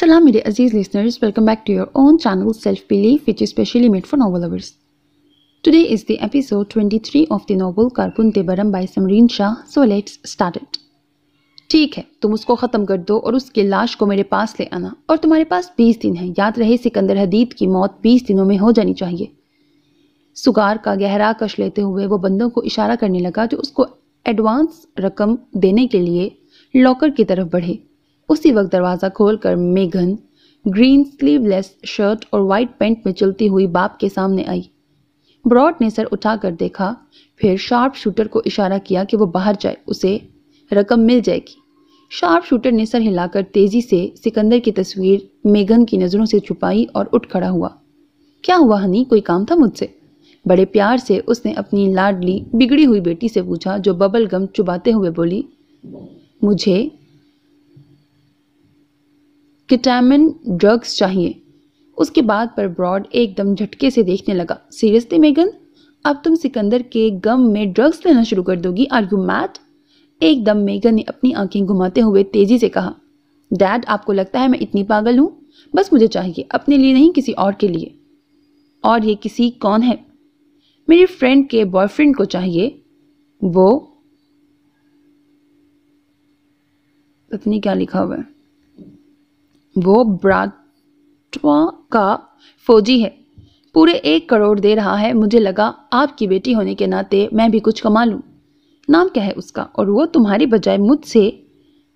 सलाम मेरे अजीज listeners welcome back to your own channel self belief which is specially made for novel lovers today is the episode 23 of the novel कारकुन देबरम by Samreen Shah so let's start it ठीक है तुम उसको ख़त्म कर दो और उसकी लाश को मेरे पास ले आना और तुम्हारे पास 20 दिन है याद रहे सिकंदर हदीद की मौत 20 दिनों में हो जानी चाहिए सुगार का गहरा कश लेते हुए वो बंदों को इशारा करने लगा जो उसको एडवांस रकम देने के लिए लॉकर की तरफ बढ़े उसी वक्त दरवाज़ा खोलकर मेघन ग्रीन स्लीवलेस शर्ट और वाइट पैंट में चलती हुई बाप के सामने आई ब्रॉड ने सर उठाकर देखा फिर शार्प शूटर को इशारा किया कि वो बाहर जाए उसे रकम मिल जाएगी शार्प शूटर ने सर हिलाकर तेजी से सिकंदर की तस्वीर मेघन की नज़रों से छुपाई और उठ खड़ा हुआ क्या हुआ हनी कोई काम था मुझसे बड़े प्यार से उसने अपनी लाडली बिगड़ी हुई बेटी से पूछा जो बबल गम चुबाते हुए बोली मुझे किटामिन ड्रग्स चाहिए उसके बाद पर ब्रॉड एकदम झटके से देखने लगा सीरियसली मेगन अब तुम सिकंदर के गम में ड्रग्स लेना शुरू कर दोगी आर यू मैट एकदम मेगन ने अपनी आंखें घुमाते हुए तेजी से कहा डैड आपको लगता है मैं इतनी पागल हूँ बस मुझे चाहिए अपने लिए नहीं किसी और के लिए और ये किसी कौन है मेरी फ्रेंड के बॉयफ्रेंड को चाहिए वो पत्नी क्या लिखा हुआ है वो ब्राटवा का फौजी है पूरे एक करोड़ दे रहा है मुझे लगा आपकी बेटी होने के नाते मैं भी कुछ कमा लूँ नाम क्या है उसका और वो तुम्हारी बजाय मुझसे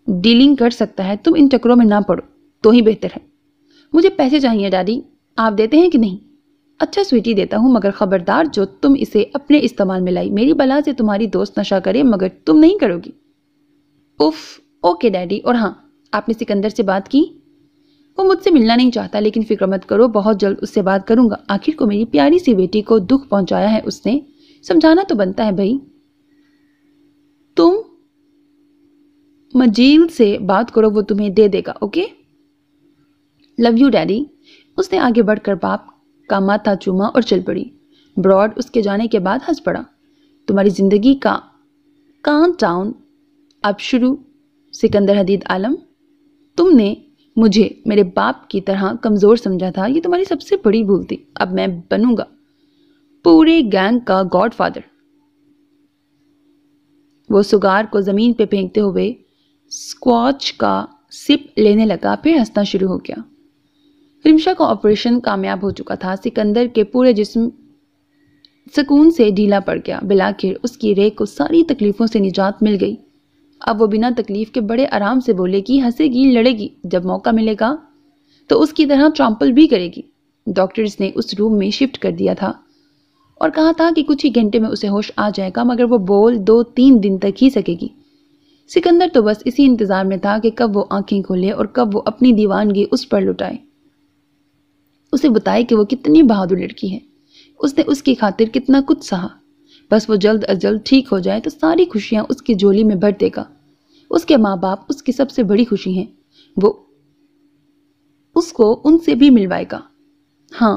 डीलिंग कर सकता है तुम इन चक्रों में ना पड़ो तो ही बेहतर है मुझे पैसे चाहिए डैडी आप देते हैं कि नहीं अच्छा स्वीटी देता हूँ मगर खबरदार जो तुम इसे अपने इस्तेमाल में लाई मेरी बला से तुम्हारी दोस्त नशा करे मगर तुम नहीं करोगी उफ ओके डैडी और हाँ आपने सिकंदर से बात की वो मुझसे मिलना नहीं चाहता लेकिन फिक्र मत करो बहुत जल्द उससे बात करूंगा आखिर को मेरी प्यारी सी बेटी को दुख पहुंचाया है उसने समझाना तो बनता है भाई तुम मजील से बात करो वो तुम्हें दे देगा ओके लव यू डैडी उसने आगे बढ़कर बाप का माथा चूमा और चल पड़ी ब्रॉड उसके जाने के बाद हंस पड़ा तुम्हारी ज़िंदगी का कान टाउन अब शुरू सिकंदर हदीद आलम तुमने मुझे मेरे बाप की तरह कमज़ोर समझा था ये तुम्हारी सबसे बड़ी भूल थी अब मैं बनूंगा पूरे गैंग का गॉडफादर वो सुगार को ज़मीन पे फेंकते हुए स्क्वाच का सिप लेने लगा फिर हंसना शुरू हो गया रिमशा का ऑपरेशन कामयाब हो चुका था सिकंदर के पूरे जिस्म सुकून से ढीला पड़ गया बिलाखिर उसकी रेख को सारी तकलीफ़ों से निजात मिल गई अब वो बिना तकलीफ के बड़े आराम से बोलेगी हंसेगी लड़ेगी जब मौका मिलेगा तो उसकी तरह ट्रम्पल भी करेगी डॉक्टर्स ने उस रूम में शिफ्ट कर दिया था और कहा था कि कुछ ही घंटे में उसे होश आ जाएगा मगर वो बोल दो तीन दिन तक ही सकेगी सिकंदर तो बस इसी इंतज़ार में था कि कब वो आंखें खोले और कब वो अपनी दीवानगी उस पर लुटाए उसे बताए कि वो कितनी बहादुर लड़की है उसने उसकी खातिर कितना कुछ सहा बस वो जल्द अज जल्द ठीक हो जाए तो सारी खुशियाँ उसकी झोली में भर देगा उसके माँ बाप उसकी सबसे बड़ी खुशी हैं वो उसको उनसे भी मिलवाएगा हाँ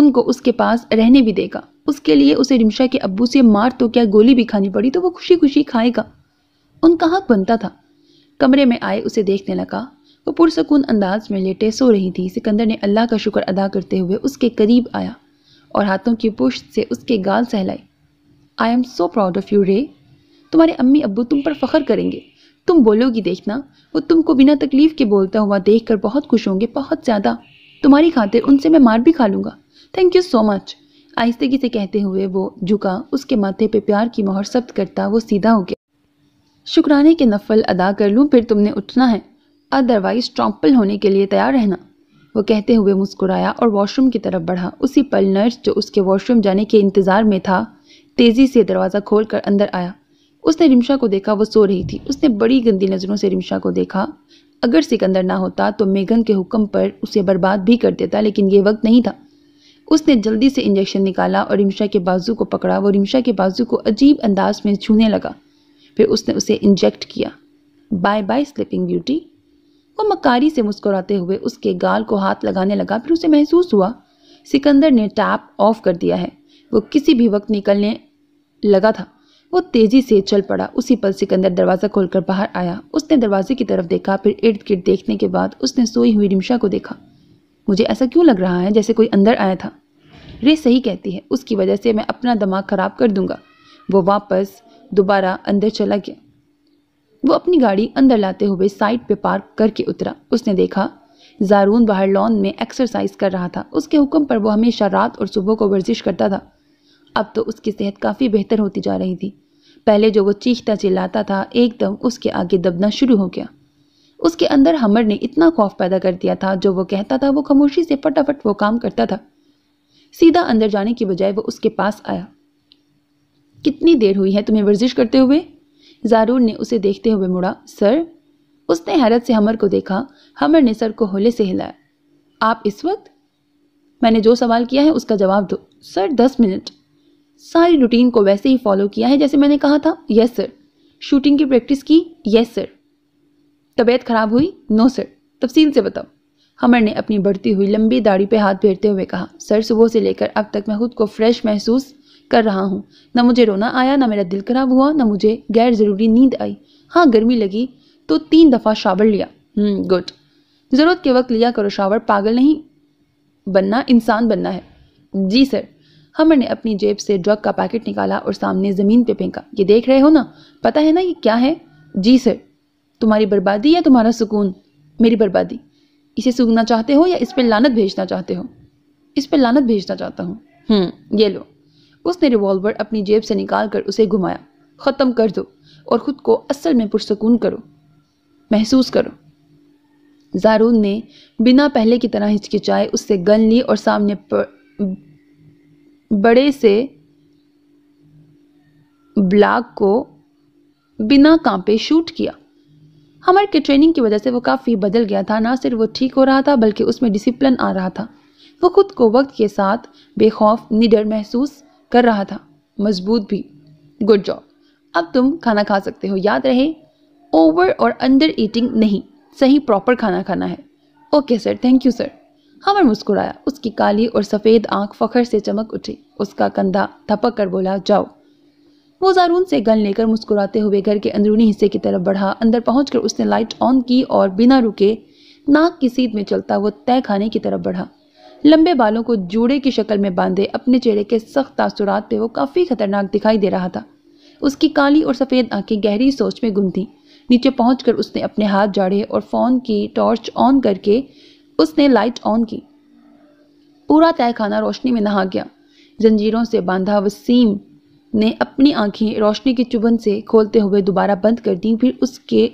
उनको उसके पास रहने भी देगा उसके लिए उसे रिमशा के अब्बू से मार तो क्या गोली भी खानी पड़ी तो वो खुशी खुशी खाएगा उनका हक बनता था कमरे में आए उसे देखने लगा वो पुरसकून अंदाज में लेटे सो रही थी सिकंदर ने अल्लाह का शुक्र अदा करते हुए उसके करीब आया और हाथों की पुश्त से उसके गाल सहलाई I am so proud of you Ray तुम्हारे अम्मी अब्बू तुम पर फ़ख्र करेंगे तुम बोलोगी देखना वो तुमको बिना तकलीफ़ के बोलता हुआ देख कर बहुत खुश होंगे बहुत ज़्यादा तुम्हारी खातिर उनसे मैं मार भी खा लूँगा थैंक यू सो मच आहिस्तगी से कहते हुए वो झुका उसके माथे पे प्यार की मोहर सब्त करता वो सीधा हो गया शुक्राने के नफल अदा कर लूँ फिर तुमने उठना है अदरवाइज ट्रॉम्पल होने के लिए तैयार रहना वो कहते हुए मुस्कुराया और वॉशरूम की तरफ बढ़ा उसी पल नर्स जो उसके वॉशरूम जाने के इंतज़ार में था तेज़ी से दरवाज़ा खोलकर अंदर आया उसने रिमशा को देखा वो सो रही थी उसने बड़ी गंदी नज़रों से रिमशा को देखा अगर सिकंदर ना होता तो मेघन के हुक्म पर उसे बर्बाद भी कर देता लेकिन ये वक्त नहीं था उसने जल्दी से इंजेक्शन निकाला और रिमशा के बाजू को पकड़ा वो रिमशा के बाजू को अजीब अंदाज में छूने लगा फिर उसने उसे इंजेक्ट किया बाय बाय स्लीपिंग ब्यूटी वो मकारी से मुस्कुराते हुए उसके गाल को हाथ लगाने लगा फिर उसे महसूस हुआ सिकंदर ने टैप ऑफ कर दिया है वो किसी भी वक्त निकलने लगा था वो तेजी से चल पड़ा उसी पल सिकंदर दरवाज़ा खोलकर बाहर आया उसने दरवाजे की तरफ देखा फिर इर्द गिर्द देखने के बाद उसने सोई हुई रिमशा को देखा मुझे ऐसा क्यों लग रहा है जैसे कोई अंदर आया था रे सही कहती है उसकी वजह से मैं अपना दिमाग खराब कर दूंगा वो वापस दोबारा अंदर चला गया वो अपनी गाड़ी अंदर लाते हुए साइड पे पार्क करके उतरा उसने देखा जारून बाहर लॉन में एक्सरसाइज कर रहा था उसके हुक्म पर वो हमेशा रात और सुबह को वर्जिश करता था अब तो उसकी सेहत काफ़ी बेहतर होती जा रही थी पहले जो वो चीखता चिल्लाता था एकदम उसके आगे दबना शुरू हो गया उसके अंदर हमर ने इतना खौफ पैदा कर दिया था जो वो कहता था वो खामोशी से फटाफट वो काम करता था सीधा अंदर जाने की बजाय वो उसके पास आया कितनी देर हुई है तुम्हें वर्जिश करते हुए जारूर ने उसे देखते हुए मुड़ा सर उसने हैरत से हमर को देखा हमर ने सर को होले से हिलाया आप इस वक्त मैंने जो सवाल किया है उसका जवाब दो सर दस मिनट सारी रूटीन को वैसे ही फॉलो किया है जैसे मैंने कहा था यस सर शूटिंग की प्रैक्टिस की यस सर तबीयत खराब हुई नो सर तफसील से बताओ हमर ने अपनी बढ़ती हुई लंबी दाढ़ी पे हाथ फेरते हुए कहा सर सुबह से लेकर अब तक मैं खुद को फ्रेश महसूस कर रहा हूँ ना मुझे रोना आया ना मेरा दिल खराब हुआ ना मुझे गैर ज़रूरी नींद आई हाँ गर्मी लगी तो तीन दफ़ा शावर लिया गुड हम्म, ज़रूरत के वक्त लिया करो शावर पागल नहीं बनना इंसान बनना है जी सर हमर ने अपनी जेब से ड्रग का पैकेट निकाला और सामने ज़मीन पे फेंका ये देख रहे हो ना पता है ना ये क्या है जी सर तुम्हारी बर्बादी या तुम्हारा सुकून मेरी बर्बादी इसे सूखना चाहते हो या इस पर लानत भेजना चाहते हो इस पर लानत भेजना चाहता हूँ हम्म, ये लो उसने रिवॉल्वर अपनी जेब से निकाल कर उसे घुमाया ख़त्म कर दो और ख़ुद को असल में पुरसकून करो महसूस करो जारून ने बिना पहले की तरह हिचकिचाए उससे गन ली और सामने पर बड़े से ब्लॉक को बिना कांपे शूट किया हमर के ट्रेनिंग की वजह से वो काफ़ी बदल गया था ना सिर्फ वो ठीक हो रहा था बल्कि उसमें डिसिप्लिन आ रहा था वो खुद को वक्त के साथ बेखौफ निडर महसूस कर रहा था मजबूत भी गुड जॉब अब तुम खाना खा सकते हो याद रहे ओवर और अंडर ईटिंग नहीं सही प्रॉपर खाना खाना है okay sir thank you sir हमर मुस्कुराया उसकी काली और सफ़ेद आंख फ़खर से चमक उठी उसका कंधा थपक कर बोला जाओ वो जारून से गन लेकर मुस्कुराते हुए घर के अंदरूनी हिस्से की तरफ बढ़ा अंदर पहुंचकर उसने लाइट ऑन की और बिना रुके नाक की सीध में चलता वो तय खाने की तरफ बढ़ा लंबे बालों को जूड़े की शक्ल में बांधे अपने चेहरे के सख्त तासुरात पे वो काफ़ी खतरनाक दिखाई दे रहा था उसकी काली और सफ़ेद आंखें गहरी सोच में गुम थीं नीचे पहुंचकर उसने अपने हाथ जाड़े और फ़ोन की टॉर्च ऑन करके उसने लाइट ऑन की पूरा तहखाना रोशनी में नहा गया जंजीरों से बांधा वसीम ने अपनी आंखें रोशनी की चुभन से खोलते हुए दोबारा बंद कर दी फिर उसके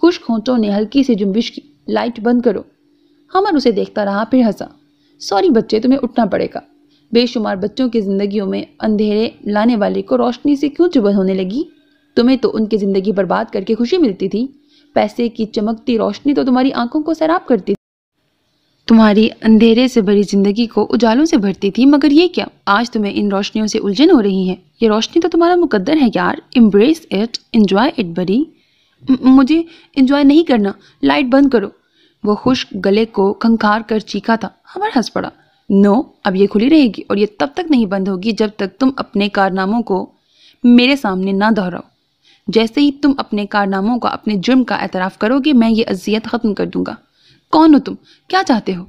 खुश खोटों ने हल्की सी जुम्बिश की लाइट बंद करो हमन उसे देखता रहा फिर हंसा सॉरी बच्चे तुम्हें उठना पड़ेगा बेशुमार बच्चों की ज़िंदगियों में अंधेरे लाने वाले को रोशनी से क्यों चुभन होने लगी तुम्हें तो उनकी ज़िंदगी बर्बाद करके खुशी मिलती थी पैसे की चमकती रोशनी तो तुम्हारी आंखों को शराब करती तुम्हारी अंधेरे से भरी जिंदगी को उजालों से भरती थी मगर ये क्या आज तुम्हें इन रोशनियों से उलझन हो रही है ये रोशनी तो तुम्हारा मुकद्दर है यार एम्ब्रेस इट इन्जॉय इट बरी मुझे इन्जॉय नहीं करना लाइट बंद करो वो खुश गले को खंखार कर चीखा था हमार हंस पड़ा नो अब ये खुली रहेगी और ये तब तक नहीं बंद होगी जब तक तुम अपने कारनामों को मेरे सामने ना दोहराओ जैसे ही तुम अपने कारनामों का अपने जुर्म का एतराफ़ करोगे मैं ये अजियत ख़त्म कर दूंगा कौन हो तुम क्या चाहते हो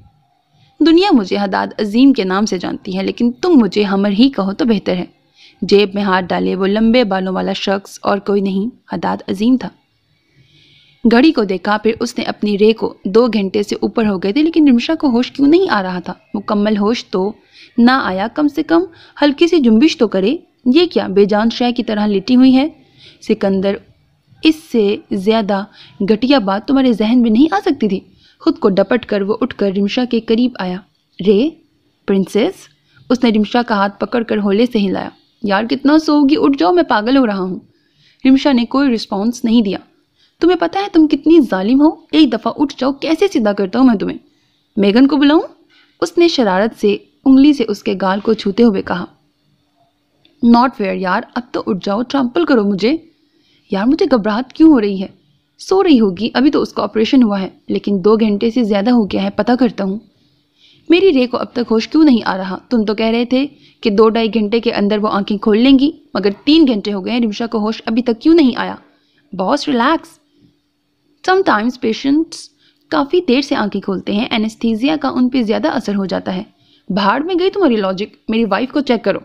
दुनिया मुझे हदाद अजीम के नाम से जानती है लेकिन तुम मुझे हमर ही कहो तो बेहतर है जेब में हाथ डाले वो लंबे बालों वाला शख्स और कोई नहीं हदाद अजीम था घड़ी को देखा फिर उसने अपनी रे को दो घंटे से ऊपर हो गए थे लेकिन निमशा को होश क्यों नहीं आ रहा था मुकम्मल होश तो ना आया कम से कम हल्की सी जुम्बिश तो करे ये क्या बेजान शय की तरह लिटी हुई है सिकंदर इससे ज़्यादा घटिया बात तुम्हारे जहन में नहीं आ सकती थी खुद को डपट कर वो उठकर रिमशा के करीब आया रे प्रिंसेस उसने रिमशा का हाथ पकड़कर होले से हिलाया यार कितना सोगी उठ जाओ मैं पागल हो रहा हूँ रिमशा ने कोई रिस्पॉन्स नहीं दिया तुम्हें पता है तुम कितनी जालिम हो एक दफ़ा उठ जाओ कैसे सीधा करता हूँ मैं तुम्हें मेगन को बुलाऊँ उसने शरारत से उंगली से उसके गाल को छूते हुए कहा नॉट फेयर यार अब तो उठ जाओ ट्रम्पल करो मुझे यार मुझे घबराहट क्यों हो रही है सो रही होगी अभी तो उसका ऑपरेशन हुआ है लेकिन दो घंटे से ज़्यादा हो गया है पता करता हूँ मेरी रे को अब तक होश क्यों नहीं आ रहा तुम तो कह रहे थे कि दो ढाई घंटे के अंदर वो आंखें खोल लेंगी मगर तीन घंटे हो गए हैं रिमशा को होश अभी तक क्यों नहीं आया बॉस रिलैक्स समटाइम्स पेशेंट्स काफ़ी देर से आंखें खोलते हैं एनेस्थीजिया का उन पर ज़्यादा असर हो जाता है भाड़ में गई तुम्हारी लॉजिक मेरी वाइफ को चेक करो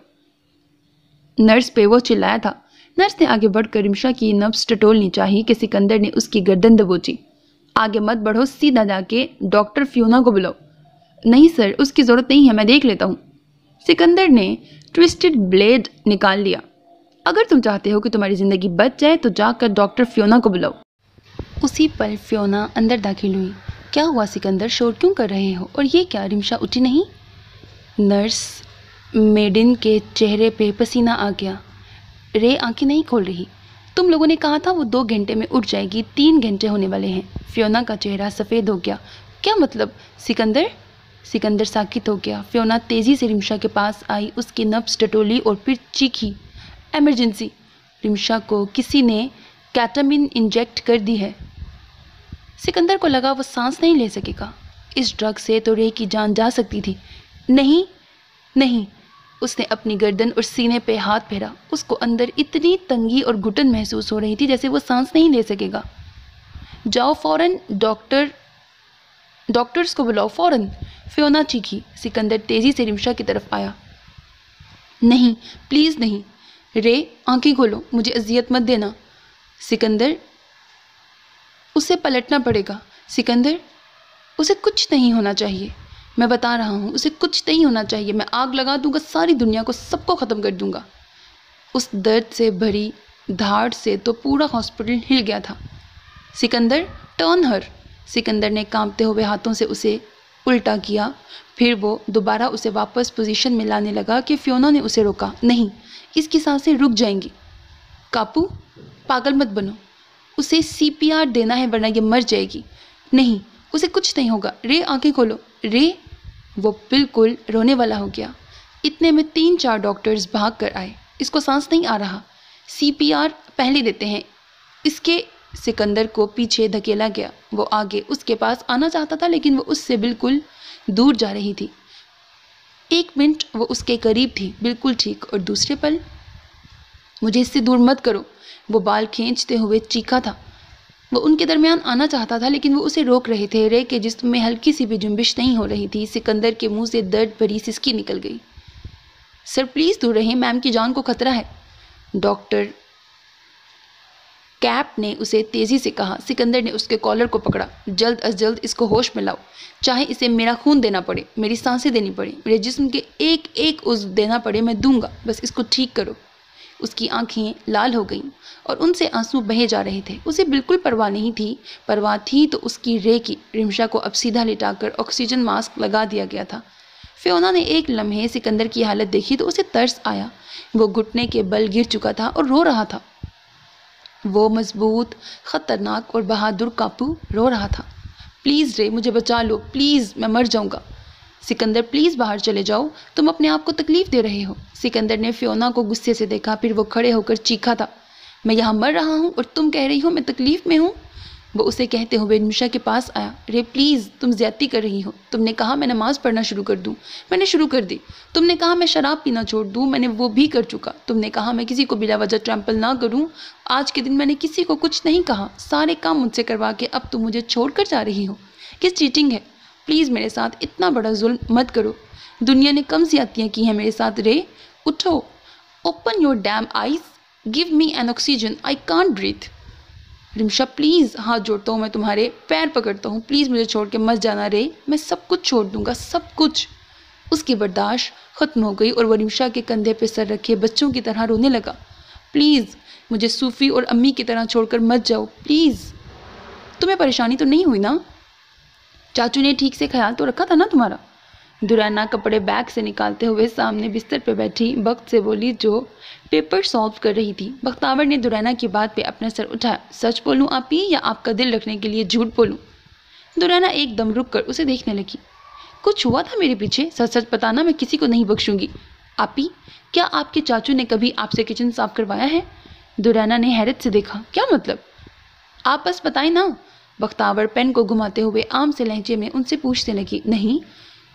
नर्स पे वो चिल्लाया था नर्स ने आगे बढ़कर रिमशा की नब्स टटोलनी चाहिए कि सिकंदर ने उसकी गर्दन दबोची आगे मत बढ़ो सीधा जाके डॉक्टर फ्योना को बुलाओ नहीं सर उसकी ज़रूरत नहीं है मैं देख लेता हूँ सिकंदर ने ट्विस्टेड ब्लेड निकाल लिया अगर तुम चाहते हो कि तुम्हारी ज़िंदगी बच जाए तो जाकर डॉक्टर फ्योना को बुलाओ उसी पल फ्योना अंदर दाखिल हुई क्या हुआ सिकंदर शोर क्यों कर रहे हो और ये क्या रिमशा उठी नहीं नर्स मेडिन के चेहरे पे पसीना आ गया रे आंखें नहीं खोल रही तुम लोगों ने कहा था वो दो घंटे में उठ जाएगी तीन घंटे होने वाले हैं फ्योना का चेहरा सफ़ेद हो गया क्या मतलब सिकंदर सिकंदर साकित हो गया फ्योना तेज़ी से रिमशा के पास आई उसकी नब्स टटोली और फिर चीखी एमरजेंसी रिमशा को किसी ने कैटामिन इंजेक्ट कर दी है सिकंदर को लगा वो सांस नहीं ले सकेगा इस ड्रग से तो रे की जान जा सकती थी नहीं नहीं उसने अपनी गर्दन और सीने पे हाथ फेरा उसको अंदर इतनी तंगी और घुटन महसूस हो रही थी जैसे वो सांस नहीं ले सकेगा जाओ फौरन डॉक्टर डॉक्टर्स को बुलाओ फौरन फ्योना चीखी सिकंदर तेज़ी से रिमशा की तरफ आया नहीं प्लीज़ नहीं रे आंखें खोलो मुझे अजियत मत देना सिकंदर उसे पलटना पड़ेगा सिकंदर उसे कुछ नहीं होना चाहिए मैं बता रहा हूँ उसे कुछ नहीं होना चाहिए मैं आग लगा दूंगा सारी दुनिया को सबको ख़त्म कर दूंगा उस दर्द से भरी धाड़ से तो पूरा हॉस्पिटल हिल गया था सिकंदर टर्न हर सिकंदर ने कांपते हुए हाथों से उसे उल्टा किया फिर वो दोबारा उसे वापस पोजीशन में लाने लगा कि फ्योना ने उसे रोका नहीं इसकी सांसें रुक जाएंगी कापू पागल मत बनो उसे सीपीआर देना है वरना ये मर जाएगी नहीं उसे कुछ नहीं होगा रे आंखें खोलो रे वो बिल्कुल रोने वाला हो गया इतने में तीन चार डॉक्टर्स भाग कर आए इसको सांस नहीं आ रहा सी पहले देते हैं इसके सिकंदर को पीछे धकेला गया वो आगे उसके पास आना चाहता था लेकिन वो उससे बिल्कुल दूर जा रही थी एक मिनट वो उसके करीब थी बिल्कुल ठीक और दूसरे पल मुझे इससे दूर मत करो वो बाल खींचते हुए चीखा था वो उनके दरमियान आना चाहता था लेकिन वो उसे रोक रहे थे रे के जिस्म में हल्की सी भी जुम्बिश नहीं हो रही थी सिकंदर के मुंह से दर्द भरी सिसकी निकल गई सर प्लीज़ दूर रहें मैम की जान को खतरा है डॉक्टर कैप ने उसे तेज़ी से कहा सिकंदर ने उसके कॉलर को पकड़ा जल्द अज जल्द इसको होश में लाओ चाहे इसे मेरा खून देना पड़े मेरी सांसें देनी पड़े मेरे जिस्म के एक एक उस देना पड़े मैं दूंगा बस इसको ठीक करो उसकी आंखें लाल हो गईं और उनसे आंसू बहे जा रहे थे उसे बिल्कुल परवाह नहीं थी परवाह थी तो उसकी रे की रिमशा को अब सीधा लिटाकर ऑक्सीजन मास्क लगा दिया गया था फ्योना ने एक लम्हे सिकंदर की हालत देखी तो उसे तरस आया वो घुटने के बल गिर चुका था और रो रहा था वो मजबूत ख़तरनाक और बहादुर कापू रो रहा था प्लीज़ रे मुझे बचा लो प्लीज़ मैं मर जाऊँगा सिकंदर प्लीज़ बाहर चले जाओ तुम अपने आप को तकलीफ दे रहे हो सिकंदर ने फ्योना को गुस्से से देखा फिर वो खड़े होकर चीखा था मैं यहाँ मर रहा हूँ और तुम कह रही हो मैं तकलीफ़ में हूँ वो उसे कहते हुए निशा के पास आया अरे प्लीज़ तुम ज़्यादती कर रही हो तुमने कहा मैं नमाज़ पढ़ना शुरू कर दूँ मैंने शुरू कर दी तुमने कहा मैं शराब पीना छोड़ दूँ मैंने वो भी कर चुका तुमने कहा मैं किसी को बिला वजह ट्रैम्पल ना करूँ आज के दिन मैंने किसी को कुछ नहीं कहा सारे काम मुझसे करवा के अब तुम मुझे छोड़ कर जा रही हो किस चीटिंग है प्लीज़ मेरे साथ इतना बड़ा जुल्म मत करो दुनिया ने कम ज्यादतियाँ की हैं मेरे साथ रे उठो open your damn eyes give me an oxygen I can't breathe Rimsha please हाथ जोड़ता हूँ मैं तुम्हारे पैर पकड़ता हूँ प्लीज़ मुझे छोड़ के मत जाना रे मैं सब कुछ छोड़ दूँगा सब कुछ उसकी बर्दाश्त ख़त्म हो गई और वह रिमशा के कंधे पर सर रखे बच्चों की तरह रोने लगा प्लीज़ मुझे सूफ़ी और अम्मी की तरह छोड़कर मत जाओ प्लीज़ तुम्हें परेशानी तो नहीं हुई ना चाचू ने ठीक से ख्याल तो रखा था ना तुम्हारा दुराना कपड़े बैग से निकालते हुए सामने बिस्तर पर बैठी वक्त से बोली जो पेपर सॉल्व कर रही थी बख्तावर ने दुराना की बात पे अपना सर उठाया सच बोलूँ आप ही या आपका दिल रखने के लिए झूठ बोलूँ दुराना एकदम रुक कर उसे देखने लगी कुछ हुआ था मेरे पीछे सच सच बताना मैं किसी को नहीं बख्शूंगी आपी क्या आपके चाचू ने कभी आपसे किचन साफ करवाया है दुराना ने हैरत से देखा क्या मतलब आप बस बताएं ना बख्तावर पेन को घुमाते हुए आम से लहजे में उनसे पूछने लगी नहीं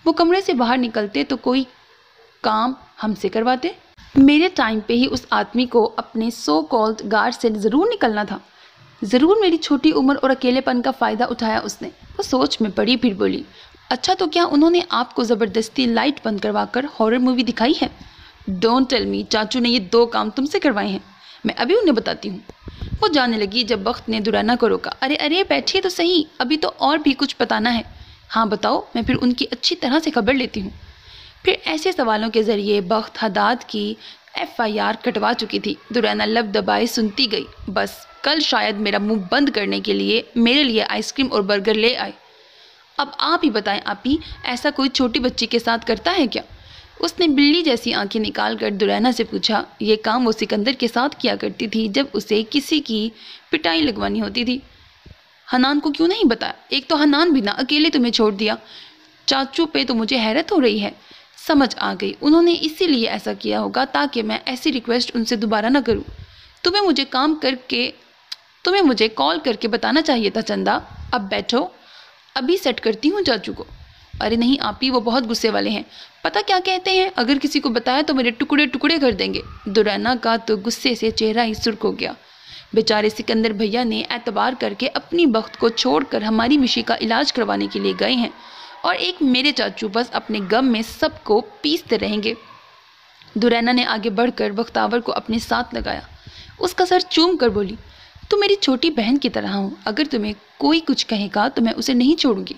वो कमरे से बाहर निकलते तो कोई काम हमसे करवाते मेरे टाइम पे ही उस आदमी को अपने सो कॉल्ड गार्ड से ज़रूर निकलना था ज़रूर मेरी छोटी उम्र और अकेलेपन का फ़ायदा उठाया उसने वो सोच में पड़ी फिर बोली अच्छा तो क्या उन्होंने आपको ज़बरदस्ती लाइट बंद करवा कर हॉरर मूवी दिखाई है डोंट टेल मी चाचू ने ये दो काम तुमसे करवाए हैं मैं अभी उन्हें बताती हूँ वो जाने लगी जब वक्त ने दुराना को रोका अरे अरे बैठिए तो सही अभी तो और भी कुछ बताना है हाँ बताओ मैं फिर उनकी अच्छी तरह से खबर लेती हूँ फिर ऐसे सवालों के ज़रिए बख्त हदाद की एफआईआर कटवा चुकी थी दुराना लब दबाए सुनती गई बस कल शायद मेरा मुंह बंद करने के लिए मेरे लिए आइसक्रीम और बर्गर ले आए अब आप ही बताएं आप ही ऐसा कोई छोटी बच्ची के साथ करता है क्या उसने बिल्ली जैसी आंखें निकाल कर दुरैना से पूछा ये काम वो सिकंदर के साथ किया करती थी जब उसे किसी की पिटाई लगवानी होती थी हनान को क्यों नहीं बताया एक तो हनान भी ना अकेले तुम्हें छोड़ दिया चाचू पे तो मुझे हैरत हो रही है समझ आ गई उन्होंने इसीलिए ऐसा किया होगा ताकि मैं ऐसी रिक्वेस्ट उनसे दोबारा ना करूँ तुम्हें मुझे काम करके तुम्हें मुझे कॉल करके बताना चाहिए था चंदा अब बैठो अभी सेट करती हूँ चाचू को अरे नहीं आप ही वो बहुत गुस्से वाले हैं पता क्या कहते हैं अगर किसी को बताया तो मेरे टुकड़े टुकड़े कर देंगे दुरैना का तो गुस्से से चेहरा ही सुर्ख हो गया बेचारे सिकंदर भैया ने एतबार करके अपनी वक्त को छोड़कर हमारी मिशी का इलाज करवाने के लिए गए हैं और एक मेरे चाचू बस अपने गम में सबको पीसते रहेंगे दुरैना ने आगे बढ़कर बख्तावर को अपने साथ लगाया उसका सर चूम कर बोली तुम मेरी छोटी बहन की तरह हो अगर तुम्हें कोई कुछ कहेगा तो मैं उसे नहीं छोड़ूंगी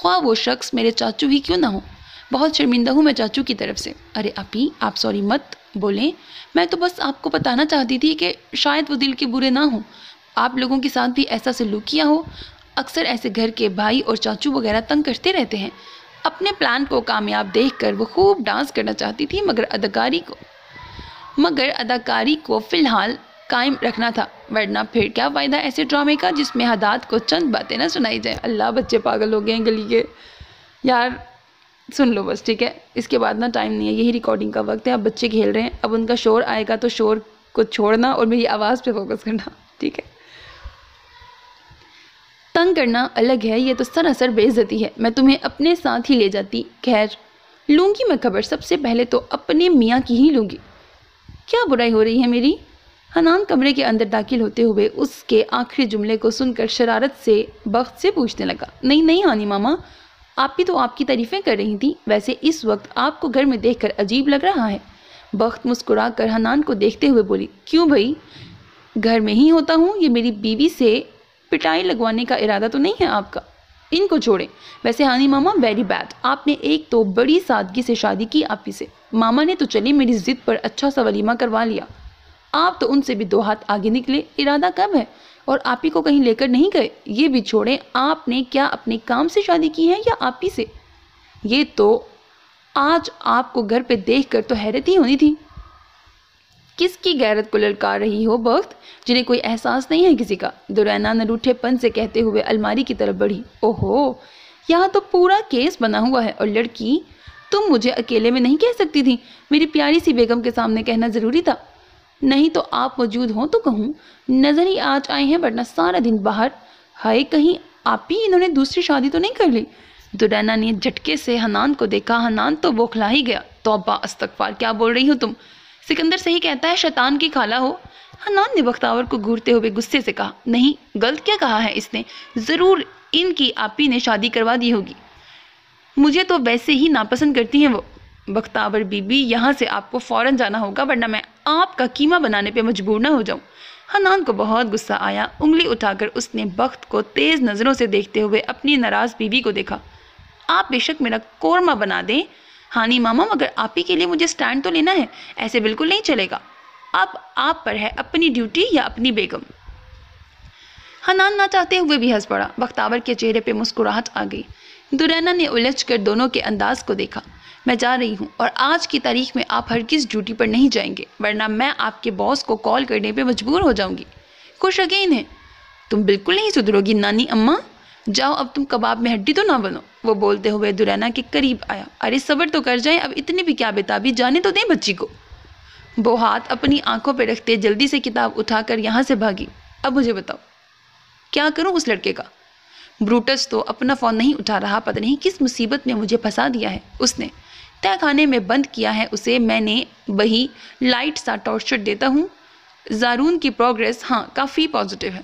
ख्वा वो शख्स मेरे चाचू ही क्यों ना हो बहुत शर्मिंदा हूँ मैं चाचू की तरफ से अरे अपी आप सॉरी मत बोलें मैं तो बस आपको बताना चाहती थी कि शायद वो दिल के बुरे ना हों आप लोगों के साथ भी ऐसा सलूक किया हो अक्सर ऐसे घर के भाई और चाचू वगैरह तंग करते रहते हैं अपने प्लान को कामयाब देखकर वो खूब डांस करना चाहती थी मगर अदाकारी को मगर अदाकारी को फ़िलहाल कायम रखना था वरना फिर क्या फ़ायदा ऐसे ड्रामे का जिसमें हदात को चंद बातें ना सुनाई जाए अल्लाह बच्चे पागल हो गए हैं गली के यार सुन लो बस ठीक है इसके बाद ना टाइम नहीं है यही रिकॉर्डिंग का वक्त है अब बच्चे खेल रहे हैं अब उनका शोर आएगा तो शोर को छोड़ना और मेरी आवाज़ पर फोकस करना ठीक है तंग करना अलग है ये तो सरासर बेइज्जती है मैं तुम्हें अपने साथ ही ले जाती खैर लूँगी मैं खबर सबसे पहले तो अपने मियाँ की ही लूँगी क्या बुराई हो रही है मेरी हनान कमरे के अंदर दाखिल होते हुए उसके आखिरी जुमले को सुनकर शरारत से बख्त से पूछने लगा नहीं नहीं हानि मामा आप भी तो आपकी तारीफ़ें कर रही थी वैसे इस वक्त आपको घर में देख अजीब लग रहा है बख्त मुस्कुरा कर हनान को देखते हुए बोली क्यों भाई घर में ही होता हूँ ये मेरी बीवी से पिटाई लगवाने का इरादा तो नहीं है आपका इनको छोड़ें वैसे हानि मामा वेरी बैड आपने एक तो बड़ी सादगी से शादी की आपी से मामा ने तो चली मेरी ज़िद पर अच्छा सा वलीमा करवा लिया आप तो उनसे भी दो हाथ आगे निकले इरादा कब है और आप ही को कहीं लेकर नहीं गए ये भी छोड़ें आपने क्या अपने काम से शादी की है या आप ही से ये तो आज आपको घर पे देखकर तो हैरत ही होनी थी किसकी गैरत को ललकार रही हो वक्त जिन्हें कोई एहसास नहीं है किसी का दुरैना पन से कहते हुए अलमारी की तरफ बढ़ी ओहो यहाँ तो पूरा केस बना हुआ है और लड़की तुम मुझे अकेले में नहीं कह सकती थी मेरी प्यारी सी बेगम के सामने कहना ज़रूरी था नहीं तो आप मौजूद हों तो कहूँ नज़र ही आज आए हैं वरना सारा दिन बाहर हाय कहीं आप ही इन्होंने दूसरी शादी तो नहीं कर ली दुरैना ने झटके से हनान को देखा हनान तो बौखला ही गया तोबा अस्तकफार क्या बोल रही हो तुम सिकंदर सही कहता है शैतान की खाला हो हनान ने बख्तावर को घूरते हुए गुस्से से कहा नहीं गलत क्या कहा है इसने ज़रूर इनकी आपी ने शादी करवा दी होगी मुझे तो वैसे ही नापसंद करती हैं वो बख्तावर बीबी यहाँ से आपको फ़ौरन जाना होगा वरना मैं आपका कीमा बनाने पे मजबूर ना हो जाऊं हनान को बहुत गुस्सा आया उंगली उठाकर उसने बख्त को तेज़ नज़रों से देखते हुए अपनी नाराज़ बीवी को देखा आप बेशक मेरा कोरमा बना दें हानी मामा मगर आप ही के लिए मुझे स्टैंड तो लेना है ऐसे बिल्कुल नहीं चलेगा अब आप पर है अपनी ड्यूटी या अपनी बेगम हनान ना चाहते हुए भी हंस पड़ा बख्तावर के चेहरे पर मुस्कुराहट आ गई दुरैना ने उलझ कर दोनों के अंदाज को देखा मैं जा रही हूँ और आज की तारीख में आप हर किस ड्यूटी पर नहीं जाएंगे वरना मैं आपके बॉस को कॉल करने पर मजबूर हो जाऊँगी खुश अगेन है तुम बिल्कुल नहीं सुधरोगी नानी अम्मा जाओ अब तुम कबाब में हड्डी तो ना बनो वो बोलते हुए दुरैना के करीब आया अरे सबर तो कर जाए अब इतनी भी क्या बेताबी जाने तो दें बच्ची को वो हाथ अपनी आंखों पर रखते जल्दी से किताब उठाकर यहाँ से भागी अब मुझे बताओ क्या करूँ उस लड़के का ब्रूटस तो अपना फ़ोन नहीं उठा रहा पता नहीं किस मुसीबत में मुझे फंसा दिया है उसने तय खाने में बंद किया है उसे मैंने वही लाइट सा टॉर्चर देता हूँ जारून की प्रोग्रेस हाँ काफ़ी पॉजिटिव है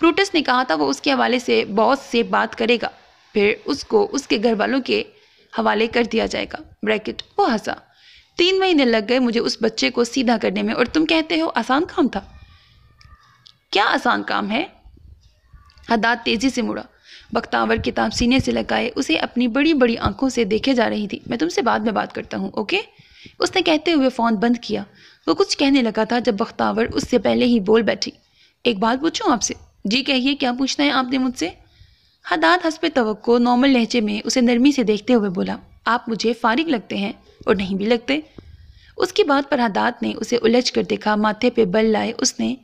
प्रूटस ने कहा था वो उसके हवाले से बॉस से बात करेगा फिर उसको उसके घर वालों के हवाले कर दिया जाएगा ब्रैकेट वो हंसा तीन महीने लग गए मुझे उस बच्चे को सीधा करने में और तुम कहते हो आसान काम था क्या आसान काम है हदात तेज़ी से मुड़ा बख्तावर किताब सीने से लगाए उसे अपनी बड़ी बड़ी आंखों से देखे जा रही थी मैं तुमसे बाद में बात करता हूँ ओके उसने कहते हुए फ़ोन बंद किया वो कुछ कहने लगा था जब बख्तावर उससे पहले ही बोल बैठी एक बात पूछूँ आपसे जी कहिए क्या पूछना है आपने मुझसे हदात पे तो नॉर्मल लहजे में उसे नरमी से देखते हुए बोला आप मुझे फारिग लगते हैं और नहीं भी लगते उसकी बात पर हदात ने उसे उलझ कर देखा माथे पे बल लाए उसने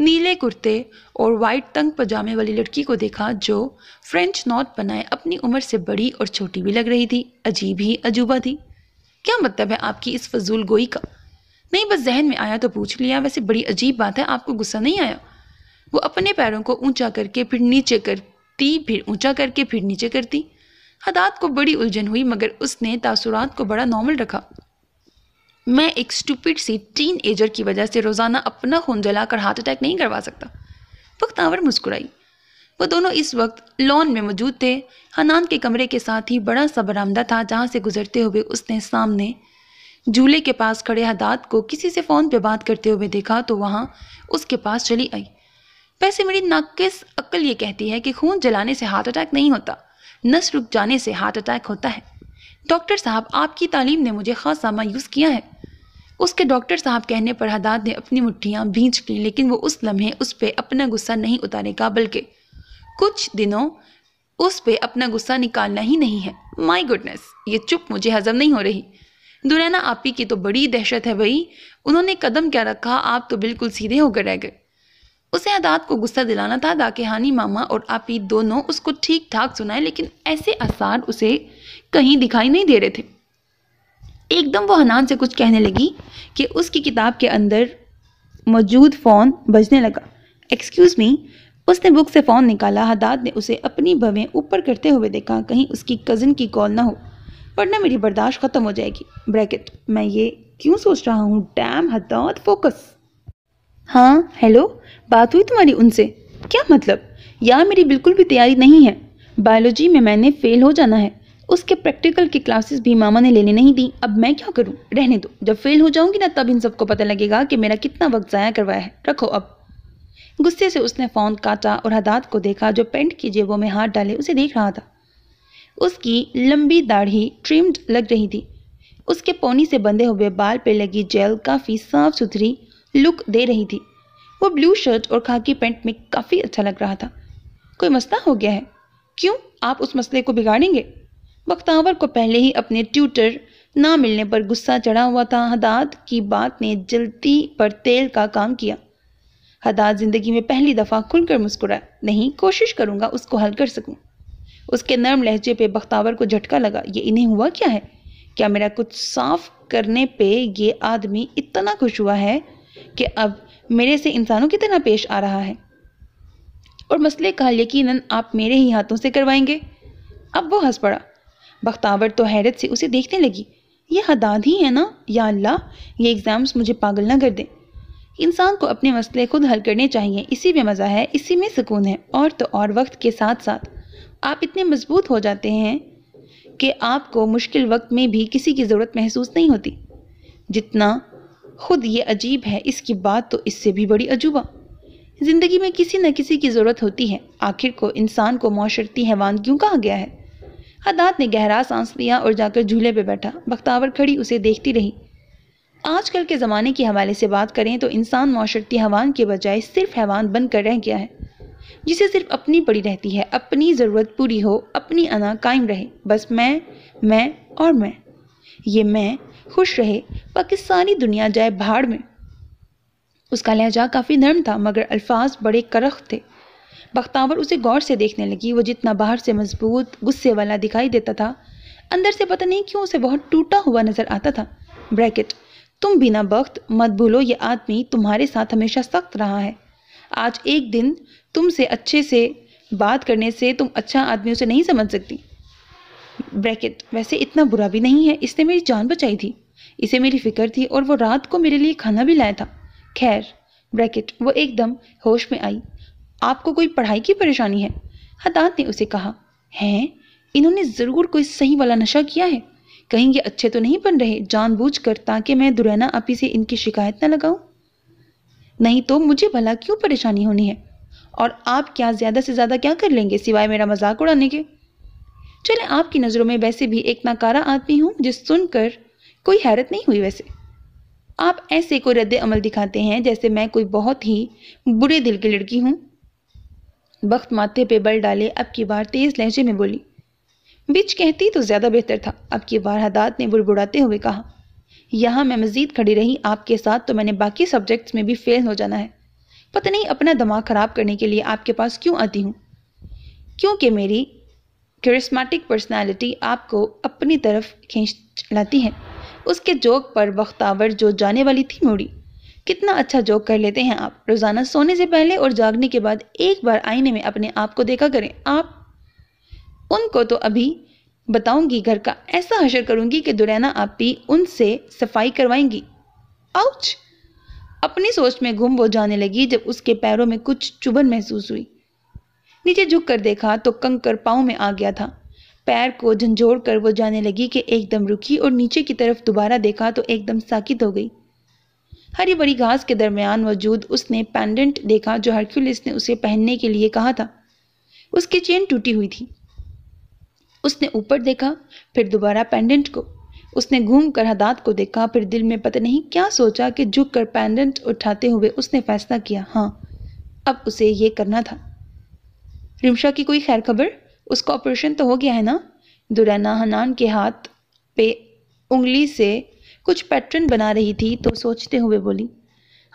नीले कुर्ते और वाइट तंग पजामे वाली लड़की को देखा जो फ्रेंच नॉट बनाए अपनी उम्र से बड़ी और छोटी भी लग रही थी अजीब ही अजूबा थी क्या मतलब है आपकी इस फजूल गोई का नहीं बस जहन में आया तो पूछ लिया वैसे बड़ी अजीब बात है आपको गुस्सा नहीं आया वो अपने पैरों को ऊंचा करके फिर नीचे करती फिर ऊंचा करके फिर नीचे करती हदात को बड़ी उलझन हुई मगर उसने तासुरात को बड़ा नॉर्मल रखा मैं एक स्टूपिड सी टीन एजर की वजह से रोज़ाना अपना खून जलाकर हार्ट अटैक नहीं करवा सकता पुख्तावर मुस्कुराई वो दोनों इस वक्त लॉन में मौजूद थे हनान के कमरे के साथ ही बड़ा सा बरामदा था जहाँ से गुजरते हुए उसने सामने झूले के पास खड़े हदात को किसी से फ़ोन पे बात करते हुए देखा तो वहाँ उसके पास चली आई वैसे मेरी नाकिस अक्ल ये कहती है कि खून जलाने से हार्ट अटैक नहीं होता नस रुक जाने से हार्ट अटैक होता है डॉक्टर साहब आपकी तालीम ने मुझे खासा मायूस किया है उसके डॉक्टर साहब कहने पर हदात ने अपनी मुठ्ठियाँ भींच ली लेकिन वो उस लम्हे उस पर अपना गुस्सा नहीं का बल्कि कुछ दिनों उस पर अपना गुस्सा निकालना ही नहीं है माई गुडनेस ये चुप मुझे हजम नहीं हो रही दुरैना आपी की तो बड़ी दहशत है भाई उन्होंने कदम क्या रखा आप तो बिल्कुल सीधे होकर रह गए उसे आदात को गुस्सा दिलाना था ताकि हानि मामा और आपी दोनों उसको ठीक ठाक सुनाए लेकिन ऐसे आसार उसे कहीं दिखाई नहीं दे रहे थे एकदम वो हनान से कुछ कहने लगी कि उसकी किताब के अंदर मौजूद फ़ोन बजने लगा एक्सक्यूज़ मी उसने बुक से फ़ोन निकाला हदाद ने उसे अपनी भवें ऊपर करते हुए देखा कहीं उसकी कज़न की कॉल ना हो वरना मेरी बर्दाश्त ख़त्म हो जाएगी ब्रैकेट मैं ये क्यों सोच रहा हूँ डैम हदाद फोकस हाँ हेलो बात हुई तुम्हारी उनसे क्या मतलब यहाँ मेरी बिल्कुल भी तैयारी नहीं है बायोलॉजी में मैंने फेल हो जाना है उसके प्रैक्टिकल की क्लासेस भी मामा ने लेने नहीं दी अब मैं क्या करूँ रहने दो जब फेल हो जाऊंगी ना तब इन सबको पता लगेगा कि मेरा कितना वक्त ज़ाया करवाया है रखो अब गुस्से से उसने फ़ोन काटा और हदात को देखा जो पेंट की जेबों में हाथ डाले उसे देख रहा था उसकी लंबी दाढ़ी ट्रिम्ड लग रही थी उसके पोनी से बंधे हुए बाल पर लगी जेल काफ़ी साफ सुथरी लुक दे रही थी वो ब्लू शर्ट और खाकी पैंट में काफ़ी अच्छा लग रहा था कोई मसला हो गया है क्यों आप उस मसले को बिगाड़ेंगे बख्तावर को पहले ही अपने ट्यूटर ना मिलने पर गुस्सा चढ़ा हुआ था हदाद की बात ने जल्दी पर तेल का काम किया हदाद ज़िंदगी में पहली दफ़ा खुलकर मुस्कुराया नहीं कोशिश करूँगा उसको हल कर सकूँ उसके नर्म लहजे पे बख्तावर को झटका लगा ये इन्हें हुआ क्या है क्या मेरा कुछ साफ करने पे ये आदमी इतना खुश हुआ है कि अब मेरे से इंसानों की तरह पेश आ रहा है और मसले का यकीन आप मेरे ही हाथों से करवाएंगे अब वो हंस पड़ा बख्तावर तो हैरत से उसे देखने लगी यह हदाद ही है ना या अल्लाह ये एग्ज़ाम्स मुझे पागल ना कर दें इंसान को अपने मसले खुद हल करने चाहिए इसी में मज़ा है इसी में सुकून है और तो और वक्त के साथ साथ आप इतने मजबूत हो जाते हैं कि आपको मुश्किल वक्त में भी किसी की ज़रूरत महसूस नहीं होती जितना खुद ये अजीब है इसकी बात तो इससे भी बड़ी अजूबा ज़िंदगी में किसी न किसी की ज़रूरत होती है आखिर को इंसान को माशरती हैवान क्यों कहा गया है हदात ने गहरा सांस लिया और जाकर झूले पर बैठा बख्तावर खड़ी उसे देखती रही आजकल के ज़माने के हवाले से बात करें तो इंसान माशरती हैवान के बजाय सिर्फ हैवान बनकर रह गया है जिसे सिर्फ अपनी पड़ी रहती है अपनी ज़रूरत पूरी हो अपनी अना कायम रहे बस मैं मैं और मैं ये मैं खुश रहे पाकिस्तानी दुनिया जाए भाड़ में उसका लहजा काफ़ी नरम था मगर अल्फाज बड़े करख थे बख्तावर उसे गौर से देखने लगी वो जितना बाहर से मजबूत गुस्से वाला दिखाई देता था अंदर से पता नहीं क्यों उसे बहुत टूटा हुआ नज़र आता था ब्रैकेट तुम बिना वक्त मत भूलो ये आदमी तुम्हारे साथ हमेशा सख्त रहा है आज एक दिन तुमसे अच्छे से बात करने से तुम अच्छा आदमी उसे नहीं समझ सकती ब्रैकेट वैसे इतना बुरा भी नहीं है इसने मेरी जान बचाई थी इसे मेरी फिक्र थी और वो रात को मेरे लिए खाना भी लाया था खैर ब्रैकेट वो एकदम होश में आई आपको कोई पढ़ाई की परेशानी है हदात ने उसे कहा हैं इन्होंने ज़रूर कोई सही वाला नशा किया है कहीं ये अच्छे तो नहीं बन रहे कर ताकि मैं दुरैना आपी से इनकी शिकायत ना लगाऊं नहीं तो मुझे भला क्यों परेशानी होनी है और आप क्या ज़्यादा से ज़्यादा क्या कर लेंगे सिवाय मेरा मजाक उड़ाने के चले आपकी नज़रों में वैसे भी एक नाकारा आदमी हूँ जिस सुनकर कोई हैरत नहीं हुई वैसे आप ऐसे कोई रद्द अमल दिखाते हैं जैसे मैं कोई बहुत ही बुरे दिल की लड़की हूँ वक्त माथे पे बल डाले अब की बार तेज़ लहजे में बोली बिच कहती तो ज़्यादा बेहतर था अब की बार हदात ने बुड़बुड़ाते हुए कहा यहाँ मैं मज़ीद खड़ी रही आपके साथ तो मैंने बाकी सब्जेक्ट्स में भी फ़ेल हो जाना है पता नहीं अपना दिमाग ख़राब करने के लिए आपके पास क्यों आती हूँ क्योंकि मेरी करिश्माटिक पर्सनालिटी आपको अपनी तरफ खींच लाती है उसके जोक पर बख्तावर जो जाने वाली थी मुड़ी कितना अच्छा जोक कर लेते हैं आप रोज़ाना सोने से पहले और जागने के बाद एक बार आईने में अपने आप को देखा करें आप उनको तो अभी बताऊंगी घर का ऐसा हशर करूंगी कि दुरैना आप भी उनसे सफाई करवाएंगी आउच अपनी सोच में गुम हो जाने लगी जब उसके पैरों में कुछ चुभन महसूस हुई नीचे झुक कर देखा तो कंकर पाँव में आ गया था पैर को झंझोड़ कर वो जाने लगी कि एकदम रुकी और नीचे की तरफ दोबारा देखा तो एकदम साकित हो गई हरी भरी घास के दरमियान मौजूद उसने पैंडेंट देखा जो हरक्यूलिस ने उसे पहनने के लिए कहा था उसकी चेन टूटी हुई थी उसने ऊपर देखा फिर दोबारा पेंडेंट को उसने घूम कर हदात को देखा फिर दिल में पता नहीं क्या सोचा कि झुक कर पैंडेंट उठाते हुए उसने फैसला किया हाँ अब उसे ये करना था रिमशा की कोई खैर खबर उसका ऑपरेशन तो हो गया है ना दुराना हनान के हाथ पे उंगली से कुछ पैटर्न बना रही थी तो सोचते हुए बोली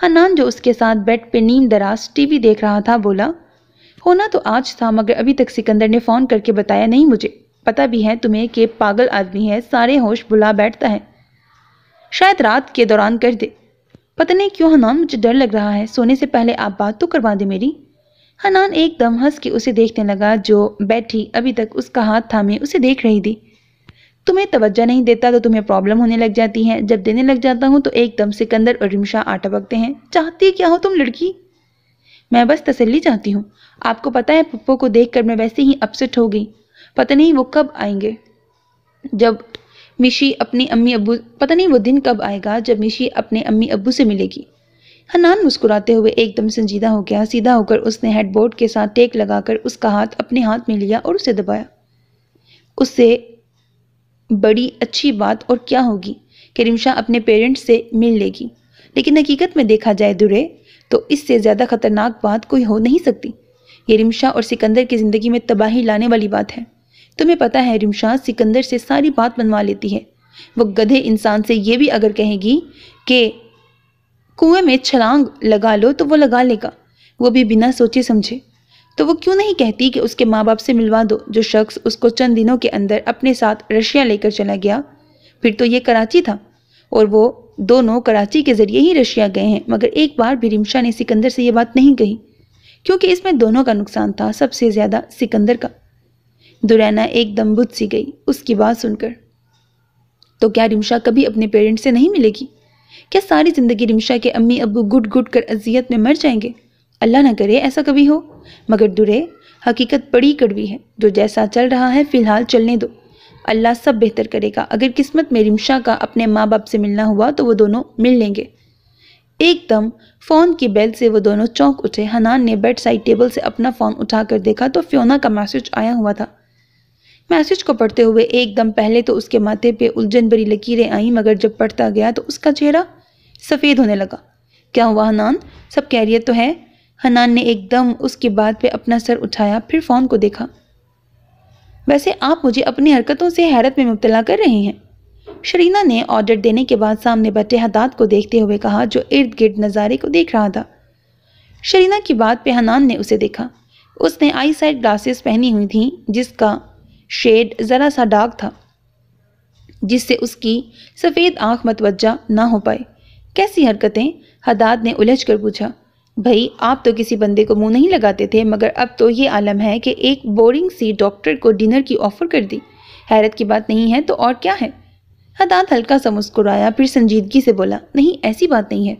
हनान जो उसके साथ बेड पे नीम दराज टीवी देख रहा था बोला होना तो आज था मगर अभी तक सिकंदर ने फ़ोन करके बताया नहीं मुझे पता भी है तुम्हें कि पागल आदमी है सारे होश बुला बैठता है शायद रात के दौरान कर दे पता नहीं क्यों हनान मुझे डर लग रहा है सोने से पहले आप बात तो करवा दें मेरी हनान एकदम हंस के उसे देखने लगा जो बैठी अभी तक उसका हाथ थामे उसे देख रही थी तुम्हें तवज्जा नहीं देता तो तुम्हें प्रॉब्लम होने लग जाती है जब देने लग जाता हूँ तो एकदम सिकंदर और रिमशा आटा पकते हैं चाहती क्या हो तुम लड़की मैं बस तसल्ली चाहती हूँ आपको पता है पप्पो को देख कर मैं वैसे ही अपसेट हो गई पता नहीं वो कब आएंगे जब मिशी अपनी अम्मी अबू पता नहीं वो दिन कब आएगा जब मिशी अपने अम्मी अबू से मिलेगी हनान मुस्कुराते हुए एकदम संजीदा हो गया सीधा होकर उसने हेडबोर्ड के साथ टेक लगाकर उसका हाथ अपने हाथ में लिया और उसे दबाया उससे बड़ी अच्छी बात और क्या होगी करीम शाह अपने पेरेंट्स से मिल लेगी लेकिन हकीकत में देखा जाए दुरे तो इससे ज़्यादा खतरनाक बात कोई हो नहीं सकती ये रिमशा और सिकंदर की ज़िंदगी में तबाही लाने वाली बात है तुम्हें पता है रिमशा सिकंदर से सारी बात बनवा लेती है वो गधे इंसान से ये भी अगर कहेगी कि कुएं में छलांग लगा लो तो वो लगा लेगा वो भी बिना सोचे समझे तो वो क्यों नहीं कहती कि उसके माँ बाप से मिलवा दो जो शख्स उसको चंद दिनों के अंदर अपने साथ रशिया लेकर चला गया फिर तो ये कराची था और वो दोनों कराची के ज़रिए ही रशिया गए हैं मगर एक बार भी रिमशा ने सिकंदर से ये बात नहीं कही क्योंकि इसमें दोनों का नुकसान था सबसे ज़्यादा सिकंदर का दुरैना एकदम बुझ सी गई उसकी बात सुनकर तो क्या रिमशा कभी अपने पेरेंट्स से नहीं मिलेगी क्या सारी ज़िंदगी रिमशा के अम्मी अबू घुट घुट कर अजियत में मर जाएंगे अल्लाह ना करे ऐसा कभी हो मगर दुरे हकीकत बड़ी कड़वी है जो जैसा चल रहा है फ़िलहाल चलने दो अल्लाह सब बेहतर करेगा अगर किस्मत में रिमशा का अपने माँ बाप से मिलना हुआ तो वो दोनों मिल लेंगे एकदम फ़ोन की बेल से वो दोनों चौंक उठे हनान ने बेड साइड टेबल से अपना फ़ोन उठाकर देखा तो फ्योना का मैसेज आया हुआ था मैसेज को पढ़ते हुए एकदम पहले तो उसके माथे पे उलझन भरी लकीरें आईं मगर जब पढ़ता गया तो उसका चेहरा सफ़ेद होने लगा क्या हुआ हनान सब कैरियर तो है हनान ने एकदम उसकी बात पे अपना सर उठाया फिर फ़ोन को देखा वैसे आप मुझे अपनी हरकतों से हैरत में मुबतला कर रहे हैं शरीना ने ऑर्डर देने के बाद सामने बैठे हदात को देखते हुए कहा जो इर्द गिर्द नज़ारे को देख रहा था शरीना की बात पे हनान ने उसे देखा उसने आई साइड ग्लासेस पहनी हुई थी जिसका शेड ज़रा सा डार्क था जिससे उसकी सफ़ेद आंख मतवजा ना हो पाए कैसी हरकतें हदाद ने उलझ कर पूछा भाई आप तो किसी बंदे को मुंह नहीं लगाते थे मगर अब तो ये आलम है कि एक बोरिंग सी डॉक्टर को डिनर की ऑफ़र कर दी हैरत की बात नहीं है तो और क्या है हदात हल्का सा मुस्कुराया फिर संजीदगी से बोला नहीं ऐसी बात नहीं है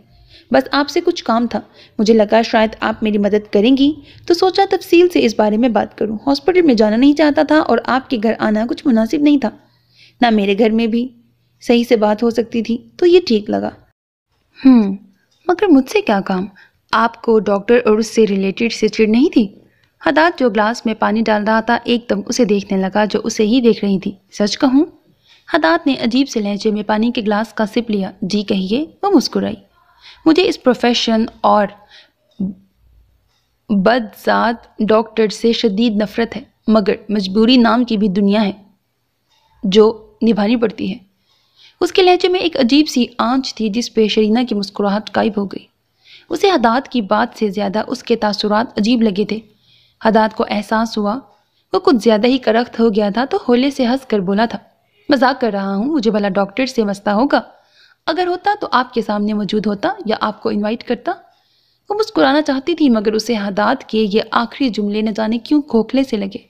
बस आपसे कुछ काम था मुझे लगा शायद आप मेरी मदद करेंगी तो सोचा तफसील से इस बारे में बात करूं हॉस्पिटल में जाना नहीं चाहता था और आपके घर आना कुछ मुनासिब नहीं था ना मेरे घर में भी सही से बात हो सकती थी तो ये ठीक लगा हम्म मगर मुझसे क्या काम आपको डॉक्टर और उससे रिलेटेड से चिड़ नहीं थी हदात जो ग्लास में पानी डाल रहा था एकदम उसे देखने लगा जो उसे ही देख रही थी सच कहूँ हदात ने अजीब से लहजे में पानी के ग्लास का सिप लिया जी कहिए वो मुस्कुराई मुझे इस प्रोफेशन और बदजात डॉक्टर से शदीद नफ़रत है मगर मजबूरी नाम की भी दुनिया है जो निभानी पड़ती है उसके लहजे में एक अजीब सी आंच थी जिस पे शरीना की मुस्कुराहट गायब हो गई उसे हदात की बात से ज़्यादा उसके तासुरात अजीब लगे थे हदात को एहसास हुआ वो कुछ ज़्यादा ही करख्त हो गया था तो होले से हंस कर बोला था मजाक कर रहा हूँ मुझे भला डॉक्टर से मस्ता होगा अगर होता तो आपके सामने मौजूद होता या आपको इनवाइट करता वो मुस्कुराना चाहती थी मगर उसे हदात के ये आखिरी जुमले न जाने क्यों खोखले से लगे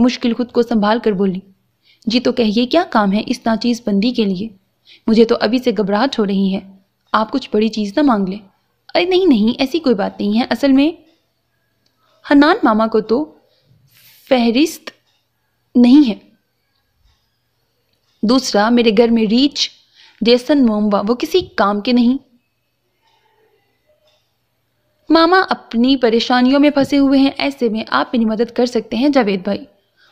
मुश्किल खुद को संभाल कर बोली जी तो कहिए क्या काम है इस नाचीज़ बंदी के लिए मुझे तो अभी से घबराहट हो रही है आप कुछ बड़ी चीज़ ना मांग लें अरे नहीं नहीं ऐसी कोई बात नहीं है असल में हनान मामा को तो फहरिस्त नहीं है दूसरा मेरे घर में रीच जेसन मोम्बा वो किसी काम के नहीं मामा अपनी परेशानियों में फंसे हुए हैं ऐसे में आप मेरी मदद कर सकते हैं जावेद भाई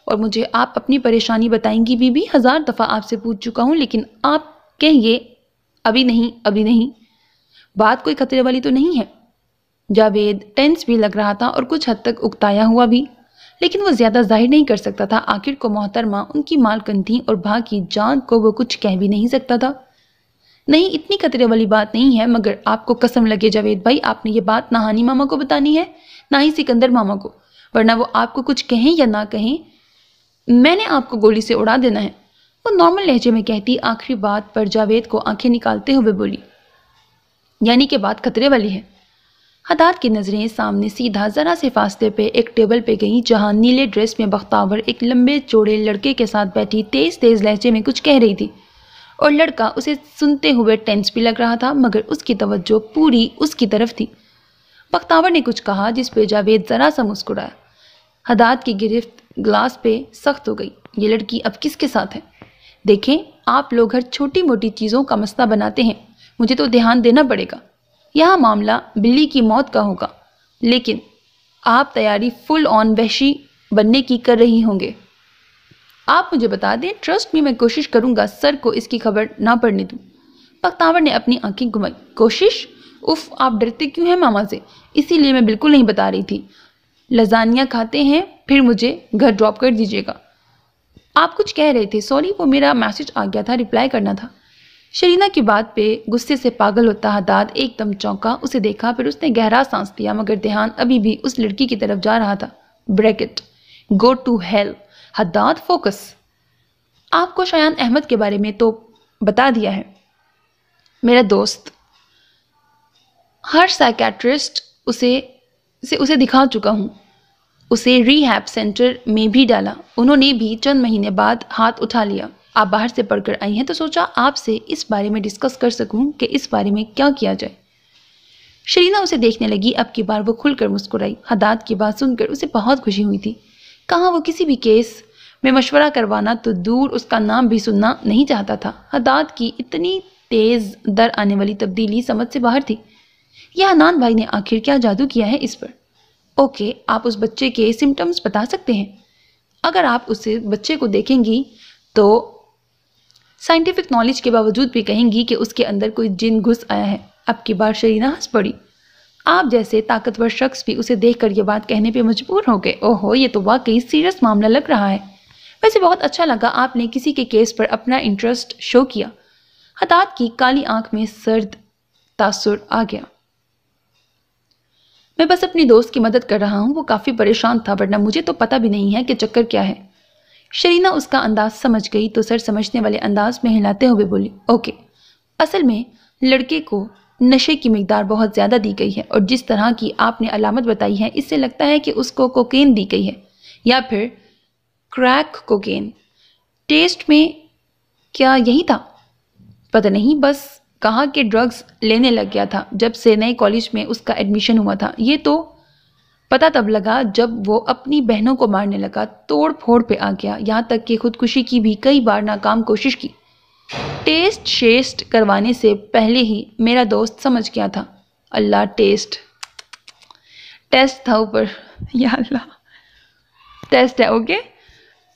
और मुझे आप अपनी परेशानी बताएंगी बीबी हज़ार दफ़ा आपसे पूछ चुका हूँ लेकिन आप कहिए अभी नहीं अभी नहीं बात कोई खतरे वाली तो नहीं है जावेद टेंस भी लग रहा था और कुछ हद तक उकताया हुआ भी लेकिन वो ज़्यादा जाहिर नहीं कर सकता था आखिर को मोहतरमा उनकी मालकन थी और भाग की जान को वो कुछ कह भी नहीं सकता था नहीं इतनी खतरे वाली बात नहीं है मगर आपको कसम लगे जावेद भाई आपने ये बात ना हानी मामा को बतानी है ना ही सिकंदर मामा को वरना वो आपको कुछ कहें या ना कहें मैंने आपको गोली से उड़ा देना है वो नॉर्मल लहजे में कहती आखिरी बात पर जावेद को आंखें निकालते हुए बोली यानी कि बात खतरे वाली है हदात की नज़रें सामने सीधा ज़रा से फासले पे एक टेबल पे गईं जहां नीले ड्रेस में बख्तावर एक लंबे चौड़े लड़के के साथ बैठी तेज़ तेज़ लहजे में कुछ कह रही थी और लड़का उसे सुनते हुए टेंस भी लग रहा था मगर उसकी तवज्जो पूरी उसकी तरफ थी बख्तावर ने कुछ कहा जिस पर जावेद ज़रा सा मुस्कुराया हदात की गिरफ्त ग्लास पे सख्त हो गई ये लड़की अब किसके साथ है देखें आप लोग हर छोटी मोटी चीज़ों का मसला बनाते हैं मुझे तो ध्यान देना पड़ेगा यह मामला बिल्ली की मौत का होगा लेकिन आप तैयारी फुल ऑन वहशी बनने की कर रही होंगे आप मुझे बता दें ट्रस्ट में मैं कोशिश करूंगा सर को इसकी खबर ना पड़ने दूँ पख्तावर ने अपनी आंखें घुमाई कोशिश उफ आप डरते क्यों हैं मामा से इसीलिए मैं बिल्कुल नहीं बता रही थी लजानिया खाते हैं फिर मुझे घर ड्रॉप कर दीजिएगा आप कुछ कह रहे थे सॉरी वो मेरा मैसेज आ गया था रिप्लाई करना था शरीना की बात पे गुस्से से पागल होता हदाद एकदम चौंका उसे देखा फिर उसने गहरा सांस लिया मगर ध्यान अभी भी उस लड़की की तरफ जा रहा था bracket go to help Haddad focus आपको शायान अहमद के बारे में तो बता दिया है मेरा दोस्त हर साइकेट्रिस्ट उसे से उसे दिखा चुका हूँ उसे रीहैप सेंटर में भी डाला उन्होंने भी चंद महीने बाद हाथ उठा लिया आप बाहर से पढ़कर आई हैं तो सोचा आपसे इस बारे में डिस्कस कर सकूं कि इस बारे में क्या किया जाए शरीना उसे देखने लगी अब की बार वो खुलकर मुस्कुराई हदात की बात सुनकर उसे बहुत खुशी हुई थी कहाँ वो किसी भी केस में मशवरा करवाना तो दूर उसका नाम भी सुनना नहीं चाहता था हदात की इतनी तेज़ दर आने वाली तब्दीली समझ से बाहर थी यह अनान भाई ने आखिर क्या जादू किया है इस पर ओके आप उस बच्चे के सिम्टम्स बता सकते हैं अगर आप उस बच्चे को देखेंगी तो साइंटिफिक नॉलेज के बावजूद भी कहेंगी कि उसके अंदर कोई जिन घुस आया है अब की बार शरीना हंस पड़ी आप जैसे ताकतवर शख्स भी उसे देखकर ये बात कहने पे मजबूर हो गए ओहो ये तो वाकई सीरियस मामला लग रहा है वैसे बहुत अच्छा लगा आपने किसी के केस पर अपना इंटरेस्ट शो किया हतात की काली आंख में सर्द तासुर आ गया मैं बस अपनी दोस्त की मदद कर रहा हूँ वो काफ़ी परेशान था वरना मुझे तो पता भी नहीं है कि चक्कर क्या है शरीना उसका अंदाज समझ गई तो सर समझने वाले अंदाज में हिलाते हुए बोली ओके असल में लड़के को नशे की मकदार बहुत ज़्यादा दी गई है और जिस तरह की आपने अलामत बताई है इससे लगता है कि उसको कोकेन दी गई है या फिर क्रैक कोकेन टेस्ट में क्या यही था पता नहीं बस कहा कि ड्रग्स लेने लग गया था जब से नए कॉलेज में उसका एडमिशन हुआ था ये तो पता तब लगा जब वो अपनी बहनों को मारने लगा तोड़ फोड़ पे आ गया यहाँ तक कि खुदकुशी की भी कई बार नाकाम कोशिश की टेस्ट शेस्ट करवाने से पहले ही मेरा दोस्त समझ गया था अल्लाह टेस्ट टेस्ट था ऊपर या अल्लाह टेस्ट है ओके okay?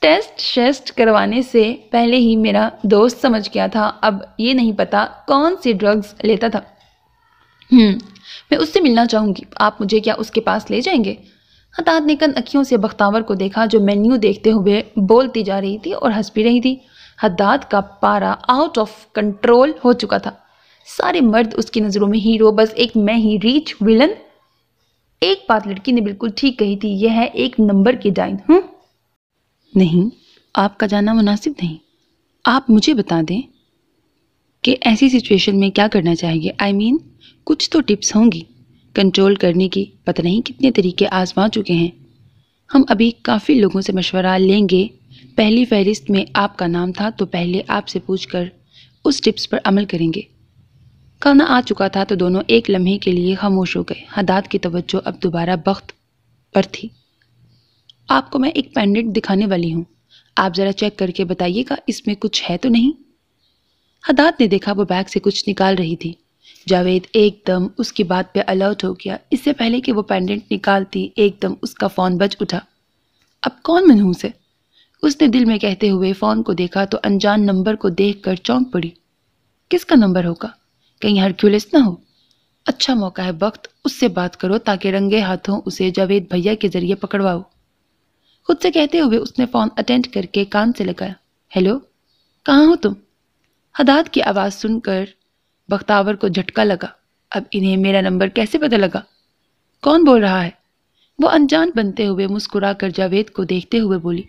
टेस्ट शेस्ट करवाने से पहले ही मेरा दोस्त समझ गया था अब ये नहीं पता कौन सी ड्रग्स लेता था हम्म, मैं उससे मिलना चाहूँगी आप मुझे क्या उसके पास ले जाएंगे हताहत ने कंद अखियों से बख्तावर को देखा जो मेन्यू देखते हुए बोलती जा रही थी और हंस भी रही थी हद्दात का पारा आउट ऑफ कंट्रोल हो चुका था सारे मर्द उसकी नज़रों में हीरो बस एक मैं ही रीच विलन एक बात लड़की ने बिल्कुल ठीक कही थी यह है एक नंबर की डाइन हूँ हम्म। नहीं आपका जाना मुनासिब नहीं आप मुझे बता दें कि ऐसी सिचुएशन में क्या करना चाहिए आई I मीन mean, कुछ तो टिप्स होंगी कंट्रोल करने की पता नहीं कितने तरीके आजमा चुके हैं हम अभी काफ़ी लोगों से मशवरा लेंगे पहली फहरिस्त में आपका नाम था तो पहले आपसे पूछ कर उस टिप्स पर अमल करेंगे खाना आ चुका था तो दोनों एक लम्हे के लिए खामोश हो गए हदात की तवज्जो अब दोबारा वक्त पर थी आपको मैं एक पेंडेंट दिखाने वाली हूँ आप ज़रा चेक करके बताइएगा इसमें कुछ है तो नहीं हदात ने देखा वो बैग से कुछ निकाल रही थी जावेद एकदम उसकी बात पे अलर्ट हो गया इससे पहले कि वो पेंडेंट निकालती एकदम उसका फ़ोन बज उठा अब कौन मनहूस है उसने दिल में कहते हुए फ़ोन को देखा तो अनजान नंबर को देख कर चौंक पड़ी किसका नंबर होगा कहीं हरक्यूलिस ना हो अच्छा मौका है वक्त उससे बात करो ताकि रंगे हाथों उसे जावेद भैया के ज़रिए पकड़वाओ खुद से कहते हुए उसने फ़ोन अटेंड करके कान से लगाया हेलो कहाँ हो तुम हदात की आवाज़ सुनकर बख्तावर को झटका लगा अब इन्हें मेरा नंबर कैसे पता लगा कौन बोल रहा है वो अनजान बनते हुए मुस्कुरा कर जावेद को देखते हुए बोली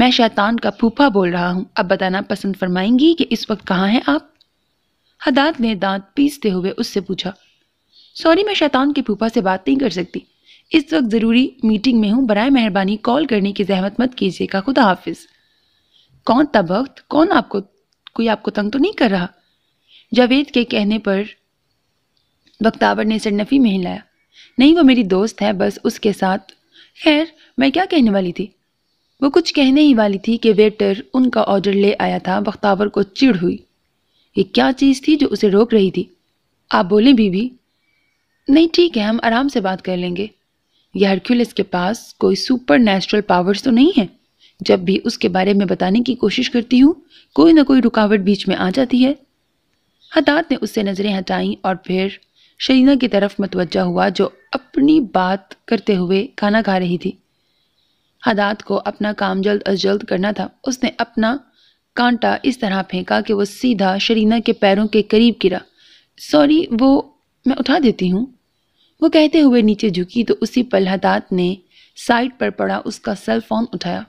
मैं शैतान का फूफा बोल रहा हूँ अब बताना पसंद फरमाएंगी कि इस वक्त कहाँ हैं आप हदात ने दांत पीसते हुए उससे पूछा सॉरी मैं शैतान के फूफा से बात नहीं कर सकती इस वक्त ज़रूरी मीटिंग में हूँ बर मेहरबानी कॉल करने की जहमत मत कीजिएगा खुदा हाफिज कौन था वक्त कौन आपको कोई आपको तंग तो नहीं कर रहा जावेद के कहने पर बख्तावर ने सरनफी में हिलाया नहीं वो मेरी दोस्त है बस उसके साथ खैर मैं क्या कहने वाली थी वो कुछ कहने ही वाली थी कि वेटर उनका ऑर्डर ले आया था बख्तावर को चिड़ हुई ये क्या चीज़ थी जो उसे रोक रही थी आप बोलें बीबी नहीं ठीक है हम आराम से बात कर लेंगे या हरक्यूलिस के पास कोई सुपर नेचुरल पावर्स तो नहीं है जब भी उसके बारे में बताने की कोशिश करती हूँ कोई ना कोई रुकावट बीच में आ जाती है हदात ने उससे नज़रें हटाईं और फिर शरीना की तरफ मतवजा हुआ जो अपनी बात करते हुए खाना खा रही थी हदात को अपना काम जल्द अज जल्द करना था उसने अपना कांटा इस तरह फेंका कि वो सीधा शरीना के पैरों के करीब गिरा सॉरी वो मैं उठा देती हूँ वो कहते हुए नीचे झुकी तो उसी पल ने साइड पर पड़ा उसका सेल फोन उठाया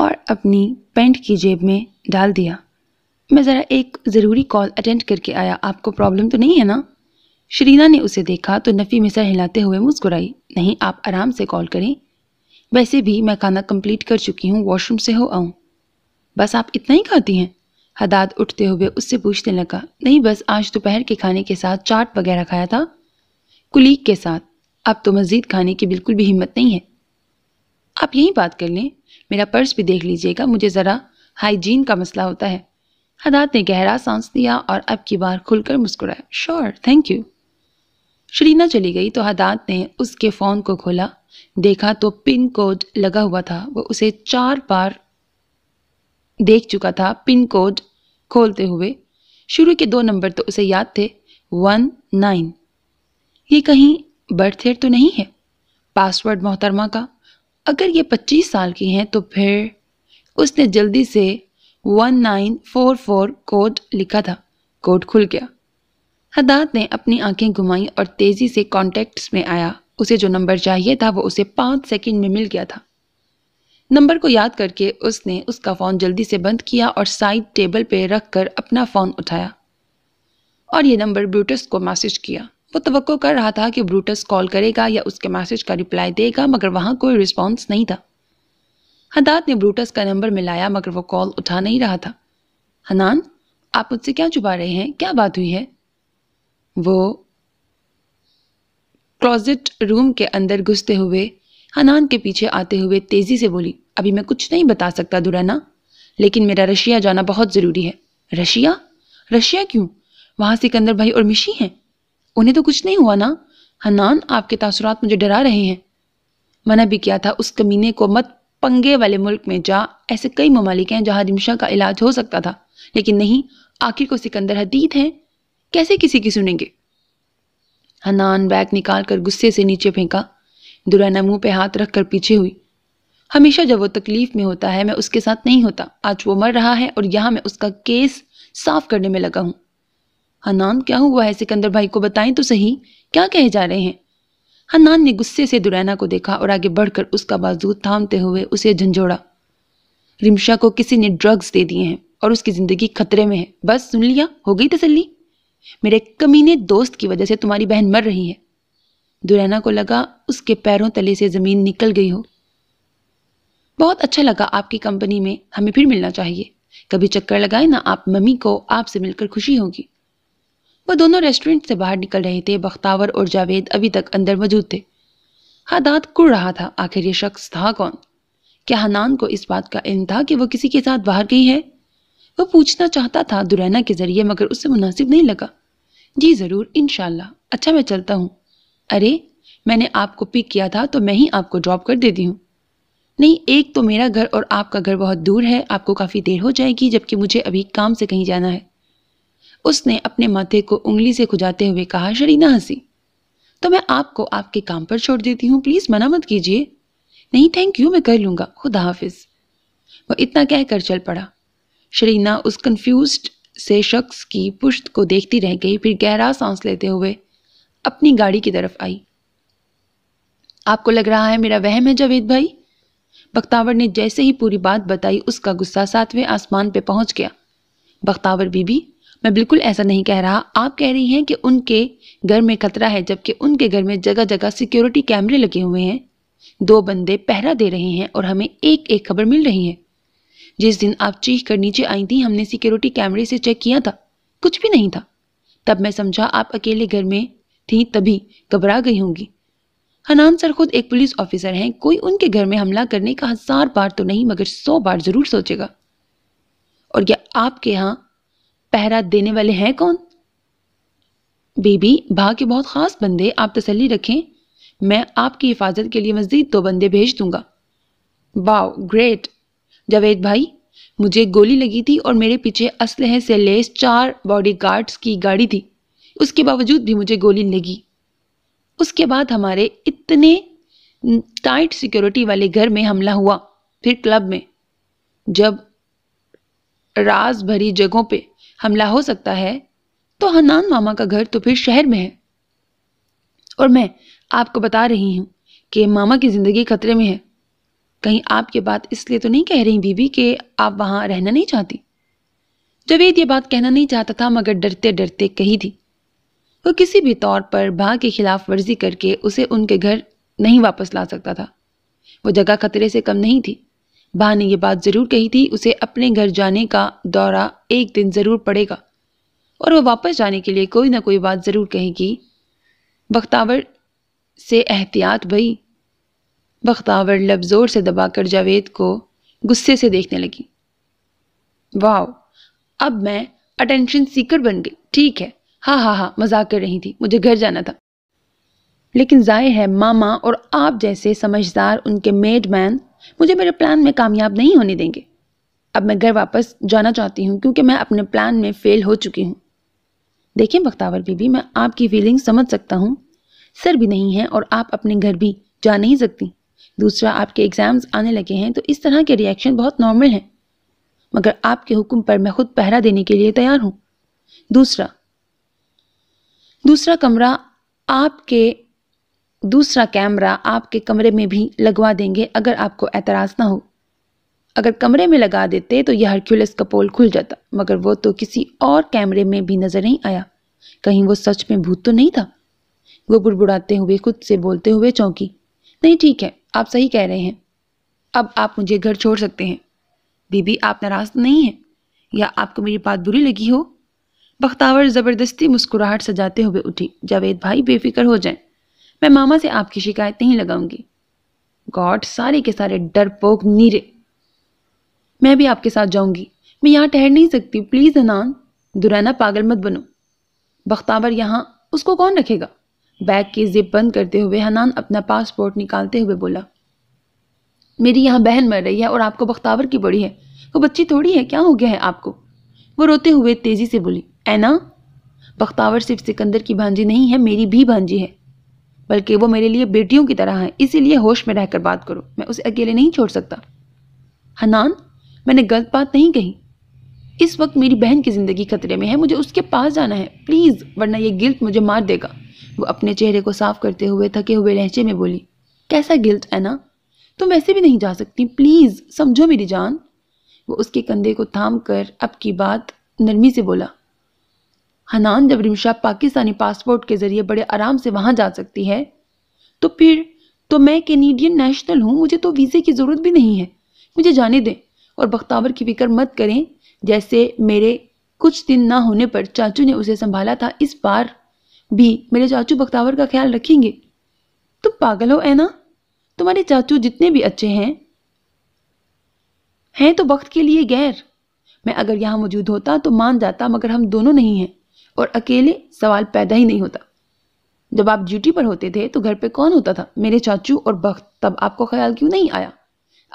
और अपनी पेंट की जेब में डाल दिया मैं ज़रा एक ज़रूरी कॉल अटेंड करके आया आपको प्रॉब्लम तो नहीं है ना शरीना ने उसे देखा तो नफ़ी में सर हिलाते हुए मुस्कुराई नहीं आप आराम से कॉल करें वैसे भी मैं खाना कंप्लीट कर चुकी हूँ वॉशरूम से हो आऊँ बस आप इतना ही खाती हैं हदात उठते हुए उससे पूछने लगा नहीं बस आज दोपहर के खाने के साथ चाट वगैरह खाया था कुलीग के साथ अब तो मज़ीद खाने की बिल्कुल भी हिम्मत नहीं है आप यही बात कर लें मेरा पर्स भी देख लीजिएगा मुझे ज़रा हाइजीन का मसला होता है हदात ने गहरा सांस लिया और अब की बार खुलकर मुस्कुराया श्योर थैंक यू शरीना चली गई तो हदात ने उसके फ़ोन को खोला देखा तो पिन कोड लगा हुआ था वो उसे चार बार देख चुका था पिन कोड खोलते हुए शुरू के दो नंबर तो उसे याद थे वन नाइन ये कहीं बर्थेर तो नहीं है पासवर्ड मोहतरमा का अगर ये पच्चीस साल की हैं तो फिर उसने जल्दी से one nine four four code लिखा था कोड खुल गया हदात ने अपनी आंखें घुमाई और तेज़ी से कॉन्टेक्ट्स में आया उसे जो नंबर चाहिए था वो उसे पाँच सेकंड में मिल गया था नंबर को याद करके उसने उसका फ़ोन जल्दी से बंद किया और साइड टेबल पे रख कर अपना फ़ोन उठाया और ये नंबर ब्यूटस को मैसेज किया वो तो कर रहा था कि ब्रूटस कॉल करेगा या उसके मैसेज का रिप्लाई देगा मगर वहाँ कोई रिस्पॉन्स नहीं था हदात ने ब्रूटस का नंबर मिलाया मगर वो कॉल उठा नहीं रहा था हनान आप मुझसे क्या छुपा रहे हैं क्या बात हुई है वो क्लोजिट रूम के अंदर घुसते हुए हनान के पीछे आते हुए तेज़ी से बोली अभी मैं कुछ नहीं बता सकता दुराना लेकिन मेरा रशिया जाना बहुत ज़रूरी है रशिया रशिया क्यों वहाँ सिकंदर भाई और मिशी हैं उन्हें तो कुछ नहीं हुआ ना हनान आपके तासुरात मुझे डरा रहे हैं मना भी किया था उस कमीने को मत पंगे वाले मुल्क में जा ऐसे कई ममालिक हैं जहाँ दिमशा का इलाज हो सकता था लेकिन नहीं आखिर को सिकंदर हदीद हैं कैसे किसी की सुनेंगे हनान बैग निकाल कर गुस्से से नीचे फेंका दुरैना मुंह पे हाथ रख कर पीछे हुई हमेशा जब वो तकलीफ में होता है मैं उसके साथ नहीं होता आज वो मर रहा है और यहां मैं उसका केस साफ करने में लगा हूं हनान क्या हुआ है सिकंदर भाई को बताएं तो सही क्या कहे जा रहे हैं हनान ने गुस्से से दुरैना को देखा और आगे बढ़कर उसका बाजू थामते हुए उसे झंझोड़ा रिमशा को किसी ने ड्रग्स दे दिए हैं और उसकी ज़िंदगी खतरे में है बस सुन लिया हो गई तसली मेरे कमीने दोस्त की वजह से तुम्हारी बहन मर रही है दुरैना को लगा उसके पैरों तले से ज़मीन निकल गई हो बहुत अच्छा लगा आपकी कंपनी में हमें फिर मिलना चाहिए कभी चक्कर लगाए ना आप मम्मी को आपसे मिलकर खुशी होगी वह दोनों रेस्टोरेंट से बाहर निकल रहे थे बख्तावर और जावेद अभी तक अंदर मौजूद थे हाँ दाँत कुड़ रहा था आखिर ये शख्स था कौन क्या हनान को इस बात का इन था कि वह किसी के साथ बाहर गई है वो पूछना चाहता था दुरैना के ज़रिए मगर उससे मुनासिब नहीं लगा जी ज़रूर इन अच्छा मैं चलता हूँ अरे मैंने आपको पिक किया था तो मैं ही आपको ड्रॉप कर देती हूँ नहीं एक तो मेरा घर और आपका घर बहुत दूर है आपको काफ़ी देर हो जाएगी जबकि मुझे अभी काम से कहीं जाना है उसने अपने माथे को उंगली से खुजाते हुए कहा शरीना हंसी तो मैं आपको आपके काम पर छोड़ देती हूँ प्लीज मना मत कीजिए नहीं थैंक यू मैं कर लूंगा खुदा हाफिज वह इतना कहकर चल पड़ा शरीना उस कन्फ्यूज से शख्स की पुश्त को देखती रह गई फिर गहरा सांस लेते हुए अपनी गाड़ी की तरफ आई आपको लग रहा है मेरा वहम है जावेद भाई बख्तावर ने जैसे ही पूरी बात बताई उसका गुस्सा सातवें आसमान पे पहुंच गया बख्तावर बीबी मैं बिल्कुल ऐसा नहीं कह रहा आप कह रही हैं कि उनके घर में खतरा है जबकि उनके घर में जगह जगह सिक्योरिटी कैमरे लगे हुए हैं दो बंदे पहरा दे रहे हैं और हमें एक एक खबर मिल रही है जिस दिन आप चीख कर नीचे आई थी हमने सिक्योरिटी कैमरे से चेक किया था कुछ भी नहीं था तब मैं समझा आप अकेले घर में थी तभी घबरा गई होंगी हनान सर खुद एक पुलिस ऑफिसर हैं कोई उनके घर में हमला करने का हजार बार तो नहीं मगर सौ बार जरूर सोचेगा और क्या आपके यहाँ पहरा देने वाले हैं कौन बीबी भा के बहुत ख़ास बंदे आप तसल्ली रखें मैं आपकी हिफाजत के लिए मज़ीद दो बंदे भेज दूंगा वाओ ग्रेट जावेद भाई मुझे गोली लगी थी और मेरे पीछे असलह से लेस चार बॉडी गार्ड्स की गाड़ी थी उसके बावजूद भी मुझे गोली लगी उसके बाद हमारे इतने टाइट सिक्योरिटी वाले घर में हमला हुआ फिर क्लब में जब राज भरी जगहों पे हमला हो सकता है तो हनान मामा का घर तो फिर शहर में है और मैं आपको बता रही हूँ कि मामा की ज़िंदगी खतरे में है कहीं आप ये बात इसलिए तो नहीं कह रही बीबी कि आप वहाँ रहना नहीं चाहती जवेद ये बात कहना नहीं चाहता था मगर डरते डरते कही थी वो किसी भी तौर पर भा के खिलाफ वर्जी करके उसे उनके घर नहीं वापस ला सकता था वो जगह खतरे से कम नहीं थी बा ने यह बात ज़रूर कही थी उसे अपने घर जाने का दौरा एक दिन ज़रूर पड़ेगा और वह वापस जाने के लिए कोई ना कोई बात ज़रूर कहेगी बख्तावर से एहतियात भई बख्तावर लब ज़ोर से दबाकर जावेद को गुस्से से देखने लगी वाह अब मैं अटेंशन सीकर बन गई ठीक है हाँ हाँ हाँ मजाक कर रही थी मुझे घर जाना था लेकिन जाहिर है मामा और आप जैसे समझदार उनके मेड मैन मुझे मेरे प्लान में कामयाब नहीं होने देंगे अब मैं घर वापस जाना चाहती हूँ क्योंकि मैं अपने प्लान में फ़ेल हो चुकी हूँ देखिए बख्तावर बीबी मैं आपकी फीलिंग समझ सकता हूँ सर भी नहीं है और आप अपने घर भी जा नहीं सकती दूसरा आपके एग्ज़ाम्स आने लगे हैं तो इस तरह के रिएक्शन बहुत नॉर्मल हैं मगर आपके हुक्म पर मैं खुद पहरा देने के लिए तैयार हूँ दूसरा दूसरा कमरा आपके दूसरा कैमरा आपके कमरे में भी लगवा देंगे अगर आपको एतराज़ ना हो अगर कमरे में लगा देते तो यह हरक्यूलस का पोल खुल जाता मगर वो तो किसी और कैमरे में भी नज़र नहीं आया कहीं वो सच में भूत तो नहीं था वो बुड़बुड़ाते हुए खुद से बोलते हुए चौंकी नहीं ठीक है आप सही कह रहे हैं अब आप मुझे घर छोड़ सकते हैं बीबी आप नाराज़ नहीं हैं या आपको मेरी बात बुरी लगी हो बख्तावर ज़बरदस्ती मुस्कुराहट सजाते हुए उठी जावेद भाई बेफिक्र हो जाएं मैं मामा से आपकी शिकायत नहीं लगाऊंगी गॉड सारे के सारे डर पोक नीरे मैं भी आपके साथ जाऊंगी मैं यहाँ ठहर नहीं सकती प्लीज़ अनान दुराना पागल मत बनो बख्तावर यहाँ उसको कौन रखेगा बैग की जिप बंद करते हुए हनान अपना पासपोर्ट निकालते हुए बोला मेरी यहाँ बहन मर रही है और आपको बख्तावर की बड़ी है वो बच्ची थोड़ी है क्या हो गया है आपको वो रोते हुए तेज़ी से बोली ऐना बख्तावर सिर्फ सिकंदर की भांजी नहीं है मेरी भी भांजी है बल्कि वो मेरे लिए बेटियों की तरह हैं इसीलिए होश में रहकर बात करो मैं उसे अकेले नहीं छोड़ सकता हनान मैंने गलत बात नहीं कही इस वक्त मेरी बहन की ज़िंदगी खतरे में है मुझे उसके पास जाना है प्लीज़ वरना ये गिल्ट मुझे मार देगा वो अपने चेहरे को साफ करते हुए थके हुए लहजे में बोली कैसा गिल्ट है ना तुम वैसे भी नहीं जा सकती प्लीज़ समझो मेरी जान वो उसके कंधे को थाम कर अब की बात नरमी से बोला हनान जब रिमशा पाकिस्तानी पासपोर्ट के ज़रिए बड़े आराम से वहाँ जा सकती है तो फिर तो मैं कैनेडियन नेशनल हूँ मुझे तो वीज़े की ज़रूरत भी नहीं है मुझे जाने दें और बख्तावर की फिक्र मत करें जैसे मेरे कुछ दिन ना होने पर चाचू ने उसे संभाला था इस बार भी मेरे चाचू बख्तावर का ख्याल रखेंगे तुम पागल हो ऐना तुम्हारे चाचू जितने भी अच्छे हैं हैं तो वक्त के लिए गैर मैं अगर यहाँ मौजूद होता तो मान जाता मगर हम दोनों नहीं हैं और अकेले सवाल पैदा ही नहीं होता जब आप ड्यूटी पर होते थे तो घर पे कौन होता था मेरे चाचू और बख्त तब आपको ख्याल क्यों नहीं आया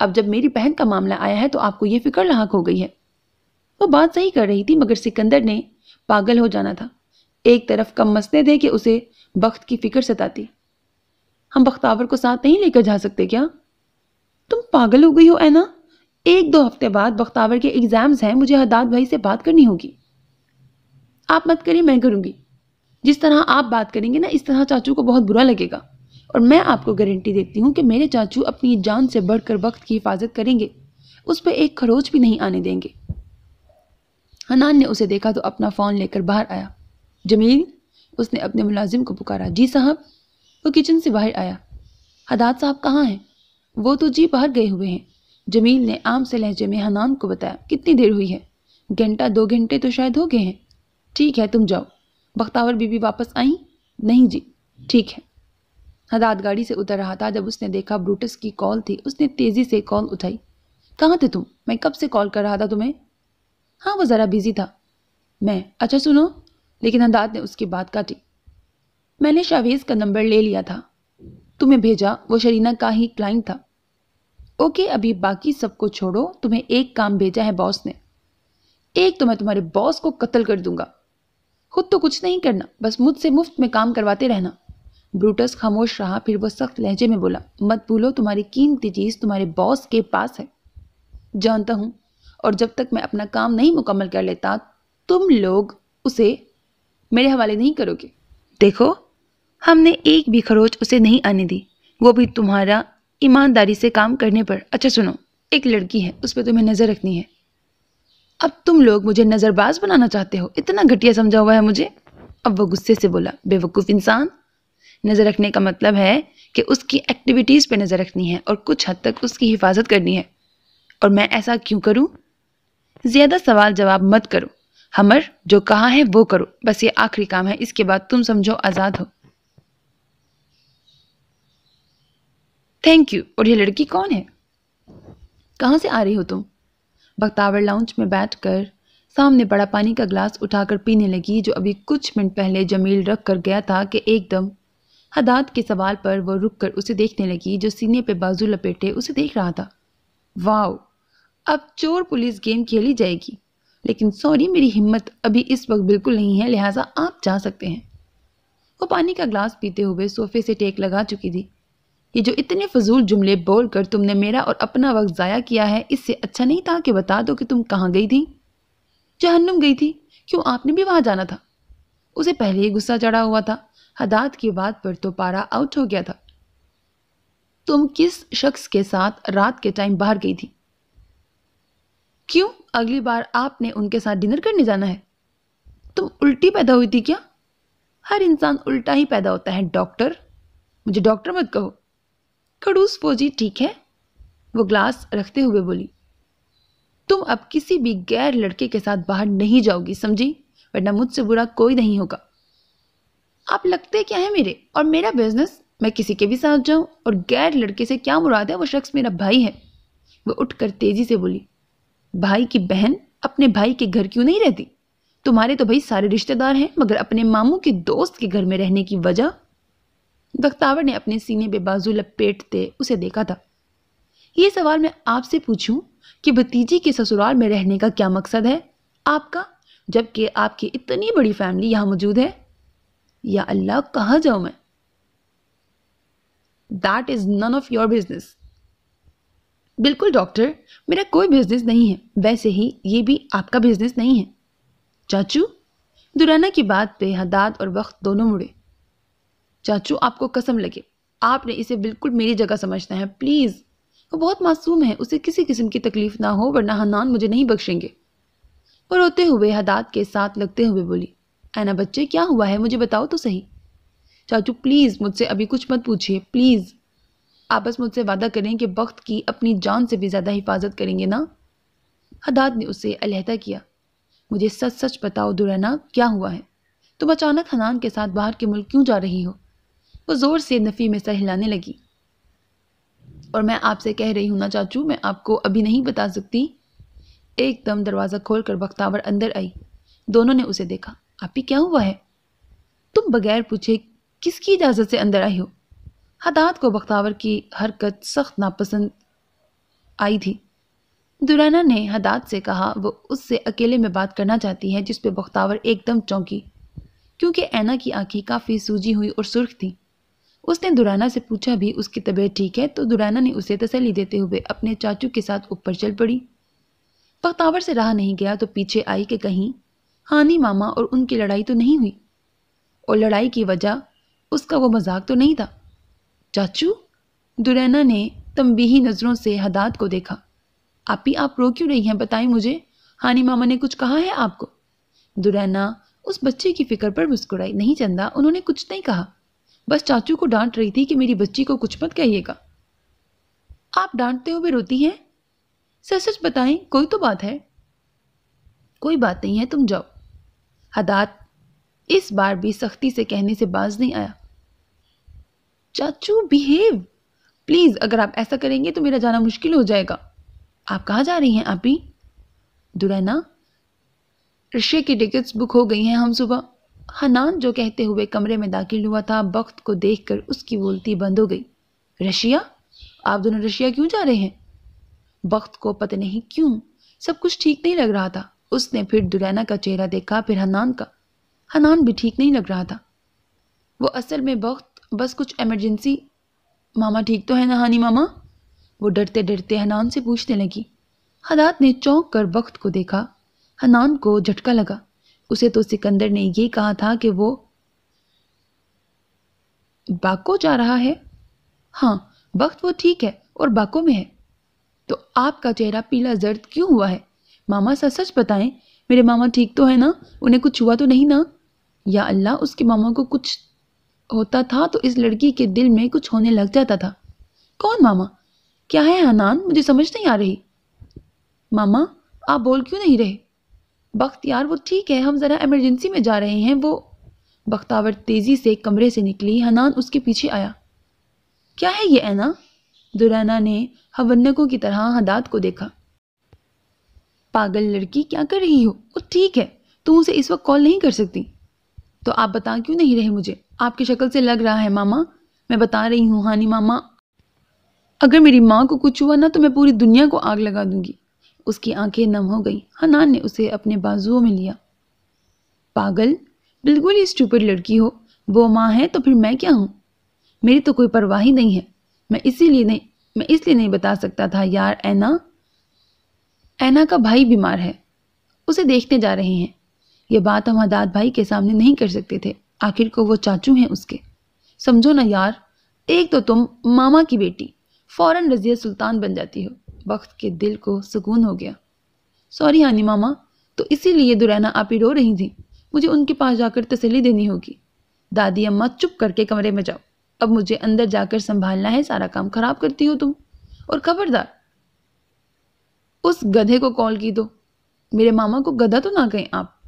अब जब मेरी बहन का मामला आया है तो आपको ये फिक्र लाक हो गई है वो बात सही कर रही थी मगर सिकंदर ने पागल हो जाना था एक तरफ कम मसले थे कि उसे बख्त की फिक्र सताती हम बख्तावर को साथ नहीं लेकर जा सकते क्या तुम पागल हो गई हो ऐना एक दो हफ्ते बाद बख्तावर के एग्ज़ाम्स हैं मुझे हदात भाई से बात करनी होगी आप मत करिए मैं करूँगी जिस तरह आप बात करेंगे ना इस तरह चाचू को बहुत बुरा लगेगा और मैं आपको गारंटी देती हूँ कि मेरे चाचू अपनी जान से बढ़कर वक्त की हिफाजत करेंगे उस पर एक खरोच भी नहीं आने देंगे हनान ने उसे देखा तो अपना फ़ोन लेकर बाहर आया जमील उसने अपने मुलाजिम को पुकारा जी साहब वो किचन से बाहर आया हदात साहब कहाँ हैं वो तो जी बाहर गए हुए हैं जमील ने आम से लहजे में हनान को बताया कितनी देर हुई है घंटा दो घंटे तो शायद हो गए हैं ठीक है तुम जाओ बख्तावर बीबी वापस आई नहीं जी ठीक है हदाद गाड़ी से उतर रहा था जब उसने देखा ब्रूटस की कॉल थी उसने तेज़ी से कॉल उठाई कहाँ थे तुम मैं कब से कॉल कर रहा था तुम्हें हाँ वो ज़रा बिजी था मैं अच्छा सुनो लेकिन हदाद ने उसकी बात काटी मैंने शावेज़ का नंबर ले लिया था तुम्हें भेजा वो शरीना का ही क्लाइंट था ओके अभी बाकी सबको छोड़ो तुम्हें एक काम भेजा है बॉस ने एक तो मैं तुम्हारे बॉस को कत्ल कर दूंगा खुद तो कुछ नहीं करना बस मुझसे मुफ्त में काम करवाते रहना ब्रूटस खामोश रहा फिर वो सख्त लहजे में बोला मत भूलो तुम्हारी कीमती चीज़ तुम्हारे बॉस के पास है जानता हूँ और जब तक मैं अपना काम नहीं मुकम्मल कर लेता तुम लोग उसे मेरे हवाले नहीं करोगे देखो हमने एक भी खरोच उसे नहीं आने दी वो भी तुम्हारा ईमानदारी से काम करने पर अच्छा सुनो एक लड़की है उस पर तुम्हें नज़र रखनी है अब तुम लोग मुझे नज़रबाज बनाना चाहते हो इतना घटिया समझा हुआ है मुझे अब वो गुस्से से बोला बेवकूफ़ इंसान नज़र रखने का मतलब है कि उसकी एक्टिविटीज़ पे नज़र रखनी है और कुछ हद तक उसकी हिफाजत करनी है और मैं ऐसा क्यों करूं? ज़्यादा सवाल जवाब मत करो हमर जो कहा है वो करो बस ये आखिरी काम है इसके बाद तुम समझो आज़ाद हो थैंक यू और ये लड़की कौन है कहाँ से आ रही हो तुम बख्तावर लाउंज में बैठकर सामने बड़ा पानी का उठा उठाकर पीने लगी जो अभी कुछ मिनट पहले जमील रख कर गया था कि एकदम हदात के सवाल पर वह रुक कर उसे देखने लगी जो सीने पे बाजू लपेटे उसे देख रहा था वाओ अब चोर पुलिस गेम खेली जाएगी लेकिन सॉरी मेरी हिम्मत अभी इस वक्त बिल्कुल नहीं है लिहाजा आप जा सकते हैं वो पानी का ग्लास पीते हुए सोफे से टेक लगा चुकी थी ये जो इतने फजूल जुमले बोल कर तुमने मेरा और अपना वक्त ज़ाया किया है इससे अच्छा नहीं था कि बता दो कि तुम कहाँ गई थी जहन्नुम गई थी क्यों आपने भी वहाँ जाना था उसे पहले ही गुस्सा चढ़ा हुआ था हदात की बात पर तो पारा आउट हो गया था तुम किस शख्स के साथ रात के टाइम बाहर गई थी क्यों अगली बार आपने उनके साथ डिनर करने जाना है तुम उल्टी पैदा हुई थी क्या हर इंसान उल्टा ही पैदा होता है डॉक्टर मुझे डॉक्टर मत कहो खड़ूस फौजी ठीक है वो ग्लास रखते हुए बोली तुम अब किसी भी गैर लड़के के साथ बाहर नहीं जाओगी समझी वरना मुझसे बुरा कोई नहीं होगा आप लगते क्या है मेरे और मेरा बिजनेस मैं किसी के भी साथ जाऊं और गैर लड़के से क्या मुराद है वो शख्स मेरा भाई है वह उठकर तेजी से बोली भाई की बहन अपने भाई के घर क्यों नहीं रहती तुम्हारे तो भाई सारे रिश्तेदार हैं मगर अपने मामू के दोस्त के घर में रहने की वजह बख्तावर ने अपने सीने में बाजू लपेटते उसे देखा था ये सवाल मैं आपसे पूछूं कि भतीजी के ससुराल में रहने का क्या मकसद है आपका जबकि आपकी इतनी बड़ी फैमिली यहाँ मौजूद है या अल्लाह कहाँ जाऊँ मैं that is none of your business बिल्कुल डॉक्टर मेरा कोई बिजनेस नहीं है वैसे ही ये भी आपका बिजनेस नहीं है चाचू दुराना की बात पे हदाद और वक्त दोनों मुड़े चाचू आपको कसम लगे आपने इसे बिल्कुल मेरी जगह समझना है प्लीज़ वो बहुत मासूम है उसे किसी किस्म की तकलीफ ना हो वरना हनान मुझे नहीं बख्शेंगे और रोते हुए हदात के साथ लगते हुए बोली ऐना बच्चे क्या हुआ है मुझे बताओ तो सही चाचू प्लीज़ मुझसे अभी कुछ मत पूछिए प्लीज़ आप बस मुझसे वादा करें कि वक्त की अपनी जान से भी ज़्यादा हिफाजत करेंगे ना हदात ने उसे अलहदा किया मुझे सच सच बताओ दुरैना क्या हुआ है तुम अचानक हनान के साथ बाहर के मुल्क क्यों जा रही हो वो ज़ोर से नफ़ी में सर हिलाने लगी और मैं आपसे कह रही हूँ ना चाचू मैं आपको अभी नहीं बता सकती एकदम दरवाज़ा खोल कर बख्तावर अंदर आई दोनों ने उसे देखा आप ही क्या हुआ है तुम बगैर पूछे किसकी इजाज़त से अंदर आई हो हदात को बख्तावर की हरकत सख्त नापसंद आई थी दुराना ने हदात से कहा वो उससे अकेले में बात करना चाहती है जिस पे बख्तावर एकदम चौंकी क्योंकि ऐना की आंखें काफ़ी सूजी हुई और सुर्ख थी उसने दुराना से पूछा भी उसकी तबीयत ठीक है तो दुराना ने उसे तसली देते हुए अपने चाचू के साथ ऊपर चल पड़ी पखतावर से रहा नहीं गया तो पीछे आई कि कहीं हानि मामा और उनकी लड़ाई तो नहीं हुई और लड़ाई की वजह उसका वो मजाक तो नहीं था चाचू दुरैना ने तमबीही नज़रों से हदात को देखा आप ही आप रो क्यों रही हैं बताएं मुझे हानि मामा ने कुछ कहा है आपको दुरैना उस बच्चे की फिक्र पर मुस्कुराई नहीं चंदा उन्होंने कुछ नहीं कहा बस चाचू को डांट रही थी कि मेरी बच्ची को कुछ मत कहिएगा आप डांटते हुए रोती हैं सच सच बताएं कोई तो बात है कोई बात नहीं है तुम जाओ हदात इस बार भी सख्ती से कहने से बाज नहीं आया चाचू बिहेव प्लीज़ अगर आप ऐसा करेंगे तो मेरा जाना मुश्किल हो जाएगा आप कहाँ जा रही हैं आप ही दुरैना ऋषि की टिकट्स बुक हो गई हैं हम सुबह हनान जो कहते हुए कमरे में दाखिल हुआ था वक्त को देखकर उसकी बोलती बंद हो गई रशिया आप दोनों रशिया क्यों जा रहे हैं वक्त को पता नहीं क्यों सब कुछ ठीक नहीं लग रहा था उसने फिर दुरैना का चेहरा देखा फिर हनान का हनान भी ठीक नहीं लग रहा था वो असल में वक्त बस कुछ इमरजेंसी मामा ठीक तो है ना हानी मामा वो डरते डरते हनान से पूछने लगी हदात ने चौंक कर वक्त को देखा हनान को झटका लगा उसे तो सिकंदर ने ये कहा था कि वो बाको जा रहा है हाँ वक्त वो ठीक है और बाको में है तो आपका चेहरा पीला जर्द क्यों हुआ है मामा सा सच बताएं मेरे मामा ठीक तो है ना उन्हें कुछ हुआ तो नहीं ना या अल्लाह उसके मामा को कुछ होता था तो इस लड़की के दिल में कुछ होने लग जाता था कौन मामा क्या है हनान मुझे समझ नहीं आ रही मामा आप बोल क्यों नहीं रहे बख्त यार वो ठीक है हम ज़रा एमरजेंसी में जा रहे हैं वो बख्तावर तेज़ी से कमरे से निकली हनान उसके पीछे आया क्या है ये ऐना दुराना ने हवन्नकों की तरह हदात को देखा पागल लड़की क्या कर रही हो वो ठीक है तुम उसे इस वक्त कॉल नहीं कर सकती तो आप बता क्यों नहीं रहे मुझे आपकी शक्ल से लग रहा है मामा मैं बता रही हूँ हानी मामा अगर मेरी माँ को कुछ हुआ ना तो मैं पूरी दुनिया को आग लगा दूंगी उसकी आंखें नम हो गईं हनान ने उसे अपने बाजुओं में लिया पागल बिल्कुल ही स्टूपिड लड़की हो वो माँ है तो फिर मैं क्या हूँ मेरी तो कोई परवाह ही नहीं है मैं इसीलिए नहीं मैं इसलिए नहीं बता सकता था यार ऐना ऐना का भाई बीमार है उसे देखने जा रहे हैं यह बात हम हदाद भाई के सामने नहीं कर सकते थे आखिर को वो चाचू हैं उसके समझो ना यार एक तो तुम मामा की बेटी फ़ौरन रजिया सुल्तान बन जाती हो वक्त के दिल को सुकून हो गया सॉरी हानि मामा तो इसीलिए दुरैना आप ही रो रही थी मुझे उनके पास जाकर तसली देनी होगी दादी अम्मा चुप करके कमरे में जाओ अब मुझे अंदर जाकर संभालना है सारा काम खराब करती हो तुम और खबरदार उस गधे को कॉल की दो मेरे मामा को गधा तो ना कहें आप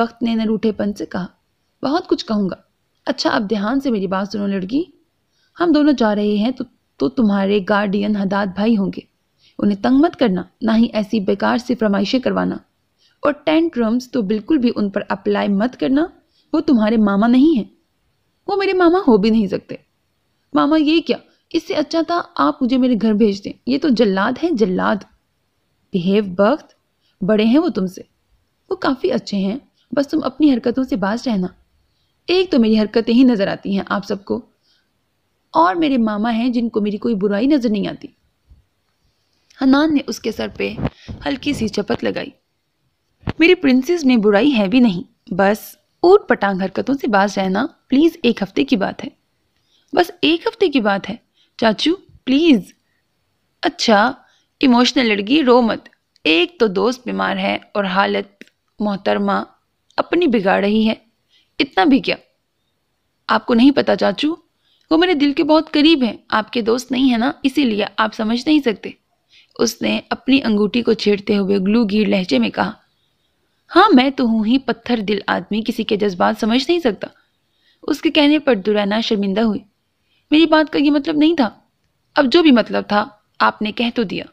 वक्त ने नरूठेपन से कहा बहुत कुछ कहूँगा अच्छा अब ध्यान से मेरी बात सुनो लड़की हम दोनों जा रहे हैं तो, तो तुम्हारे गार्डियन हदात भाई होंगे उन्हें तंग मत करना ना ही ऐसी बेकार सी फरमाइशें करवाना और टेंट रम्स तो बिल्कुल भी उन पर अप्लाई मत करना वो तुम्हारे मामा नहीं हैं वो मेरे मामा हो भी नहीं सकते मामा ये क्या इससे अच्छा था आप मुझे मेरे घर भेज दें ये तो जल्लाद है जल्लाद बिहेव बख्त बड़े हैं वो तुमसे वो काफ़ी अच्छे हैं बस तुम अपनी हरकतों से बाज रहना एक तो मेरी हरकतें ही नज़र आती हैं आप सबको और मेरे मामा हैं जिनको मेरी कोई बुराई नज़र नहीं आती हनान ने उसके सर पे हल्की सी चपत लगाई मेरी प्रिंसेस में बुराई है भी नहीं बस ऊट पटांग हरकतों से बाज रहना प्लीज़ एक हफ्ते की बात है बस एक हफ्ते की बात है चाचू प्लीज़ अच्छा इमोशनल लड़की रो मत एक तो दोस्त बीमार है और हालत मोहतरमा अपनी बिगाड़ रही है इतना भी क्या आपको नहीं पता चाचू वो मेरे दिल के बहुत करीब हैं आपके दोस्त नहीं है ना इसीलिए आप समझ नहीं सकते उसने अपनी अंगूठी को छेड़ते हुए ग्लू घी लहजे में कहा हाँ मैं तो हूं ही पत्थर दिल आदमी किसी के जज्बात समझ नहीं सकता उसके कहने पर दुराना शर्मिंदा हुई मेरी बात का ये मतलब नहीं था अब जो भी मतलब था आपने कह तो दिया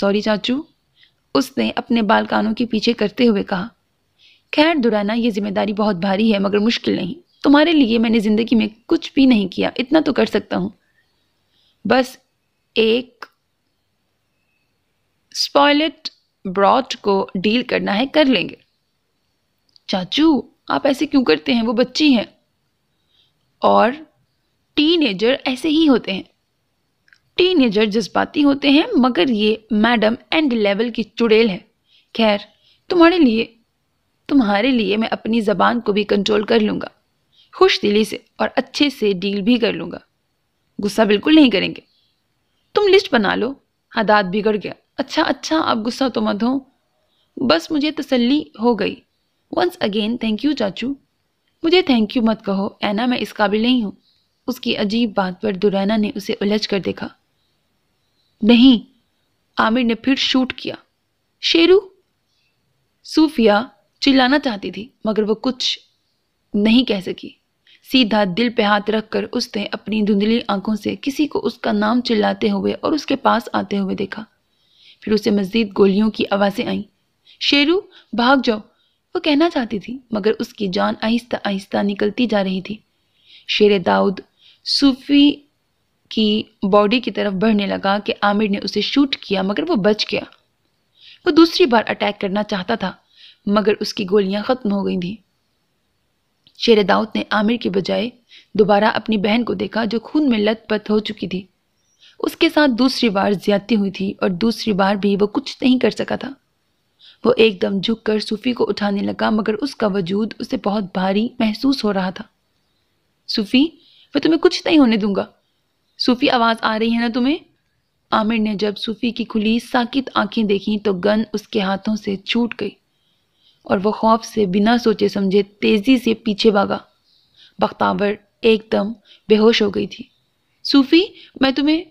सॉरी चाचू उसने अपने बाल कानों के पीछे करते हुए कहा खैर दुराना ये जिम्मेदारी बहुत भारी है मगर मुश्किल नहीं तुम्हारे लिए मैंने ज़िंदगी में कुछ भी नहीं किया इतना तो कर सकता हूँ बस एक स्पॉयलेट ब्रॉड को डील करना है कर लेंगे चाचू आप ऐसे क्यों करते हैं वो बच्ची हैं और टीनेजर ऐसे ही होते हैं टीनेजर जज्बाती होते हैं मगर ये मैडम एंड लेवल की चुड़ैल है खैर तुम्हारे लिए तुम्हारे लिए मैं अपनी ज़बान को भी कंट्रोल कर लूँगा खुश दिली से और अच्छे से डील भी कर लूँगा गुस्सा बिल्कुल नहीं करेंगे तुम लिस्ट बना लो हदात बिगड़ गया अच्छा अच्छा आप गुस्सा तो मत हो बस मुझे तसल्ली हो गई वंस अगेन थैंक यू चाचू मुझे थैंक यू मत कहो ऐना मैं इस काबिल नहीं हूँ उसकी अजीब बात पर दुरैना ने उसे उलझ कर देखा नहीं आमिर ने फिर शूट किया शेरू सूफिया चिल्लाना चाहती थी मगर वो कुछ नहीं कह सकी सीधा दिल पे हाथ रखकर उसने अपनी धुंधली आंखों से किसी को उसका नाम चिल्लाते हुए और उसके पास आते हुए देखा फिर उसे मजीद गोलियों की आवाज़ें आईं शेरू भाग जाओ वो कहना चाहती थी मगर उसकी जान आहिस्ता आहिस्ता निकलती जा रही थी शेर दाऊद सूफी की बॉडी की तरफ बढ़ने लगा कि आमिर ने उसे शूट किया मगर वो बच गया वो दूसरी बार अटैक करना चाहता था मगर उसकी गोलियां ख़त्म हो गई थीं शेर दाऊद ने आमिर के बजाय दोबारा अपनी बहन को देखा जो खून में लत पत हो चुकी थी उसके साथ दूसरी बार ज्यादती हुई थी और दूसरी बार भी वो कुछ नहीं कर सका था वो एकदम झुक कर सूफी को उठाने लगा मगर उसका वजूद उसे बहुत भारी महसूस हो रहा था सूफी मैं तुम्हें कुछ नहीं होने दूंगा सूफी आवाज़ आ रही है ना तुम्हें आमिर ने जब सूफी की खुली साकित आंखें देखीं तो गन उसके हाथों से छूट गई और वह खौफ से बिना सोचे समझे तेज़ी से पीछे भागा बख्तावर एकदम बेहोश हो गई थी सूफी मैं तुम्हें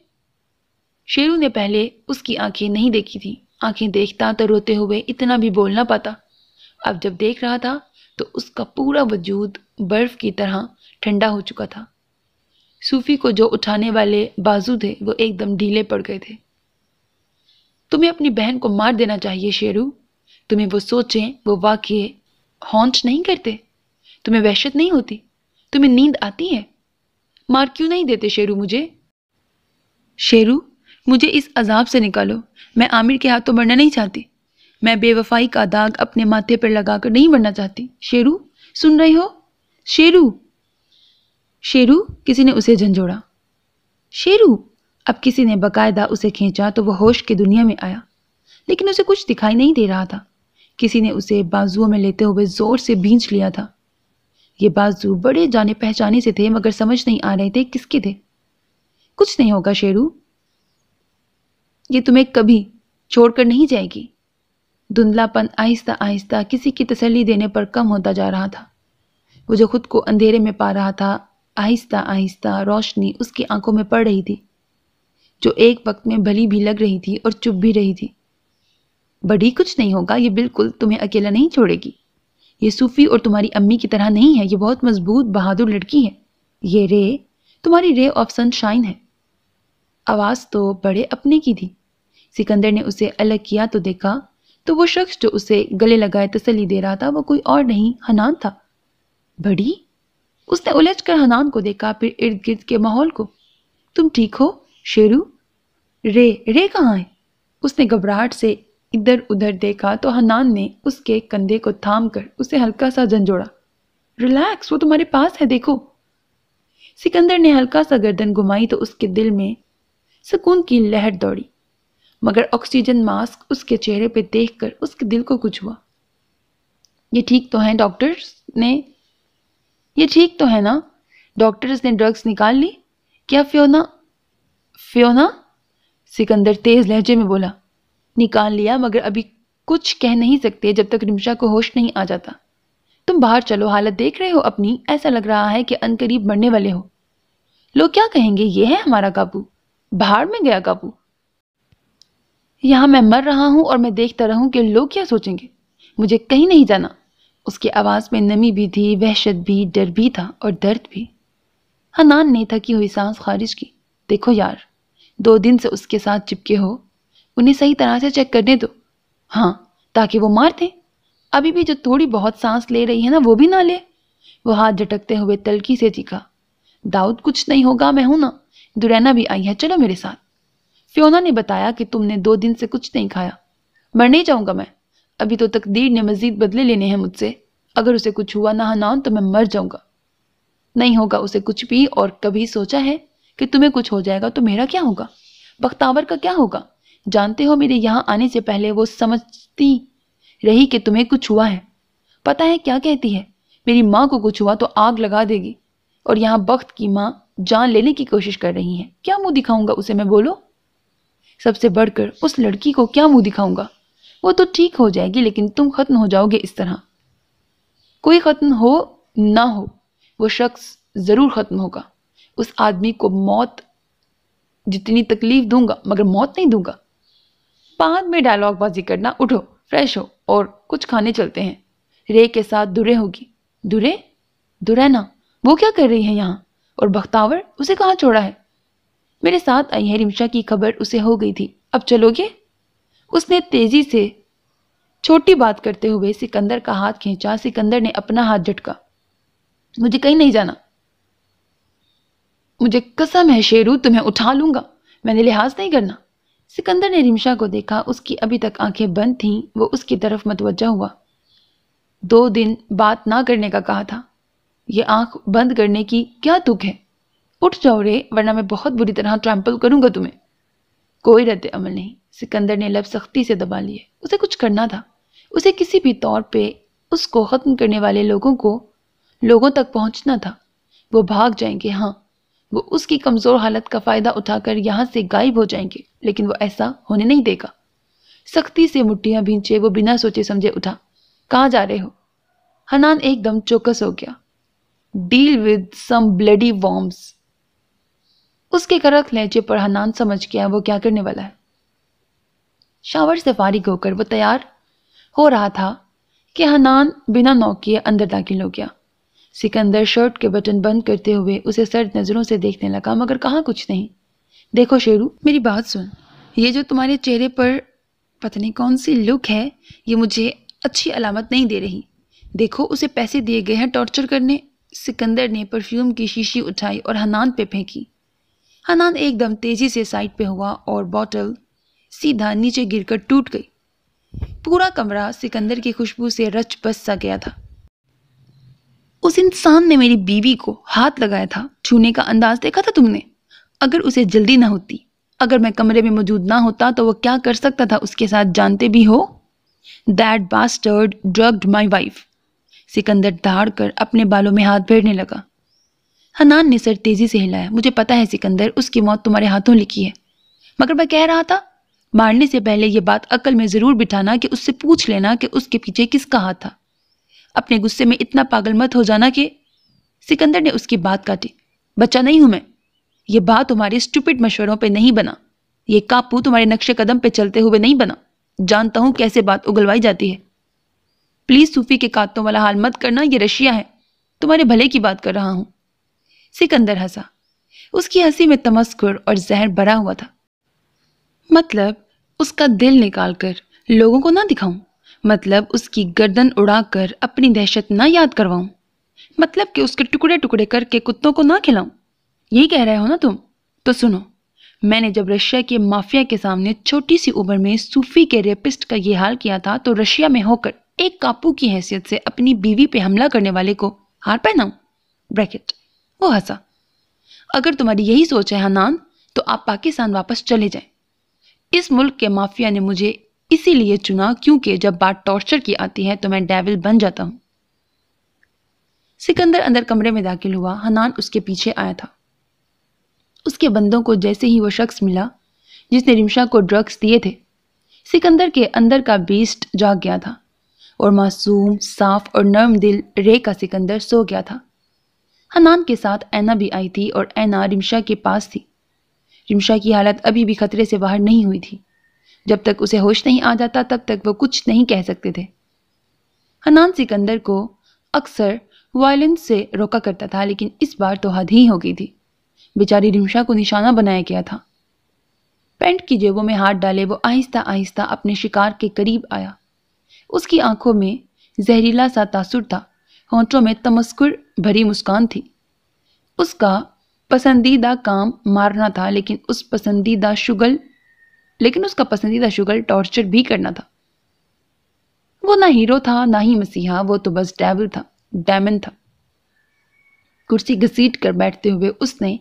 शेरू ने पहले उसकी आंखें नहीं देखी थी आंखें देखता तो रोते हुए इतना भी बोल ना पाता अब जब देख रहा था तो उसका पूरा वजूद बर्फ की तरह ठंडा हो चुका था सूफी को जो उठाने वाले बाजू थे वो एकदम ढीले पड़ गए थे तुम्हें अपनी बहन को मार देना चाहिए शेरू तुम्हें वो सोचें वो वाक्य हॉन्च नहीं करते तुम्हें वहशत नहीं होती तुम्हें नींद आती है मार क्यों नहीं देते शेरू मुझे शेरू मुझे इस अजाब से निकालो मैं आमिर के हाथों बढ़ना नहीं चाहती मैं बेवफाई का दाग अपने माथे पर लगाकर नहीं बढ़ना चाहती शेरू सुन रहे हो शेरू शेरू किसी ने उसे झंझोड़ा शेरू अब किसी ने बकायदा उसे खींचा तो वह होश की दुनिया में आया लेकिन उसे कुछ दिखाई नहीं दे रहा था किसी ने उसे बाजुओं में लेते हुए जोर से बींच लिया था ये बाजू बड़े जाने पहचाने से थे मगर समझ नहीं आ रहे थे किसके थे कुछ नहीं होगा शेरू ये तुम्हें कभी छोड़कर नहीं जाएगी धुंधलापन आहिस्ता आहिस्ता किसी की तसल्ली देने पर कम होता जा रहा था वो जो खुद को अंधेरे में पा रहा था आहिस्ता आहिस्ता रोशनी उसकी आंखों में पड़ रही थी जो एक वक्त में भली भी लग रही थी और चुप भी रही थी बड़ी कुछ नहीं होगा ये बिल्कुल तुम्हें अकेला नहीं छोड़ेगी ये सूफी और तुम्हारी अम्मी की तरह नहीं है ये बहुत मजबूत बहादुर लड़की है ये रे तुम्हारी रे ऑफ सनशाइन है आवाज़ तो बड़े अपने की थी सिकंदर ने उसे अलग किया तो देखा तो वो शख्स जो उसे गले लगाए तसली दे रहा था वो कोई और नहीं हनान था बड़ी उसने उलझ कर हनान को देखा फिर इर्द गिर्द के माहौल को तुम ठीक हो शेरू रे रे कहाँ है उसने घबराहट से इधर उधर देखा तो हनान ने उसके कंधे को थाम कर उसे हल्का सा झंझोड़ा रिलैक्स वो तुम्हारे पास है देखो सिकंदर ने हल्का सा गर्दन घुमाई तो उसके दिल में सुकून की लहर दौड़ी मगर ऑक्सीजन मास्क उसके चेहरे देख देखकर उसके दिल को कुछ हुआ ये ठीक तो है डॉक्टर्स ने ये ठीक तो है ना डॉक्टर्स ने ड्रग्स निकाल ली क्या फ्योना फ्योना सिकंदर तेज लहजे में बोला निकाल लिया मगर अभी कुछ कह नहीं सकते जब तक रिमशा को होश नहीं आ जाता तुम बाहर चलो हालत देख रहे हो अपनी ऐसा लग रहा है कि अनकरीब मरने वाले हो लोग क्या कहेंगे ये है हमारा काबू बाहर में गया काबू यहाँ मैं मर रहा हूँ और मैं देखता रहूँ कि लोग क्या सोचेंगे मुझे कहीं नहीं जाना उसकी आवाज़ में नमी भी थी वहशत भी डर भी था और दर्द भी हनान ने थकी हुई सांस खारिज की देखो यार दो दिन से उसके साथ चिपके हो उन्हें सही तरह से चेक करने दो हाँ ताकि वो मार दें अभी भी जो थोड़ी बहुत सांस ले रही है ना वो भी ना ले वो हाथ झटकते हुए तलकी से चीखा दाऊद कुछ नहीं होगा मैं हूं ना दुरैना भी आई है चलो मेरे साथ फ्योना ने बताया कि तुमने दो दिन से कुछ नहीं खाया मर नहीं जाऊंगा मैं अभी तो तकदीर ने मजीद बदले लेने हैं मुझसे अगर उसे कुछ हुआ ना हनाउन तो मैं मर जाऊंगा नहीं होगा उसे कुछ भी और कभी सोचा है कि तुम्हें कुछ हो जाएगा तो मेरा क्या होगा बख्तावर का क्या होगा जानते हो मेरे यहाँ आने से पहले वो समझती रही कि तुम्हें कुछ हुआ है पता है क्या कहती है मेरी माँ को कुछ हुआ तो आग लगा देगी और यहाँ बख्त की माँ जान लेने की कोशिश कर रही हैं क्या मुंह दिखाऊंगा उसे मैं बोलो सबसे बढ़कर उस लड़की को क्या मुंह दिखाऊंगा वो तो ठीक हो जाएगी लेकिन तुम खत्म हो जाओगे इस तरह कोई खत्म हो ना हो वो शख्स ज़रूर ख़त्म होगा उस आदमी को मौत जितनी तकलीफ दूंगा मगर मौत नहीं दूंगा बाद में डायलॉग बाजी करना उठो फ्रेश हो और कुछ खाने चलते हैं रे के साथ दुरे होगी दुरे दुरैना वो क्या कर रही है यहाँ और बख्तावर उसे कहाँ छोड़ा है मेरे साथ आई है रिमशा की खबर उसे हो गई थी अब चलोगे उसने तेजी से छोटी बात करते हुए सिकंदर का हाथ खींचा सिकंदर ने अपना हाथ झटका मुझे कहीं नहीं जाना मुझे कसम है शेरू तुम्हें उठा लूंगा मैंने लिहाज नहीं करना सिकंदर ने रिमशा को देखा उसकी अभी तक आंखें बंद थीं वो उसकी तरफ मतवजा हुआ दो दिन बात ना करने का कहा था ये आंख बंद करने की क्या तुक है उठ जाओ रे वरना मैं बहुत बुरी तरह ट्रैम्पल करूंगा तुम्हें कोई रद्द अमल नहीं सिकंदर ने लब सख्ती से दबा लिए उसे कुछ करना था उसे किसी भी तौर पे उसको ख़त्म करने वाले लोगों को लोगों तक पहुंचना था वो भाग जाएंगे हाँ वो उसकी कमज़ोर हालत का फ़ायदा उठाकर यहाँ से गायब हो जाएंगे लेकिन वो ऐसा होने नहीं देगा सख्ती से मुठ्ठियाँ भींचे वो बिना सोचे समझे उठा कहाँ जा रहे हो हनान एकदम चौकस हो गया deal with some bloody worms उसके करक लहजे पर हनान समझ गया वो क्या करने वाला है शावर से फारिग होकर वो तैयार हो रहा था कि हनान बिना नौक किए अंदर दाखिल हो गया सिकंदर शर्ट के बटन बंद करते हुए उसे सर्द नज़रों से देखने लगा मगर कहा कुछ नहीं देखो शेरू मेरी बात सुन ये जो तुम्हारे चेहरे पर पता नहीं कौन सी लुक है ये मुझे अच्छी अलामत नहीं दे रही देखो उसे पैसे दिए गए हैं टॉर्चर करने सिकंदर ने परफ्यूम की शीशी उठाई और हनान पे फेंकी हनान एकदम तेजी से साइड पे हुआ और बॉटल सीधा नीचे गिरकर टूट गई पूरा कमरा सिकंदर की खुशबू से रच बस सा गया था उस इंसान ने मेरी बीवी को हाथ लगाया था छूने का अंदाज देखा था तुमने अगर उसे जल्दी ना होती अगर मैं कमरे में मौजूद ना होता तो वह क्या कर सकता था उसके साथ जानते भी हो that bastard drugged my wife Sikandar दहाड़ कर अपने बालों में हाथ फेरने लगा हनान ने सर तेजी से हिलाया मुझे पता है सिकंदर उसकी मौत तुम्हारे हाथों लिखी है मगर मैं कह रहा था मारने से पहले यह बात अकल में ज़रूर बिठाना कि उससे पूछ लेना कि उसके पीछे किसका हाथ था अपने गुस्से में इतना पागल मत हो जाना कि सिकंदर ने उसकी बात काटी बच्चा नहीं हूं मैं ये बात तुम्हारे स्टुपिट मशवरों पे नहीं बना ये कापू तुम्हारे नक्शे कदम पे चलते हुए नहीं बना जानता हूं कैसे बात उगलवाई जाती है प्लीज़ सूफी के कातों वाला हाल मत करना ये रशिया है तुम्हारे भले की बात कर रहा हूँ सिकंदर हंसा उसकी हंसी में तमस्कुर और जहर भरा हुआ था मतलब उसका दिल निकाल कर लोगों को ना दिखाऊं मतलब उसकी गर्दन उड़ाकर अपनी दहशत ना याद करवाऊं मतलब कि उसके टुकड़े टुकड़े करके कुत्तों को ना खिलाऊं यही कह रहे हो ना तुम तो सुनो मैंने जब रशिया के माफिया के सामने छोटी सी उम्र में सूफी के रेपिस्ट का ये हाल किया था तो रशिया में होकर एक कापू की हैसियत से अपनी बीवी पे हमला करने वाले को हार पहनाऊं ब्रैकेट वो हंसा अगर तुम्हारी यही सोच है हनान तो आप पाकिस्तान वापस चले जाएं इस मुल्क के माफिया ने मुझे इसीलिए चुना क्योंकि जब बात टॉर्चर की आती है तो मैं डेविल बन जाता हूं सिकंदर अंदर कमरे में दाखिल हुआ हनान उसके पीछे आया था उसके बंदों को जैसे ही वो शख्स मिला जिसने रिमशा को ड्रग्स दिए थे सिकंदर के अंदर का बीस्ट जाग गया था और मासूम साफ और नर्म दिल रे का सिकंदर सो गया था हनान के साथ ऐना भी आई थी और ऐना रिमशा के पास थी रिमशा की हालत अभी भी खतरे से बाहर नहीं हुई थी जब तक उसे होश नहीं आ जाता तब तक वो कुछ नहीं कह सकते थे हनान सिकंदर को अक्सर वायलेंस से रोका करता था लेकिन इस बार तो हद ही हो गई थी बेचारी रिमशा को निशाना बनाया गया था पेंट की जेबों में हाथ डाले वो आहिस्ता आहिस्ता अपने शिकार के करीब आया उसकी आंखों में जहरीला सा तासुर था होंठों में तमस्कुर भरी मुस्कान थी उसका पसंदीदा काम मारना था लेकिन उस पसंदीदा शुगल लेकिन उसका पसंदीदा शुगल टॉर्चर भी करना था वो ना हीरो था ना ही मसीहा वो तो बस डेविल था डैमन था कुर्सी घसीट कर बैठते हुए उसने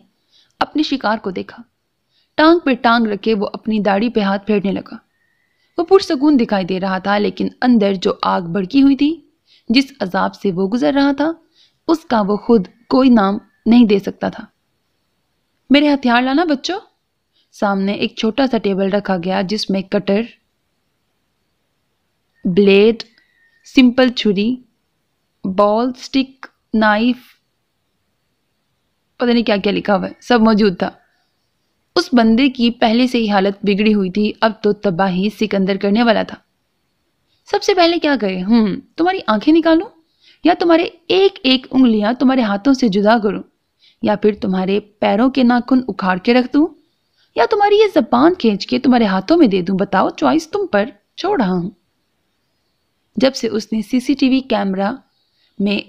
अपने शिकार को देखा टांग पर टांग रखे वो अपनी दाढ़ी पे हाथ फेरने लगा वो पुरसकून दिखाई दे रहा था लेकिन अंदर जो आग भड़की हुई थी जिस अजाब से वो गुजर रहा था उसका वो खुद कोई नाम नहीं दे सकता था मेरे हथियार लाना बच्चों सामने एक छोटा सा टेबल रखा गया जिसमें कटर ब्लेड सिंपल छुरी बॉल स्टिक नाइफ पता नहीं क्या क्या लिखा हुआ है सब मौजूद था उस बंदे की पहले से ही हालत बिगड़ी हुई थी अब तो तबाही सिकंदर करने वाला था सबसे पहले क्या करें हम्म तुम्हारी आंखें निकालू या तुम्हारे एक एक उंगलियां तुम्हारे हाथों से जुदा करूं या फिर तुम्हारे पैरों के नाखून उखाड़ के रख दू या तुम्हारी ये जबान खींच के तुम्हारे हाथों में दे दू बताओ चॉइस तुम पर छोड़ रहा हूं जब से उसने सीसीटीवी कैमरा में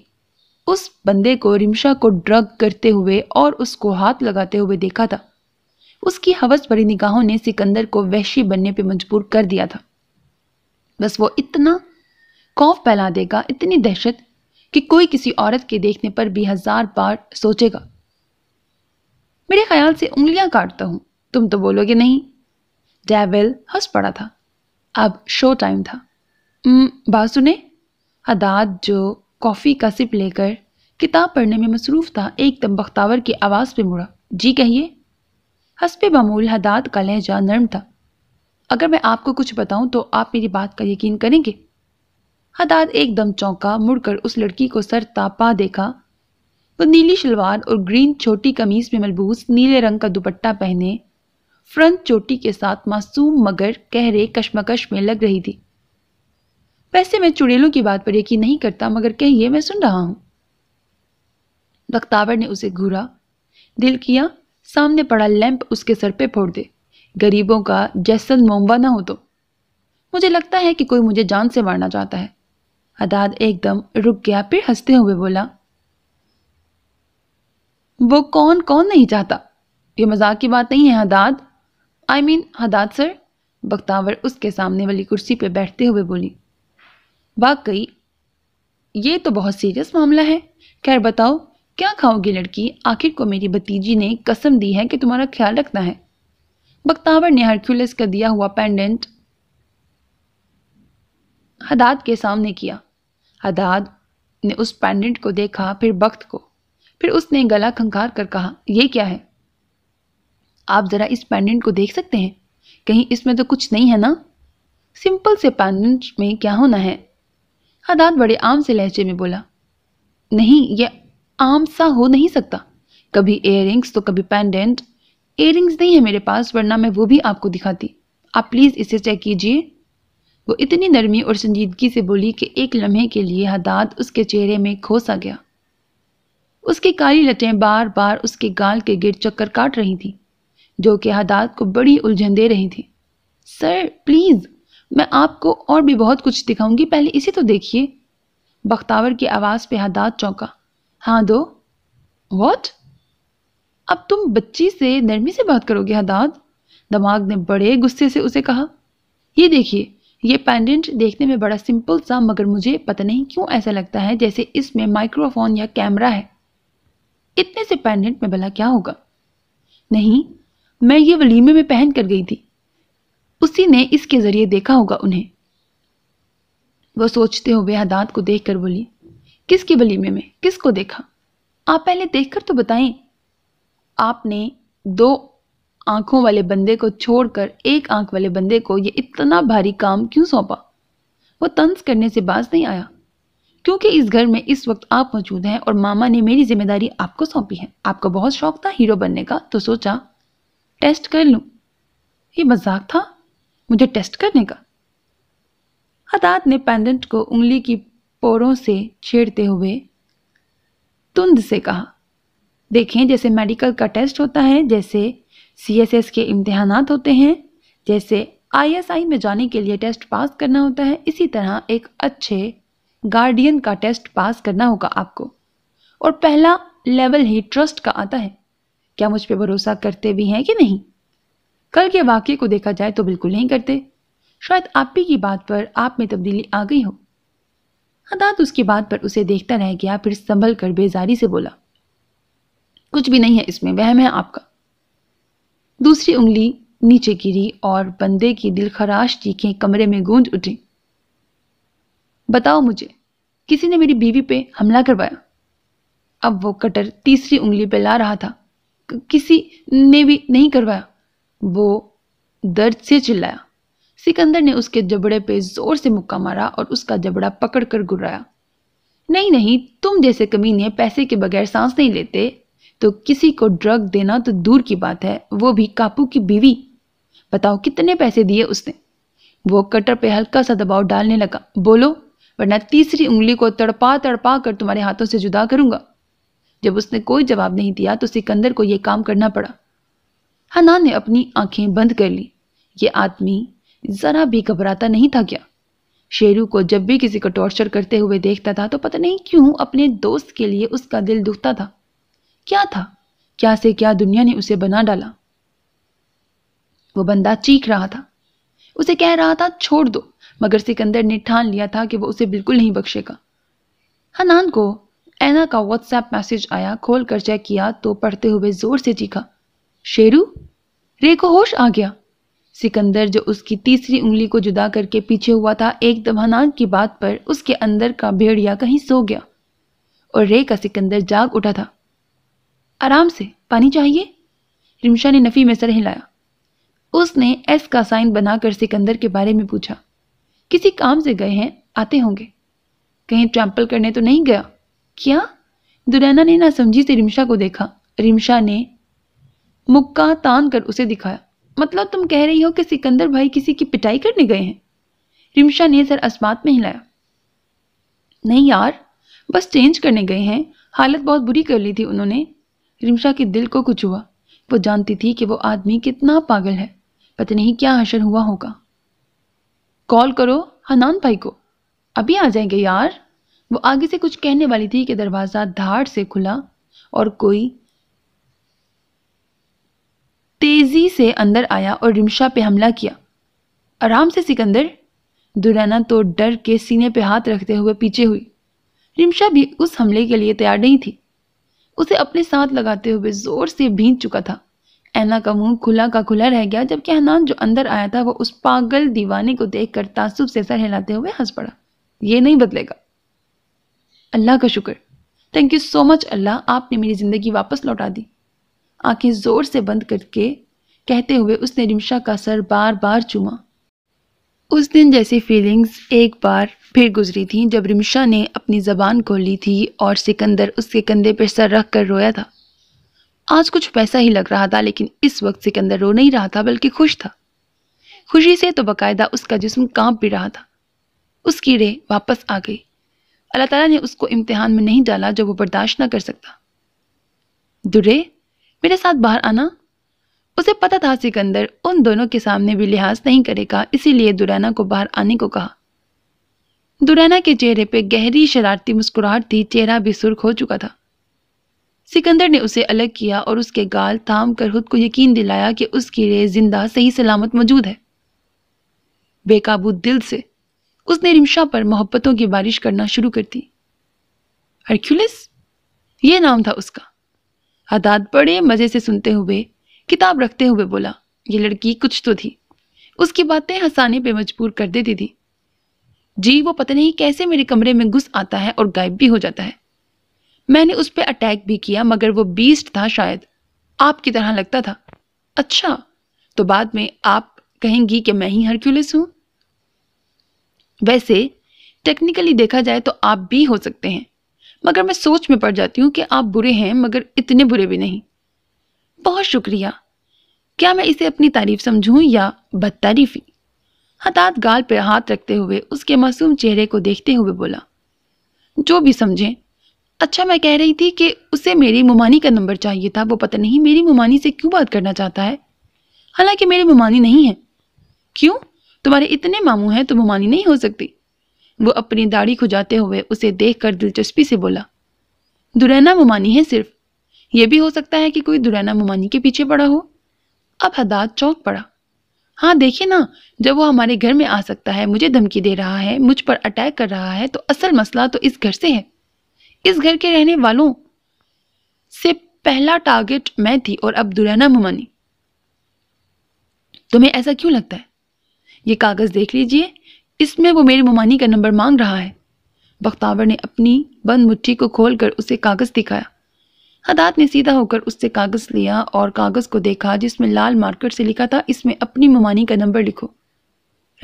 उस बंदे को रिमशा को ड्रग करते हुए और उसको हाथ लगाते हुए देखा था उसकी हवस भरी निगाहों ने सिकंदर को वैशी बनने पर मजबूर कर दिया था बस वो इतना खौफ फैला देगा इतनी दहशत कि कोई किसी औरत के देखने पर भी हजार बार सोचेगा मेरे ख्याल से उंगलियां काटता हूं तुम तो बोलोगे नहीं डेविल हंस पड़ा था अब शो टाइम था बात सुने हदाद जो कॉफ़ी का सिप लेकर किताब पढ़ने में मसरूफ था एकदम बख्तावर की आवाज़ पे मुड़ा जी कहिए हंसपे बमूल हदाद का लहजा नर्म था अगर मैं आपको कुछ बताऊं तो आप मेरी बात का यकीन करेंगे हदाद एकदम चौंका मुड़कर उस लड़की को सर तापा देखा वो नीली शलवार और ग्रीन छोटी कमीज में मलबूस नीले रंग का दुपट्टा पहने फ्रंट चोटी के साथ मासूम मगर कहरे कश्मकश में लग रही थी वैसे मैं चुड़ैलों की बात पर यकीन नहीं करता मगर कहिए मैं सुन रहा हूं बख्तावर ने उसे घूरा दिल किया सामने पड़ा लैंप उसके सर पे फोड़ दे गरीबों का जैसल मोमबा ना हो तो मुझे लगता है कि कोई मुझे जान से मारना चाहता है हदाद एकदम रुक गया फिर हंसते हुए बोला वो कौन कौन नहीं चाहता ये मजाक की बात नहीं है Haddad I I mean mean, Haddad sir Bakhtawar उसके सामने वाली कुर्सी पर बैठते हुए बोली वाकई ये तो बहुत सीरियस मामला है खैर बताओ क्या खाओगी लड़की आखिर को मेरी भतीजी ने कसम दी है कि तुम्हारा ख्याल रखना है बक्तावर ने हरक्यूलस का दिया हुआ पेंडेंट हदाद के सामने किया हदाद ने उस पेंडेंट को देखा फिर बख्त को फिर उसने गला खंकार कर कहा यह क्या है आप ज़रा इस पेंडेंट को देख सकते हैं कहीं इसमें तो कुछ नहीं है ना सिंपल से पेंडेंट में क्या होना है हदाद बड़े आम से लहजे में बोला नहीं यह आम सा हो नहीं सकता कभी एयर तो कभी पेंडेंट एयर नहीं है मेरे पास वरना मैं वो भी आपको दिखाती आप प्लीज़ इसे चेक कीजिए वो इतनी नरमी और संजीदगी से बोली कि एक लम्हे के लिए हदाद उसके चेहरे में खोसा गया उसकी काली लटें बार बार उसके गाल के गिर चक्कर काट रही थीं जो कि हदाद को बड़ी उलझन दे रही थी सर प्लीज़ मैं आपको और भी बहुत कुछ दिखाऊंगी पहले इसे तो देखिए बख्तावर की आवाज़ पे हदाद चौंका हाँ दो वॉट अब तुम बच्ची से नरमी से बात करोगे हदाद दमाग ने बड़े गुस्से से उसे कहा ये देखिए ये पेंडेंट देखने में बड़ा सिंपल सा मगर मुझे पता नहीं क्यों ऐसा लगता है जैसे इसमें माइक्रोफोन या कैमरा है इतने से पेंडेंट में भला क्या होगा नहीं मैं ये वलीमे में पहन कर गई थी उसी ने इसके ज़रिए देखा होगा उन्हें वो सोचते हुए हदात को देख कर बोली किसकी वलीमे में किसको देखा आप पहले देखकर तो बताएं आपने दो आंखों वाले बंदे को छोड़कर एक आंख वाले बंदे को यह इतना भारी काम क्यों सौंपा वो तंज करने से बाज नहीं आया क्योंकि इस घर में इस वक्त आप मौजूद हैं और मामा ने मेरी जिम्मेदारी आपको सौंपी है आपको बहुत शौक था हीरो बनने का तो सोचा टेस्ट कर लूं ये मजाक था मुझे टेस्ट करने का हदात ने पेंडेंट को उंगली की पोरों से छेड़ते हुए तुंद से कहा देखें जैसे मेडिकल का टेस्ट होता है जैसे सीएसएस के इम्तहान होते हैं जैसे आईएसआई में जाने के लिए टेस्ट पास करना होता है इसी तरह एक अच्छे गार्डियन का टेस्ट पास करना होगा आपको और पहला लेवल ही ट्रस्ट का आता है क्या मुझ पर भरोसा करते भी हैं कि नहीं कल के वाक्य को देखा जाए तो बिल्कुल नहीं करते शायद आप ही की बात पर आप में तब्दीली आ गई हो हदात उसकी बात पर उसे देखता रह गया फिर संभल कर बेजारी से बोला कुछ भी नहीं है इसमें वहम है आपका दूसरी उंगली नीचे गिरी और बंदे की दिलखराश चीखें कमरे में गूंज उठी बताओ मुझे किसी ने मेरी बीवी पे हमला करवाया अब वो कटर तीसरी उंगली पे ला रहा था किसी ने भी नहीं करवाया वो दर्द से चिल्लाया सिकंदर ने उसके जबड़े पे जोर से मुक्का मारा और उसका जबड़ा पकड़कर गुर्राया नहीं नहीं तुम जैसे कमीने पैसे के बगैर सांस नहीं लेते तो किसी को ड्रग देना तो दूर की बात है वो भी कापू की बीवी बताओ कितने पैसे दिए उसने वो कटर पे हल्का सा दबाव डालने लगा बोलो वरना तीसरी उंगली को तड़पा तड़पा कर तुम्हारे हाथों से जुदा करूंगा जब उसने कोई जवाब नहीं दिया तो सिकंदर को यह काम करना पड़ा हना ने अपनी आंखें बंद कर ली ये आदमी ज़रा भी घबराता नहीं था क्या शेरू को जब भी किसी को टॉर्चर करते हुए देखता था तो पता नहीं क्यों अपने दोस्त के लिए उसका दिल दुखता था क्या था क्या से क्या दुनिया ने उसे बना डाला वो बंदा चीख रहा था उसे कह रहा था छोड़ दो मगर सिकंदर ने ठान लिया था कि वो उसे बिल्कुल नहीं बख्शेगा हनान को ऐना का व्हाट्सएप मैसेज आया खोल कर चेक किया तो पढ़ते हुए जोर से चीखा शेरू रे को होश आ गया सिकंदर जो उसकी तीसरी उंगली को जुदा करके पीछे हुआ था एक दफनान की बात पर उसके अंदर का भेड़िया कहीं सो गया और रे का सिकंदर जाग उठा था आराम से पानी चाहिए रिमशा ने नफ़ी में सर हिलाया उसने एस का साइन बनाकर सिकंदर के बारे में पूछा किसी काम से गए हैं आते होंगे कहीं ट्रैम्पल करने तो नहीं गया क्या दुरैना ने ना समझी से रिमशा को देखा रिमशा ने मुक्का तान कर उसे दिखाया मतलब तुम कह रही हो कि सिकंदर भाई किसी की पिटाई करने गए हैं रिमशा ने सर असमात में हिलाया नहीं यार बस चेंज करने गए हैं हालत बहुत बुरी कर ली थी उन्होंने रिमशा के दिल को कुछ हुआ वो जानती थी कि वो आदमी कितना पागल है पता नहीं क्या हशर हुआ होगा कॉल करो हनान भाई को अभी आ जाएंगे यार वो आगे से कुछ कहने वाली थी कि दरवाज़ा धाड़ से खुला और कोई तेजी से अंदर आया और रिमशा पे हमला किया आराम से सिकंदर दुराना तो डर के सीने पे हाथ रखते हुए पीछे हुई रिमशा भी उस हमले के लिए तैयार नहीं थी उसे अपने साथ लगाते हुए जोर से भींच चुका था ऐना का मुंह खुला का खुला रह गया जबकि हनान जो अंदर आया था वो उस पागल दीवाने को देखकर तासुब से सर हिलाते हुए हंस पड़ा ये नहीं बदलेगा अल्लाह का शुक्र थैंक यू सो मच अल्लाह आपने मेरी ज़िंदगी वापस लौटा दी आंखें जोर से बंद करके कहते हुए उसने रिमशा का सर बार बार चूमा उस दिन जैसी फीलिंग्स एक बार फिर गुजरी थी जब रिमशा ने अपनी ज़बान खोली थी और सिकंदर उसके कंधे पर सर रख कर रोया था आज कुछ पैसा ही लग रहा था लेकिन इस वक्त सिकंदर रो नहीं रहा था बल्कि खुश था खुशी से तो बाकायदा उसका जिस्म कांप भी रहा था उसकी रे वापस आ गई अल्लाह ताला ने उसको इम्तिहान में नहीं डाला जो वो बर्दाश्त ना कर सकता दुरे मेरे साथ बाहर आना उसे पता था सिकंदर उन दोनों के सामने भी लिहाज नहीं करेगा इसीलिए दुराना को बाहर आने को कहा दुराना के चेहरे पर गहरी शरारती मुस्कुराहट थी चेहरा भी सुर्ख हो चुका था सिकंदर ने उसे अलग किया और उसके गाल थाम कर खुद को यकीन दिलाया कि उसकी रे जिंदा सही सलामत मौजूद है बेकाबू दिल से उसने रिमशा पर मोहब्बतों की बारिश करना शुरू कर दी हरक्यूलिस ये नाम था उसका आदाद बड़े मज़े से सुनते हुए किताब रखते हुए बोला ये लड़की कुछ तो थी उसकी बातें हंसाने पे मजबूर कर देती थी जी वो पता नहीं कैसे मेरे कमरे में घुस आता है और गायब भी हो जाता है मैंने उस पर अटैक भी किया मगर वो बीस्ट था शायद आपकी तरह लगता था अच्छा तो बाद में आप कहेंगी कि मैं ही हरक्यूलिस हूं वैसे टेक्निकली देखा जाए तो आप भी हो सकते हैं मगर मैं सोच में पड़ जाती हूँ कि आप बुरे हैं मगर इतने बुरे भी नहीं बहुत शुक्रिया क्या मैं इसे अपनी तारीफ समझूं या बदतारीफी हतात गाल पर हाथ रखते हुए उसके मासूम चेहरे को देखते हुए बोला जो भी समझें अच्छा मैं कह रही थी कि उसे मेरी मुमानी का नंबर चाहिए था वो पता नहीं मेरी मुमानी से क्यों बात करना चाहता है हालांकि मेरी मुमानी नहीं है क्यों तुम्हारे इतने मामू हैं तो मुमानी नहीं हो सकती वो अपनी दाढ़ी खुजाते हुए उसे देखकर दिलचस्पी से बोला दुरैना मुमानी है सिर्फ यह भी हो सकता है कि कोई दुरैना मुमानी के पीछे पड़ा हो अब हदात चौंक पड़ा हाँ देखिए ना जब वो हमारे घर में आ सकता है मुझे धमकी दे रहा है मुझ पर अटैक कर रहा है तो असल मसला तो इस घर से है इस घर के रहने वालों से पहला टारगेट मैं थी और अब दुरैना मुमानी तुम्हें ऐसा क्यों लगता है ये कागज़ देख लीजिए इसमें वो मेरी ममानी का नंबर मांग रहा है बख्तावर ने अपनी बंद मुट्ठी को खोलकर उसे कागज़ दिखाया हदात ने सीधा होकर उससे कागज़ लिया और कागज़ को देखा जिसमें लाल मार्कर से लिखा था इसमें अपनी ममानी का नंबर लिखो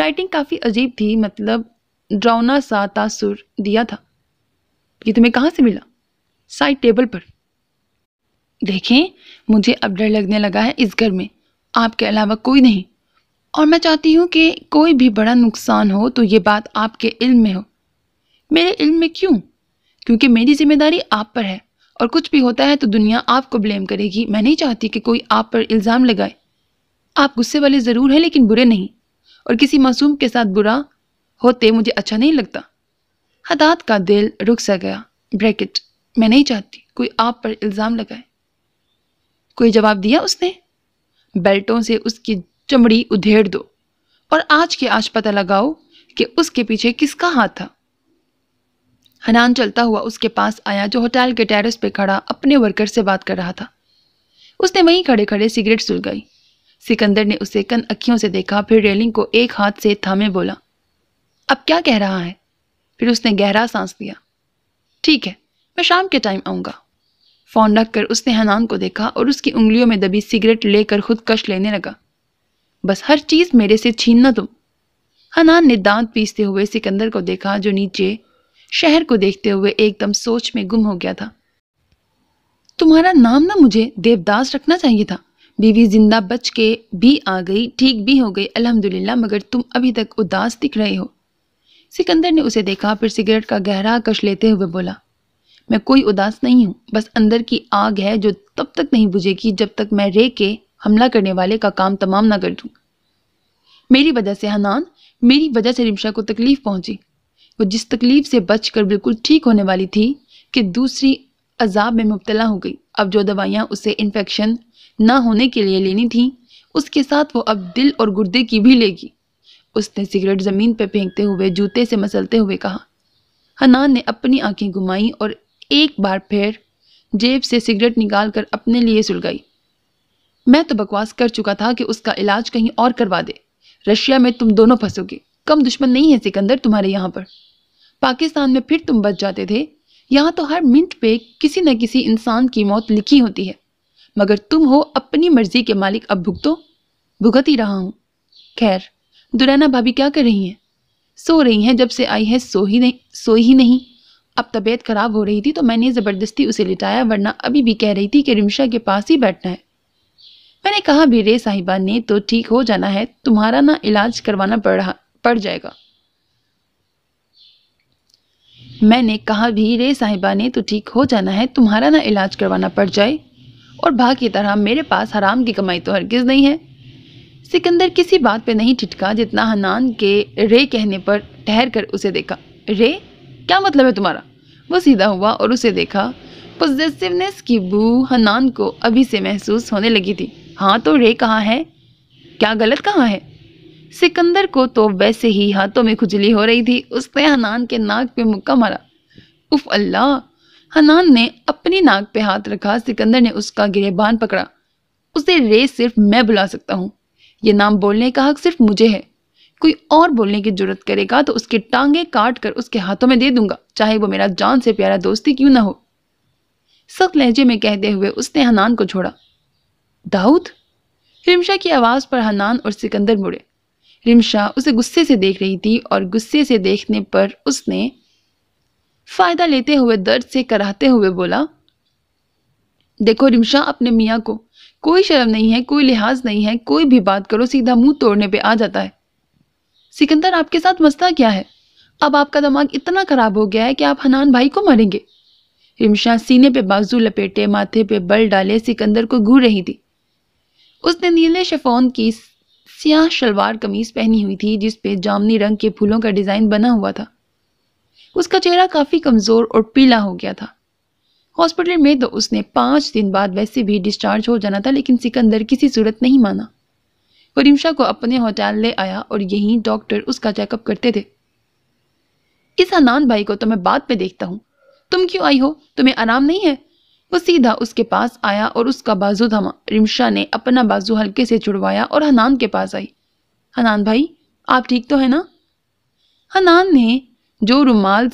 राइटिंग काफ़ी अजीब थी मतलब ड्राउना सा तासुर दिया था ये तुम्हें कहाँ से मिला साइड टेबल पर देखें मुझे अब डर लगने लगा है इस घर में आपके अलावा कोई नहीं और मैं चाहती हूँ कि कोई भी बड़ा नुकसान हो तो ये बात आपके इल्म में हो मेरे इल्म में क्यों क्योंकि मेरी जिम्मेदारी आप पर है और कुछ भी होता है तो दुनिया आपको ब्लेम करेगी मैं नहीं चाहती कि कोई आप पर इल्ज़ाम लगाए आप गुस्से वाले ज़रूर हैं लेकिन बुरे नहीं और किसी मासूम के साथ बुरा होते मुझे अच्छा नहीं लगता हदात का दिल रुक सा गया ब्रैकेट मैं नहीं चाहती कोई आप पर इल्ज़ाम लगाए कोई जवाब दिया उसने बेल्टों से उसकी चमड़ी उधेड़ दो और आज के आज पता लगाओ कि उसके पीछे किसका हाथ था हनान चलता हुआ उसके पास आया जो होटल के टेरेस पे खड़ा अपने वर्कर से बात कर रहा था उसने वहीं खड़े खड़े सिगरेट सुलगाई सिकंदर ने उसे कन अखियों से देखा फिर रेलिंग को एक हाथ से थामे बोला अब क्या कह रहा है फिर उसने गहरा सांस लिया ठीक है मैं शाम के टाइम आऊँगा फ़ोन रख कर उसने हनान को देखा और उसकी उंगलियों में दबी सिगरेट लेकर खुद कश लेने लगा बस हर चीज़ मेरे से छीनना तुम हनान ने दांत पीसते हुए सिकंदर को देखा जो नीचे शहर को देखते हुए एकदम सोच में गुम हो गया था तुम्हारा नाम ना मुझे देवदास रखना चाहिए था बीवी जिंदा बच के भी आ गई ठीक भी हो गई अल्हम्दुलिल्लाह मगर तुम अभी तक उदास दिख रहे हो सिकंदर ने उसे देखा फिर सिगरेट का गहरा कश लेते हुए बोला मैं कोई उदास नहीं हूँ बस अंदर की आग है जो तब तक नहीं बुझेगी जब तक मैं रे के हमला करने वाले का काम तमाम ना कर दूं मेरी वजह से हनान मेरी वजह से रिमशा को तकलीफ पहुंची वो जिस तकलीफ से बचकर बिल्कुल ठीक होने वाली थी कि दूसरी अजाब में मुबतला हो गई अब जो दवाइयाँ उसे इन्फेक्शन ना होने के लिए लेनी थी उसके साथ वो अब दिल और गुर्दे की भी लेगी उसने सिगरेट ज़मीन पर फेंकते हुए जूते से मसलते हुए कहा हनान ने अपनी आंखें घुमाई और एक बार फिर जेब से सिगरेट निकालकर अपने लिए सुलगाई मैं तो बकवास कर चुका था कि उसका इलाज कहीं और करवा दे रशिया में तुम दोनों फंसोगे कम दुश्मन नहीं है सिकंदर तुम्हारे यहाँ पर पाकिस्तान में फिर तुम बच जाते थे यहाँ तो हर मिनट पे किसी न किसी इंसान की मौत लिखी होती है मगर तुम हो अपनी मर्जी के मालिक अब भुगतो भुगत ही रहा हूँ खैर दुरैना भाभी क्या कर रही हैं सो रही हैं जब से आई है सो ही नहीं सो ही नहीं अब तबीयत खराब हो रही थी तो मैंने ज़बरदस्ती उसे लिटाया वरना अभी भी कह रही थी कि रिमशा के पास ही बैठना है मैंने कहा बीरे साहिबा ने तो ठीक हो जाना है तुम्हारा ना इलाज करवाना पड़ पड़ जाएगा मैंने कहा भी रे साहिबा ने तो ठीक हो जाना है तुम्हारा ना इलाज करवाना पड़ जाए और भाग की तरह मेरे पास हराम की कमाई तो हरगिज़ नहीं है सिकंदर किसी बात पे नहीं ठिटका जितना हनान के रे कहने पर ठहर कर उसे देखा रे क्या मतलब है तुम्हारा वो सीधा हुआ और उसे देखा पॉजिटिवनेस की बू हनान को अभी से महसूस होने लगी थी हाँ तो रे कहाँ है क्या गलत कहाँ है सिकंदर को तो वैसे ही हाथों में खुजली हो रही थी उसने हनान के नाक पे मुक्का मारा उफ अल्लाह हनान ने अपनी नाक पे हाथ रखा सिकंदर ने उसका गिरेबान पकड़ा उसे रे सिर्फ मैं बुला सकता हूँ ये नाम बोलने का हक सिर्फ मुझे है कोई और बोलने की जरूरत करेगा तो उसके टांगे काट कर उसके हाथों में दे दूंगा चाहे वो मेरा जान से प्यारा दोस्ती क्यों ना हो सख्त लहजे में कहते हुए उसने हनान को छोड़ा दाऊद रिमशा की आवाज़ पर हनान और सिकंदर मुड़े रिमशा उसे गुस्से से देख रही थी और गुस्से से देखने पर उसने फ़ायदा लेते हुए दर्द से कराहते हुए बोला देखो रिमशा अपने मियाँ को कोई शर्म नहीं है कोई लिहाज नहीं है कोई भी बात करो सीधा मुंह तोड़ने पे आ जाता है सिकंदर आपके साथ मसला क्या है अब आपका दिमाग इतना ख़राब हो गया है कि आप हनान भाई को मारेंगे रिमशा सीने पे बाजू लपेटे माथे पे बल डाले सिकंदर को घूर रही थी उसने नीले शेफोन की सियाह शलवार कमीज पहनी हुई थी जिस पे जामनी रंग के फूलों का डिज़ाइन बना हुआ था उसका चेहरा काफ़ी कमज़ोर और पीला हो गया था हॉस्पिटल में तो उसने पाँच दिन बाद वैसे भी डिस्चार्ज हो जाना था लेकिन सिकंदर किसी सूरत नहीं माना वरीम रिमशा को अपने होटल ले आया और यहीं डॉक्टर उसका चेकअप करते थे इस अनान भाई को तो मैं बाद पे देखता हूँ तुम क्यों आई हो तुम्हें आराम नहीं है वो सीधा उसके पास आया और उसका बाजू थमा रिमशा ने अपना बाजू हल्के से छुड़वाया और हनान के पास आई हनान भाई आप ठीक तो है ना हनान ने जो रुमाल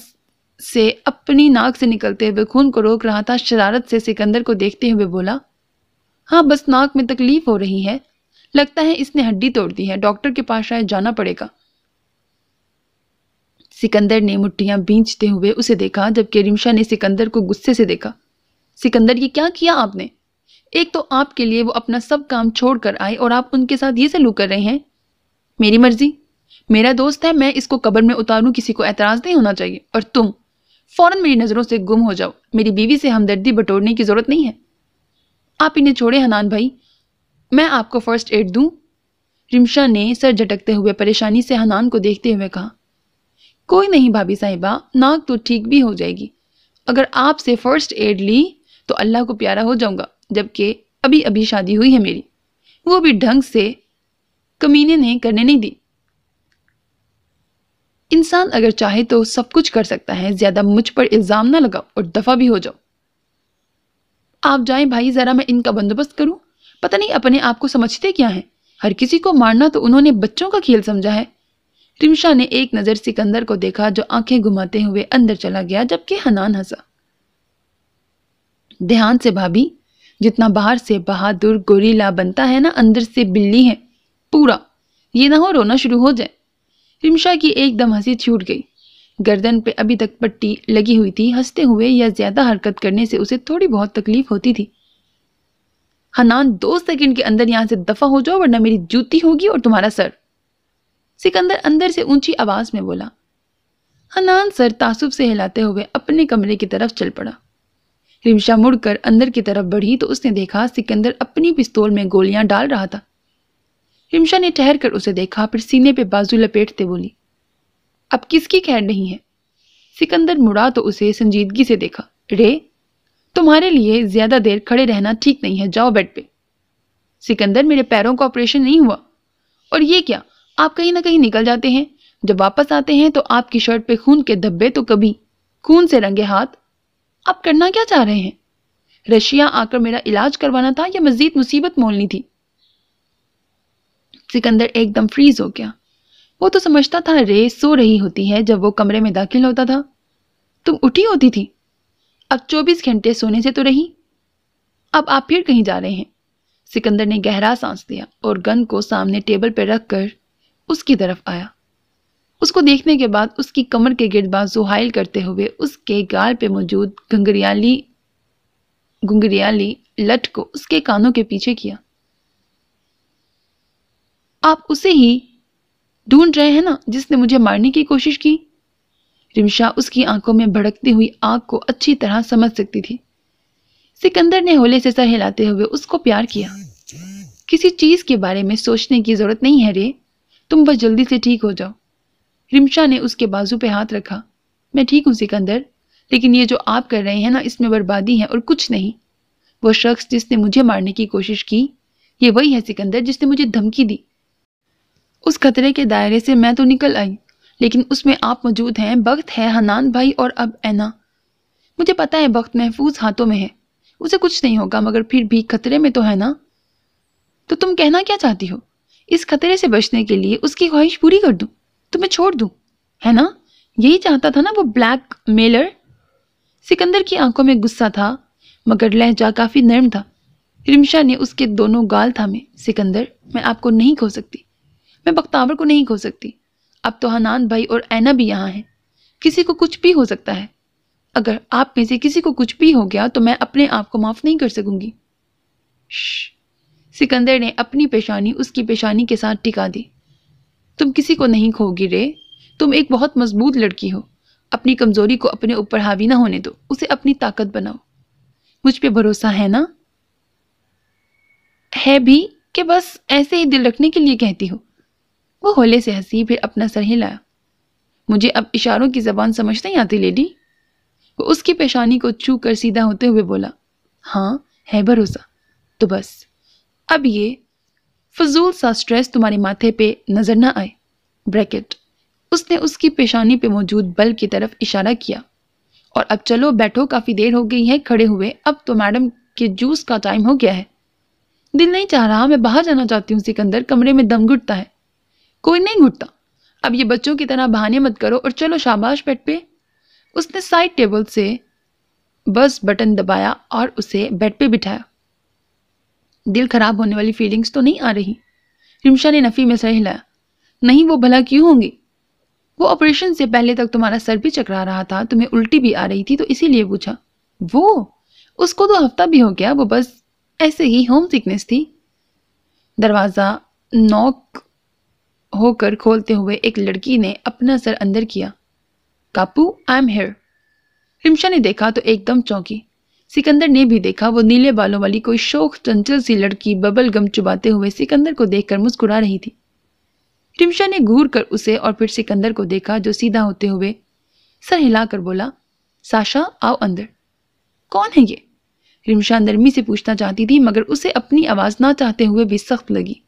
से अपनी नाक से निकलते हुए खून को रोक रहा था शरारत से सिकंदर को देखते हुए बोला हाँ बस नाक में तकलीफ हो रही है लगता है इसने हड्डी तोड़ दी है डॉक्टर के पास शायद जाना पड़ेगा सिकंदर ने मुठ्ठियां बींचते हुए उसे देखा जबकि रिमशा ने सिकंदर को गुस्से से देखा सिकंदर ये क्या किया आपने एक तो आपके लिए वो अपना सब काम छोड़कर आए और आप उनके साथ ये सलूक कर रहे हैं मेरी मर्जी मेरा दोस्त है मैं इसको कब्र में उतारूं किसी को एतराज़ नहीं होना चाहिए और तुम फ़ौरन मेरी नज़रों से गुम हो जाओ मेरी बीवी से हमदर्दी बटोरने की ज़रूरत नहीं है आप इन्हें छोड़े हनान भाई मैं आपको फ़र्स्ट एड दूँ रिमशा ने सर झटकते हुए परेशानी से हनान को देखते हुए कहा कोई नहीं भाभी साहिबा नाक तो ठीक भी हो जाएगी अगर आपसे फ़र्स्ट एड ली तो अल्लाह को प्यारा हो जाऊंगा जबकि अभी अभी शादी हुई है मेरी वो भी ढंग से कमीने ने करने नहीं दी इंसान अगर चाहे तो सब कुछ कर सकता है ज्यादा मुझ पर इल्ज़ाम ना लगाओ और दफा भी हो जाओ आप जाए भाई ज़रा मैं इनका बंदोबस्त करूं पता नहीं अपने आप को समझते क्या हैं हर किसी को मारना तो उन्होंने बच्चों का खेल समझा है रिमशा ने एक नज़र सिकंदर को देखा जो आंखें घुमाते हुए अंदर चला गया जबकि हनान हंसा ध्यान से भाभी जितना बाहर से बहादुर गोरीला बनता है ना अंदर से बिल्ली है पूरा ये ना हो रोना शुरू हो जाए रिमशा की एकदम हंसी छूट गई गर्दन पे अभी तक पट्टी लगी हुई थी हंसते हुए या ज्यादा हरकत करने से उसे थोड़ी बहुत तकलीफ होती थी हनान दो सेकंड के अंदर यहाँ से दफा हो जाओ वरना मेरी जूती होगी और तुम्हारा सर सिकंदर अंदर से ऊंची आवाज में बोला हनान सर तासुब से हिलाते हुए अपने कमरे की तरफ चल पड़ा रिमशा मुड़कर अंदर की तरफ बढ़ी तो उसने देखा सिकंदर अपनी पिस्तौल में गोलियां डाल रहा था रिमशा ने ठहर कर उसे देखा फिर सीने पे बाजू लपेटते बोली अब किसकी खैर नहीं है सिकंदर मुड़ा तो उसे संजीदगी से देखा रे तुम्हारे लिए ज्यादा देर खड़े रहना ठीक नहीं है जाओ बेड पे सिकंदर मेरे पैरों का ऑपरेशन नहीं हुआ और ये क्या आप कहीं ना कहीं निकल जाते हैं जब वापस आते हैं तो आपकी शर्ट पे खून के धब्बे तो कभी खून से रंगे हाथ आप करना क्या चाह रहे हैं रशिया आकर मेरा इलाज करवाना था या मजीद मुसीबत मोलनी थी सिकंदर एकदम फ्रीज हो गया वो तो समझता था रे सो रही होती है जब वो कमरे में दाखिल होता था तुम उठी होती थी अब 24 घंटे सोने से तो रही अब आप फिर कहीं जा रहे हैं सिकंदर ने गहरा सांस लिया और गन को सामने टेबल पर रखकर उसकी तरफ आया उसको देखने के बाद उसकी कमर के गिरद बाजू करते हुए उसके गाल पे मौजूद घंगरियाली घुंगरियाली लट को उसके कानों के पीछे किया आप उसे ही ढूंढ रहे हैं ना जिसने मुझे मारने की कोशिश की रिमशा उसकी आंखों में भड़कती हुई आग को अच्छी तरह समझ सकती थी सिकंदर ने होले से सर हिलाते हुए उसको प्यार किया किसी चीज के बारे में सोचने की जरूरत नहीं है रे तुम बस जल्दी से ठीक हो जाओ रिमशा ने उसके बाजू पे हाथ रखा मैं ठीक हूं सिकंदर लेकिन ये जो आप कर रहे हैं ना इसमें बर्बादी है और कुछ नहीं वो शख्स जिसने मुझे मारने की कोशिश की ये वही है सिकंदर जिसने मुझे धमकी दी उस खतरे के दायरे से मैं तो निकल आई लेकिन उसमें आप मौजूद हैं बख्त है हनान भाई और अब ऐना मुझे पता है बख्त महफूज हाथों में है उसे कुछ नहीं होगा मगर फिर भी खतरे में तो है ना तो तुम कहना क्या चाहती हो इस खतरे से बचने के लिए उसकी ख्वाहिश पूरी कर दूं तो मैं छोड़ दूँ है ना यही चाहता था ना वो ब्लैक मेलर सिकंदर की आंखों में गुस्सा था मगर लहजा काफ़ी नर्म था रिमशा ने उसके दोनों गाल थामे सिकंदर मैं आपको नहीं खो सकती मैं बख्तावर को नहीं खो सकती अब तो हनान भाई और ऐना भी यहाँ हैं किसी को कुछ भी हो सकता है अगर आप में से किसी को कुछ भी हो गया तो मैं अपने आप को माफ़ नहीं कर सकूंगी सिकंदर ने अपनी पेशानी उसकी पेशानी के साथ टिका दी तुम किसी को नहीं खोगी रे तुम एक बहुत मजबूत लड़की हो अपनी कमजोरी को अपने ऊपर हावी ना होने दो उसे अपनी ताकत बनाओ मुझ पे भरोसा है ना है भी कि बस ऐसे ही दिल रखने के लिए कहती हो वो होले से हंसी फिर अपना सर हिलाया मुझे अब इशारों की जबान समझ नहीं आती लेडी वो उसकी पेशानी को छू कर सीधा होते हुए बोला हाँ है भरोसा तो बस अब ये फजूल सा स्ट्रेस तुम्हारे माथे पे नज़र ना आए ब्रैकेट उसने उसकी पेशानी पे मौजूद बल की तरफ इशारा किया और अब चलो बैठो काफ़ी देर हो गई है खड़े हुए अब तो मैडम के जूस का टाइम हो गया है दिल नहीं चाह रहा मैं बाहर जाना चाहती हूँ सिकंदर कमरे में दम घुटता है कोई नहीं घुटता अब ये बच्चों की तरह बहाने मत करो और चलो शाबाश बेड पे उसने साइड टेबल से बस बटन दबाया और उसे बेड पे बिठाया दिल खराब होने वाली फीलिंग्स तो नहीं आ रही रिमशा ने नफ़ी में सर हिलाया नहीं वो भला क्यों होंगी वो ऑपरेशन से पहले तक तुम्हारा सर भी चकरा रहा था तुम्हें उल्टी भी आ रही थी तो इसीलिए पूछा वो उसको तो हफ्ता भी हो गया वो बस ऐसे ही होम सिकनेस थी दरवाज़ा नॉक होकर खोलते हुए एक लड़की ने अपना सर अंदर किया कापू आई एम हेयर रिमशा ने देखा तो एकदम चौंकी सिकंदर ने भी देखा वो नीले बालों वाली कोई शोक चंचल सी लड़की बबल गम चुबाते हुए सिकंदर को देखकर मुस्कुरा रही थी रिमशा ने घूर कर उसे और फिर सिकंदर को देखा जो सीधा होते हुए सर हिलाकर बोला साशा आओ अंदर कौन है ये रिमशा नरमी से पूछना चाहती थी मगर उसे अपनी आवाज़ ना चाहते हुए भी सख्त लगी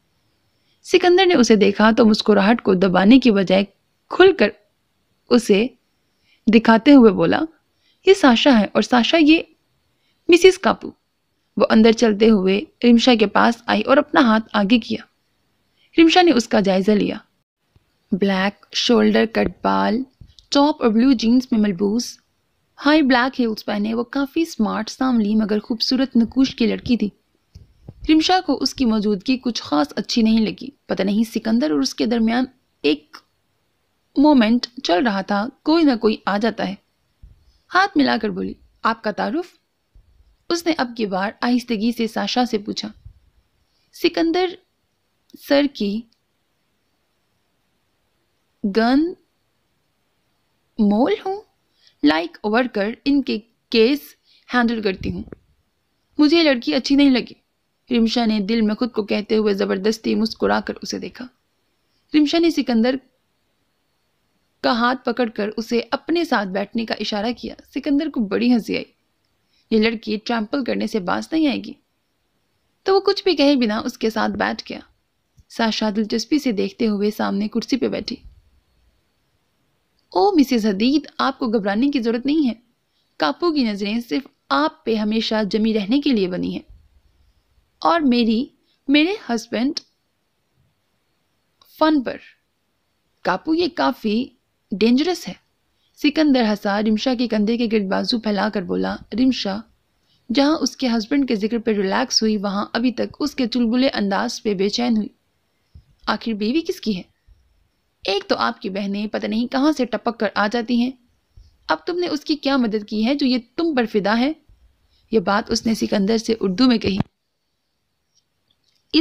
सिकंदर ने उसे देखा तो मुस्कुराहट को दबाने की बजाय खुलकर उसे दिखाते हुए बोला ये साशा है और साशा ये मिसिस कापू वो अंदर चलते हुए रिमशा के पास आई और अपना हाथ आगे किया रिमशा ने उसका जायज़ा लिया black shoulder cut ball top और ब्लू जीन्स में मलबूस हाई ब्लैक हील्स पहने वो काफ़ी स्मार्ट सामली मगर खूबसूरत नकूश की लड़की थी रिमशा को उसकी मौजूदगी कुछ खास अच्छी नहीं लगी पता नहीं सिकंदर और उसके दरमियान एक मोमेंट चल रहा था कोई ना कोई आ जाता है हाथ मिलाकर बोली आपका तारुफ उसने अब की बार आहिस्तगी से साशा से पूछा सिकंदर सर की गन मोल हूँ लाइक वर्कर इनके केस हैंडल करती हूं मुझे लड़की अच्छी नहीं लगी रिमशा ने दिल में खुद को कहते हुए ज़बरदस्ती मुस्कुरा कर उसे देखा रिमशा ने सिकंदर का हाथ पकड़कर उसे अपने साथ बैठने का इशारा किया सिकंदर को बड़ी हंसी आई ये लड़की ट्रैम्पल करने से बाज नहीं आएगी तो वो कुछ भी कहे बिना उसके साथ बैठ गया साशा दिलचस्पी से देखते हुए सामने कुर्सी पर बैठी ओ मिसेज हदीद आपको घबराने की ज़रूरत नहीं है कापू की नज़रें सिर्फ आप पे हमेशा जमी रहने के लिए बनी है और मेरी मेरे हस्बैंड फन पर कापू ये काफ़ी डेंजरस है सिकंदर हंसा रिमशा के कंधे के गिर्द बाजू फैलाकर बोला रिमशा जहां उसके हस्बैंड के जिक्र पर रिलैक्स हुई वहां अभी तक उसके चुलबुले अंदाज पे बेचैन हुई आखिर बीवी किसकी है एक तो आपकी बहनें पता नहीं कहाँ से टपक कर आ जाती हैं अब तुमने उसकी क्या मदद की है जो ये तुम पर फिदा है यह बात उसने सिकंदर से उर्दू में कही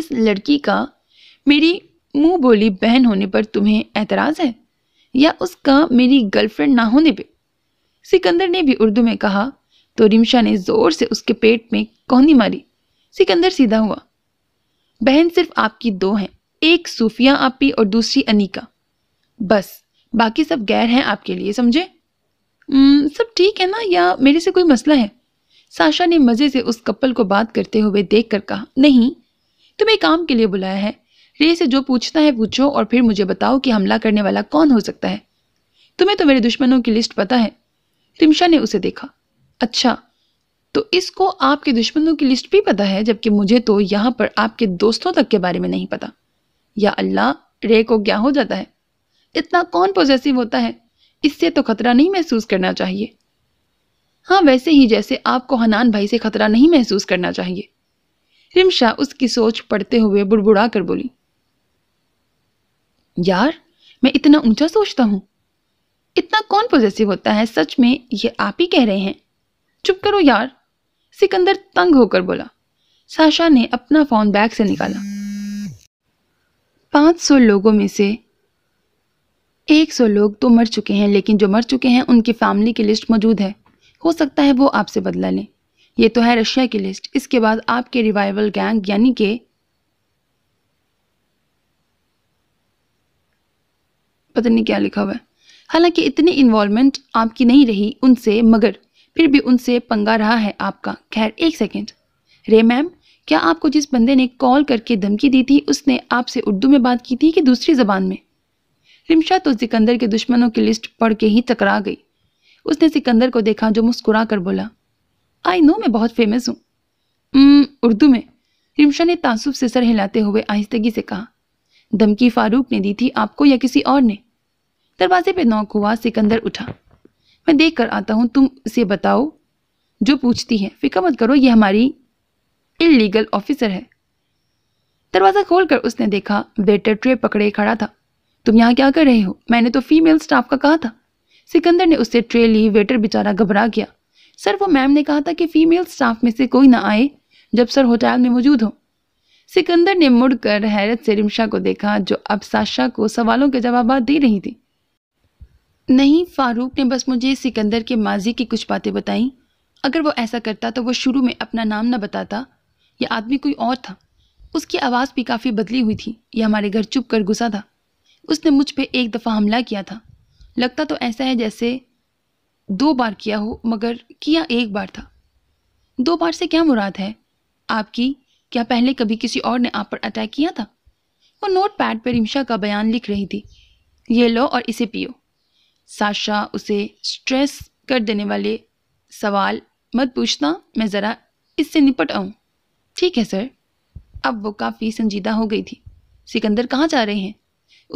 इस लड़की का मेरी मुंह बोली बहन होने पर तुम्हें एतराज़ है या उसका मेरी गर्लफ्रेंड ना होने पे सिकंदर ने भी उर्दू में कहा तो रिमशा ने जोर से उसके पेट में कोहनी मारी सिकंदर सीधा हुआ बहन सिर्फ आपकी दो हैं एक सूफिया आपी और दूसरी अनिका बस बाकी सब गैर हैं आपके लिए समझे सब ठीक है ना या मेरे से कोई मसला है साशा ने मज़े से उस कपल को बात करते हुए देख कर कहा नहीं तुम्हें काम के लिए बुलाया है रे तो से जो पूछना है पूछो और फिर मुझे बताओ कि हमला करने वाला कौन हो सकता है तुम्हें तो मेरे दुश्मनों की लिस्ट पता है रिमशा ने उसे देखा अच्छा तो इसको आपके दुश्मनों की लिस्ट भी पता है जबकि मुझे तो यहाँ पर आपके दोस्तों तक के बारे में नहीं पता या अल्लाह रे को क्या हो जाता है इतना कौन पॉजेसिव होता है इससे तो खतरा नहीं महसूस करना चाहिए हाँ वैसे ही जैसे आपको हनान भाई से खतरा नहीं महसूस करना चाहिए रिमशा उसकी सोच पढ़ते हुए बुड़बुड़ा कर बोली यार मैं इतना ऊंचा सोचता हूँ इतना कौन पॉजिटिव होता है सच में ये आप ही कह रहे हैं चुप करो यार सिकंदर तंग होकर बोला साशा ने अपना फ़ोन बैग से निकाला पांच सौ लोगों में से एक सौ लोग तो मर चुके हैं लेकिन जो मर चुके हैं उनकी फैमिली की लिस्ट मौजूद है हो सकता है वो आपसे बदला लें ये तो है रशिया की लिस्ट इसके बाद आपके रिवाइवल गैंग यानी के पता नहीं क्या लिखा हुआ है हालांकि इतनी इन्वॉल्वमेंट आपकी नहीं रही उनसे मगर फिर भी उनसे पंगा रहा है आपका खैर एक सेकेंड रे मैम क्या आपको जिस बंदे ने कॉल करके धमकी दी थी उसने आपसे उर्दू में बात की थी कि दूसरी ज़बान में रिमशा तो सिकंदर के दुश्मनों की लिस्ट पढ़ के ही टकरा गई उसने सिकंदर को देखा जो मुस्कुरा कर बोला आई नो मैं बहुत फेमस हूँ उर्दू में रिमशा ने तासुब से सर हिलाते हुए आहिस्तगी से कहा धमकी फारूक ने दी थी आपको या किसी और ने दरवाजे पे नौक हुआ सिकंदर उठा मैं देख कर आता हूँ तुम उसे बताओ जो पूछती है फिक्र मत करो ये हमारी इलीगल ऑफिसर है दरवाज़ा खोलकर उसने देखा वेटर ट्रे पकड़े खड़ा था तुम यहाँ क्या कर रहे हो मैंने तो फीमेल स्टाफ का कहा था सिकंदर ने उससे ट्रे ली वेटर बेचारा घबरा गया सर वो मैम ने कहा था कि फीमेल स्टाफ में से कोई ना आए जब सर होटल में मौजूद हो सिकंदर ने मुड़कर हैरत से रिमशा को देखा जो अब साशा को सवालों के जवाब दे रही थी नहीं फारूक ने बस मुझे सिकंदर के माजी की कुछ बातें बताई अगर वो ऐसा करता तो वो शुरू में अपना नाम ना बताता यह आदमी कोई और था उसकी आवाज़ भी काफ़ी बदली हुई थी यह हमारे घर चुप कर घुसा था उसने मुझ पर एक दफ़ा हमला किया था लगता तो ऐसा है जैसे दो बार किया हो मगर किया एक बार था दो बार से क्या मुराद है आपकी क्या पहले कभी किसी और ने आप पर अटैक किया था वो नोट पैड पर रिमशा का बयान लिख रही थी ये लो और इसे पियो साशा उसे स्ट्रेस कर देने वाले सवाल मत पूछना मैं ज़रा इससे निपट आऊँ ठीक है सर अब वो काफ़ी संजीदा हो गई थी सिकंदर कहाँ जा रहे हैं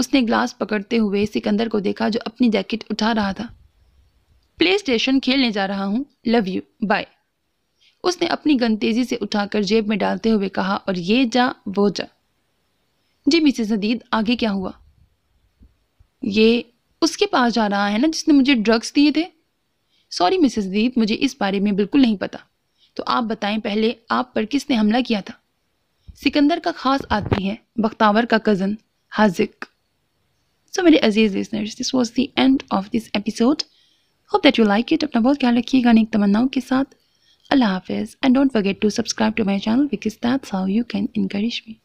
उसने ग्लास पकड़ते हुए सिकंदर को देखा जो अपनी जैकेट उठा रहा था प्ले स्टेशन खेलने जा रहा हूँ लव यू बाय उसने अपनी गन तेज़ी से उठाकर जेब में डालते हुए कहा और ये जा वो जा जी मिसेस नदीद आगे क्या हुआ ये उसके पास जा रहा है ना जिसने मुझे ड्रग्स दिए थे सॉरी मिसेस दीप मुझे इस बारे में बिल्कुल नहीं पता तो आप बताएं पहले आप पर किसने हमला किया था सिकंदर का खास आदमी है बख्तावर का कज़न हाजिक सो मेरे अजीज listeners this was the end of this episode hope that you like it अपना बहुत ख्याल रखिएगा नेक तमन्नाओं के साथ अल्लाह हाफिज़ and don't forget to subscribe to my channel because that's how you can encourage me